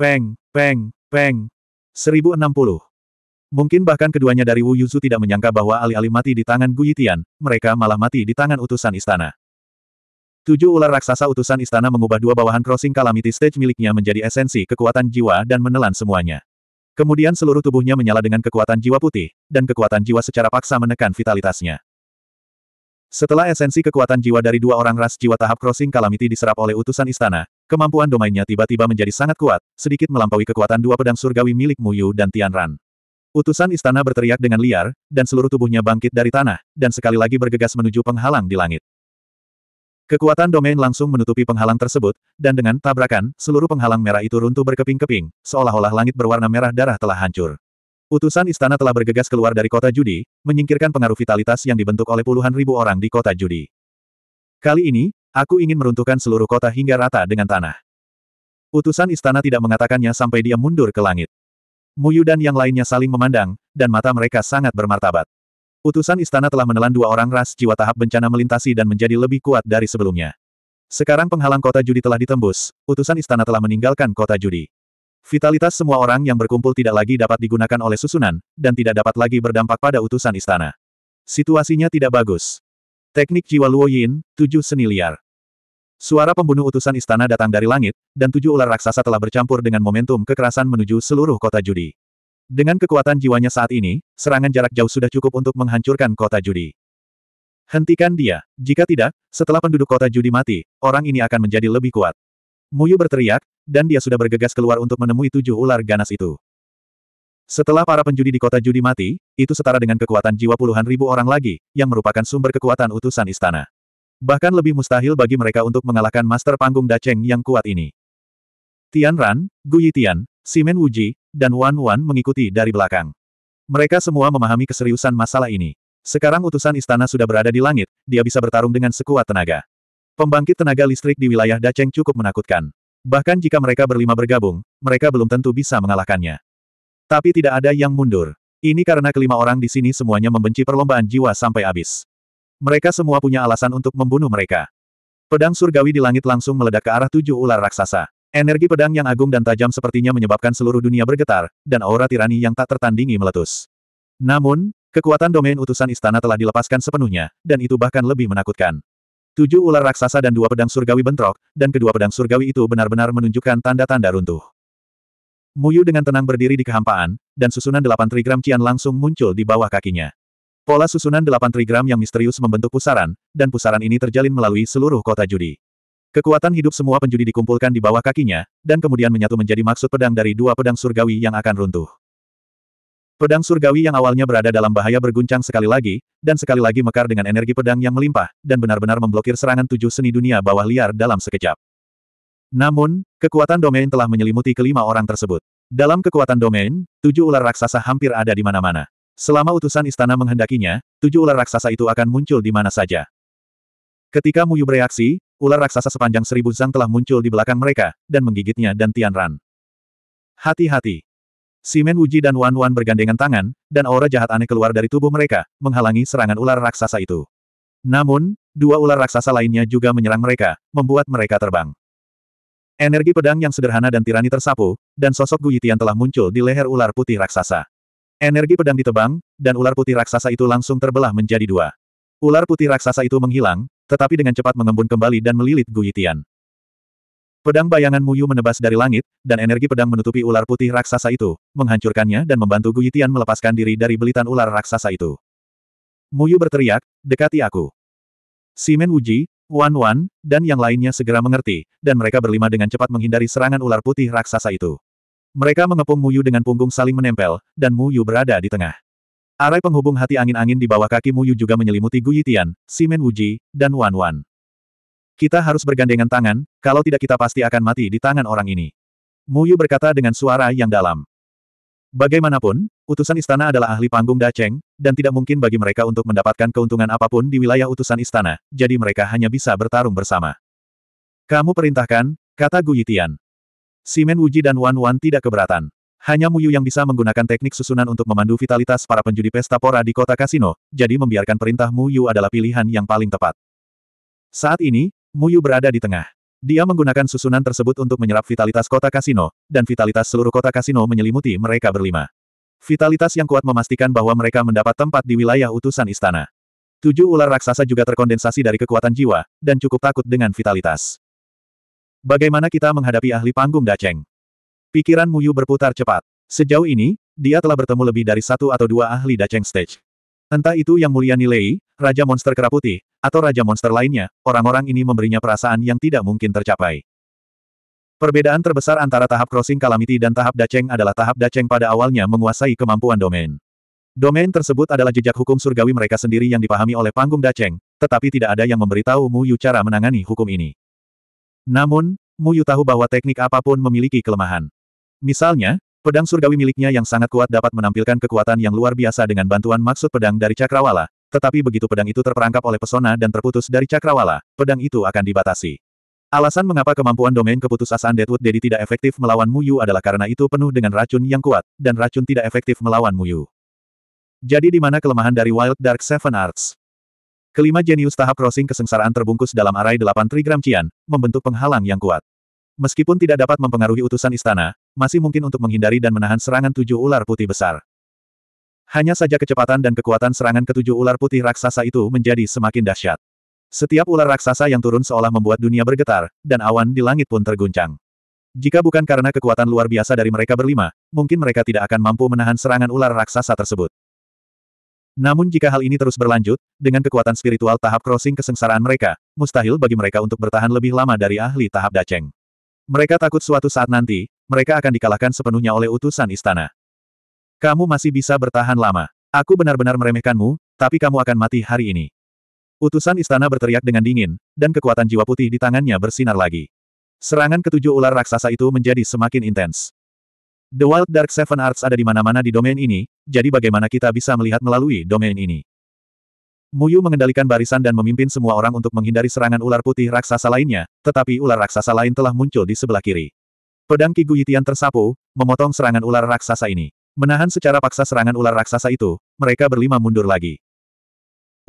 Peng, peng, peng. 1060. Mungkin bahkan keduanya dari Wu Yuzu tidak menyangka bahwa alih-alih mati di tangan Gu Yitian, mereka malah mati di tangan utusan istana. Tujuh ular raksasa utusan istana mengubah dua bawahan crossing calamity stage miliknya menjadi esensi kekuatan jiwa dan menelan semuanya. Kemudian seluruh tubuhnya menyala dengan kekuatan jiwa putih, dan kekuatan jiwa secara paksa menekan vitalitasnya. Setelah esensi kekuatan jiwa dari dua orang ras jiwa tahap crossing calamity diserap oleh utusan istana, kemampuan domainnya tiba-tiba menjadi sangat kuat, sedikit melampaui kekuatan dua pedang surgawi milik Muyu dan Tianran. Utusan istana berteriak dengan liar, dan seluruh tubuhnya bangkit dari tanah, dan sekali lagi bergegas menuju penghalang di langit. Kekuatan domain langsung menutupi penghalang tersebut, dan dengan tabrakan, seluruh penghalang merah itu runtuh berkeping-keping, seolah-olah langit berwarna merah darah telah hancur. Utusan istana telah bergegas keluar dari kota judi, menyingkirkan pengaruh vitalitas yang dibentuk oleh puluhan ribu orang di kota judi. Kali ini, aku ingin meruntuhkan seluruh kota hingga rata dengan tanah. Utusan istana tidak mengatakannya sampai dia mundur ke langit. Muyu dan yang lainnya saling memandang, dan mata mereka sangat bermartabat. Utusan istana telah menelan dua orang ras jiwa tahap bencana melintasi dan menjadi lebih kuat dari sebelumnya. Sekarang penghalang kota judi telah ditembus, utusan istana telah meninggalkan kota judi. Vitalitas semua orang yang berkumpul tidak lagi dapat digunakan oleh susunan, dan tidak dapat lagi berdampak pada utusan istana. Situasinya tidak bagus. Teknik jiwa Luo Yin, tujuh seni liar. Suara pembunuh utusan istana datang dari langit, dan tujuh ular raksasa telah bercampur dengan momentum kekerasan menuju seluruh kota judi. Dengan kekuatan jiwanya saat ini, serangan jarak jauh sudah cukup untuk menghancurkan kota judi. Hentikan dia. Jika tidak, setelah penduduk kota judi mati, orang ini akan menjadi lebih kuat. Muyu berteriak, dan dia sudah bergegas keluar untuk menemui tujuh ular ganas itu. Setelah para penjudi di kota judi mati, itu setara dengan kekuatan jiwa puluhan ribu orang lagi, yang merupakan sumber kekuatan utusan istana. Bahkan lebih mustahil bagi mereka untuk mengalahkan master panggung Daceng yang kuat ini. Tian Ran, Guyi Tian, Simen Wuji, dan Wan Wan mengikuti dari belakang. Mereka semua memahami keseriusan masalah ini. Sekarang utusan istana sudah berada di langit, dia bisa bertarung dengan sekuat tenaga. Pembangkit tenaga listrik di wilayah Daceng cukup menakutkan. Bahkan jika mereka berlima bergabung, mereka belum tentu bisa mengalahkannya. Tapi tidak ada yang mundur. Ini karena kelima orang di sini semuanya membenci perlombaan jiwa sampai habis. Mereka semua punya alasan untuk membunuh mereka. Pedang surgawi di langit langsung meledak ke arah tujuh ular raksasa. Energi pedang yang agung dan tajam sepertinya menyebabkan seluruh dunia bergetar, dan aura tirani yang tak tertandingi meletus. Namun, kekuatan domain utusan istana telah dilepaskan sepenuhnya, dan itu bahkan lebih menakutkan. Tujuh ular raksasa dan dua pedang surgawi bentrok, dan kedua pedang surgawi itu benar-benar menunjukkan tanda-tanda runtuh. Muyu dengan tenang berdiri di kehampaan, dan susunan delapan trigram cian langsung muncul di bawah kakinya. Pola susunan delapan trigram yang misterius membentuk pusaran, dan pusaran ini terjalin melalui seluruh kota judi. Kekuatan hidup semua penjudi dikumpulkan di bawah kakinya, dan kemudian menyatu menjadi maksud pedang dari dua pedang surgawi yang akan runtuh. Pedang surgawi yang awalnya berada dalam bahaya berguncang sekali lagi, dan sekali lagi mekar dengan energi pedang yang melimpah, dan benar-benar memblokir serangan tujuh seni dunia bawah liar dalam sekejap. Namun, kekuatan domain telah menyelimuti kelima orang tersebut. Dalam kekuatan domain, tujuh ular raksasa hampir ada di mana-mana. Selama utusan istana menghendakinya, tujuh ular raksasa itu akan muncul di mana saja. Ketika Mu Yu bereaksi, ular raksasa sepanjang seribu zang telah muncul di belakang mereka, dan menggigitnya dan Tian Ran. Hati-hati. Simen Wuji dan Wan Wan bergandengan tangan, dan aura jahat aneh keluar dari tubuh mereka, menghalangi serangan ular raksasa itu. Namun, dua ular raksasa lainnya juga menyerang mereka, membuat mereka terbang. Energi pedang yang sederhana dan tirani tersapu, dan sosok Guyitian telah muncul di leher ular putih raksasa. Energi pedang ditebang, dan ular putih raksasa itu langsung terbelah menjadi dua. Ular putih raksasa itu menghilang, tetapi dengan cepat mengembun kembali dan melilit Guitian. Pedang bayangan Muyu menebas dari langit, dan energi pedang menutupi ular putih raksasa itu, menghancurkannya dan membantu Guitian melepaskan diri dari belitan ular raksasa itu. Mu Muyu berteriak, dekati aku. Si Men Wuji, Wan Wan, dan yang lainnya segera mengerti, dan mereka berlima dengan cepat menghindari serangan ular putih raksasa itu. Mereka mengepung Muyu dengan punggung saling menempel, dan Mu Muyu berada di tengah. Arai penghubung hati angin-angin di bawah kaki Muyu juga menyelimuti Gu Yitian, Simen Wuji, dan Wan Wan. Kita harus bergandengan tangan, kalau tidak kita pasti akan mati di tangan orang ini. Muyu berkata dengan suara yang dalam. Bagaimanapun, utusan istana adalah ahli panggung Daceng, dan tidak mungkin bagi mereka untuk mendapatkan keuntungan apapun di wilayah utusan istana, jadi mereka hanya bisa bertarung bersama. Kamu perintahkan, kata Gu Yitian. Simen Wuji dan Wan Wan tidak keberatan. Hanya Muyu yang bisa menggunakan teknik susunan untuk memandu vitalitas para penjudi pesta pora di kota kasino, jadi membiarkan perintah Muyu adalah pilihan yang paling tepat. Saat ini, Muyu berada di tengah. Dia menggunakan susunan tersebut untuk menyerap vitalitas kota kasino, dan vitalitas seluruh kota kasino menyelimuti mereka berlima. Vitalitas yang kuat memastikan bahwa mereka mendapat tempat di wilayah utusan istana. Tujuh ular raksasa juga terkondensasi dari kekuatan jiwa, dan cukup takut dengan vitalitas. Bagaimana kita menghadapi ahli panggung Daceng? Pikiran Muyu berputar cepat. Sejauh ini, dia telah bertemu lebih dari satu atau dua ahli Dacheng Stage. Entah itu yang mulia nilai, Raja Monster Kera Putih, atau Raja Monster lainnya, orang-orang ini memberinya perasaan yang tidak mungkin tercapai. Perbedaan terbesar antara tahap Crossing Calamity dan tahap Dacheng adalah tahap Dacheng pada awalnya menguasai kemampuan domain. Domain tersebut adalah jejak hukum surgawi mereka sendiri yang dipahami oleh panggung Dacheng, tetapi tidak ada yang memberitahu Mu Yu cara menangani hukum ini. Namun, Mu Yu tahu bahwa teknik apapun memiliki kelemahan. Misalnya, pedang surgawi miliknya yang sangat kuat dapat menampilkan kekuatan yang luar biasa dengan bantuan maksud pedang dari cakrawala, tetapi begitu pedang itu terperangkap oleh pesona dan terputus dari cakrawala, pedang itu akan dibatasi. Alasan mengapa kemampuan domain keputusasaan Deadwood Dedi tidak efektif melawan Muyu adalah karena itu penuh dengan racun yang kuat, dan racun tidak efektif melawan Muyu. Jadi di mana kelemahan dari Wild Dark Seven Arts? Kelima jenius tahap crossing kesengsaraan terbungkus dalam arai delapan trigram cian, membentuk penghalang yang kuat. Meskipun tidak dapat mempengaruhi utusan istana, masih mungkin untuk menghindari dan menahan serangan tujuh ular putih besar. Hanya saja kecepatan dan kekuatan serangan ketujuh ular putih raksasa itu menjadi semakin dahsyat. Setiap ular raksasa yang turun seolah membuat dunia bergetar, dan awan di langit pun terguncang. Jika bukan karena kekuatan luar biasa dari mereka berlima, mungkin mereka tidak akan mampu menahan serangan ular raksasa tersebut. Namun jika hal ini terus berlanjut, dengan kekuatan spiritual tahap crossing kesengsaraan mereka, mustahil bagi mereka untuk bertahan lebih lama dari ahli tahap Daceng. Mereka takut suatu saat nanti, mereka akan dikalahkan sepenuhnya oleh utusan istana. Kamu masih bisa bertahan lama. Aku benar-benar meremehkanmu, tapi kamu akan mati hari ini. Utusan istana berteriak dengan dingin, dan kekuatan jiwa putih di tangannya bersinar lagi. Serangan ketujuh ular raksasa itu menjadi semakin intens. The Wild Dark Seven Arts ada di mana-mana di domain ini, jadi bagaimana kita bisa melihat melalui domain ini? Muyu mengendalikan barisan dan memimpin semua orang untuk menghindari serangan ular putih raksasa lainnya, tetapi ular raksasa lain telah muncul di sebelah kiri. Pedang Ki Kiguyitian tersapu, memotong serangan ular raksasa ini. Menahan secara paksa serangan ular raksasa itu, mereka berlima mundur lagi.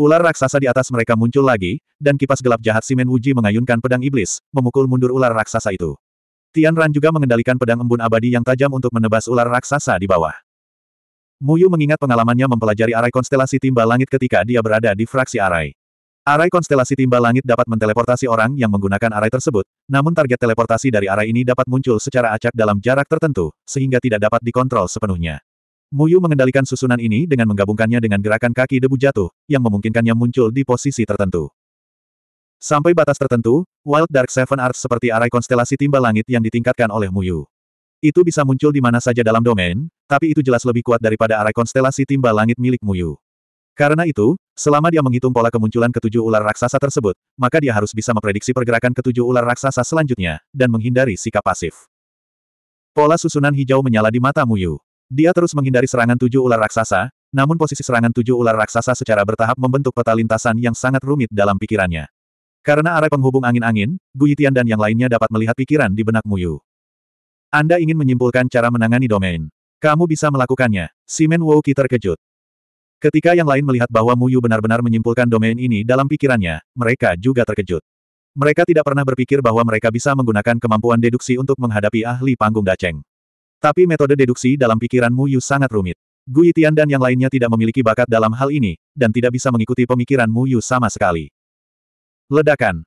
Ular raksasa di atas mereka muncul lagi, dan kipas gelap jahat Simen Wuji mengayunkan pedang iblis, memukul mundur ular raksasa itu. Tian Ran juga mengendalikan pedang embun abadi yang tajam untuk menebas ular raksasa di bawah. Muyu mengingat pengalamannya mempelajari arai konstelasi timba langit ketika dia berada di fraksi arai. Arai konstelasi timba langit dapat menteleportasi orang yang menggunakan arai tersebut, namun target teleportasi dari arai ini dapat muncul secara acak dalam jarak tertentu, sehingga tidak dapat dikontrol sepenuhnya. Muyu mengendalikan susunan ini dengan menggabungkannya dengan gerakan kaki debu jatuh, yang memungkinkannya muncul di posisi tertentu. Sampai batas tertentu, Wild Dark Seven Arts seperti arai konstelasi timba langit yang ditingkatkan oleh Muyu. Itu bisa muncul di mana saja dalam domain, tapi itu jelas lebih kuat daripada arai konstelasi timba langit milik Muyu. Karena itu, selama dia menghitung pola kemunculan ketujuh ular raksasa tersebut, maka dia harus bisa memprediksi pergerakan ketujuh ular raksasa selanjutnya, dan menghindari sikap pasif. Pola susunan hijau menyala di mata Muyu. Dia terus menghindari serangan tujuh ular raksasa, namun posisi serangan tujuh ular raksasa secara bertahap membentuk peta lintasan yang sangat rumit dalam pikirannya. Karena arah penghubung angin-angin, Yitian dan yang lainnya dapat melihat pikiran di benak Muyu. Anda ingin menyimpulkan cara menangani domain. Kamu bisa melakukannya. Simen Wouki terkejut. Ketika yang lain melihat bahwa Mu Yu benar-benar menyimpulkan domain ini dalam pikirannya, mereka juga terkejut. Mereka tidak pernah berpikir bahwa mereka bisa menggunakan kemampuan deduksi untuk menghadapi ahli panggung Daceng. Tapi metode deduksi dalam pikiran Mu Yu sangat rumit. Gui Tian dan yang lainnya tidak memiliki bakat dalam hal ini, dan tidak bisa mengikuti pemikiran Mu Yu sama sekali. Ledakan.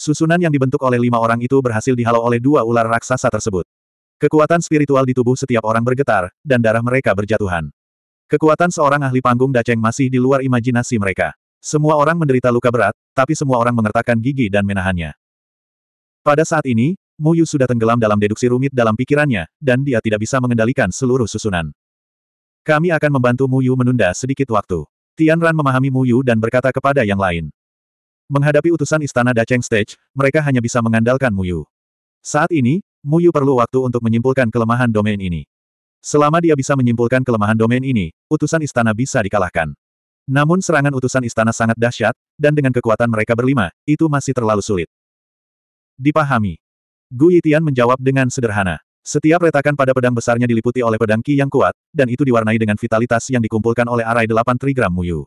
Susunan yang dibentuk oleh lima orang itu berhasil dihalau oleh dua ular raksasa tersebut. Kekuatan spiritual di tubuh setiap orang bergetar, dan darah mereka berjatuhan. Kekuatan seorang ahli panggung Daceng masih di luar imajinasi mereka. Semua orang menderita luka berat, tapi semua orang mengertakkan gigi dan menahannya. Pada saat ini, Mu Yu sudah tenggelam dalam deduksi rumit dalam pikirannya, dan dia tidak bisa mengendalikan seluruh susunan. Kami akan membantu Mu Yu menunda sedikit waktu. Tian Ran memahami Yu dan berkata kepada yang lain. Menghadapi utusan istana Daceng Stage, mereka hanya bisa mengandalkan Mu Yu. Saat ini, Mu Yu perlu waktu untuk menyimpulkan kelemahan domain ini. Selama dia bisa menyimpulkan kelemahan domain ini, utusan istana bisa dikalahkan. Namun serangan utusan istana sangat dahsyat, dan dengan kekuatan mereka berlima, itu masih terlalu sulit. Dipahami. Gu Yitian menjawab dengan sederhana. Setiap retakan pada pedang besarnya diliputi oleh pedang Qi yang kuat, dan itu diwarnai dengan vitalitas yang dikumpulkan oleh arai delapan trigram Muyu.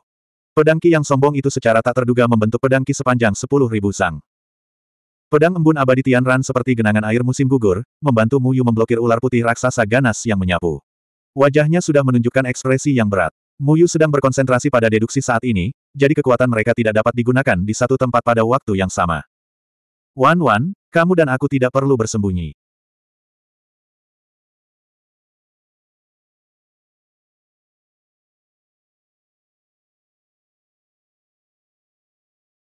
Pedang Qi yang sombong itu secara tak terduga membentuk pedang Qi sepanjang sepuluh ribu sang. Pedang embun abadi Tianran seperti genangan air musim gugur, membantu Mu Yu memblokir ular putih raksasa ganas yang menyapu. Wajahnya sudah menunjukkan ekspresi yang berat. Mu Yu sedang berkonsentrasi pada deduksi saat ini, jadi kekuatan mereka tidak dapat digunakan di satu tempat pada waktu yang sama. Wan Wan, kamu dan aku tidak perlu bersembunyi.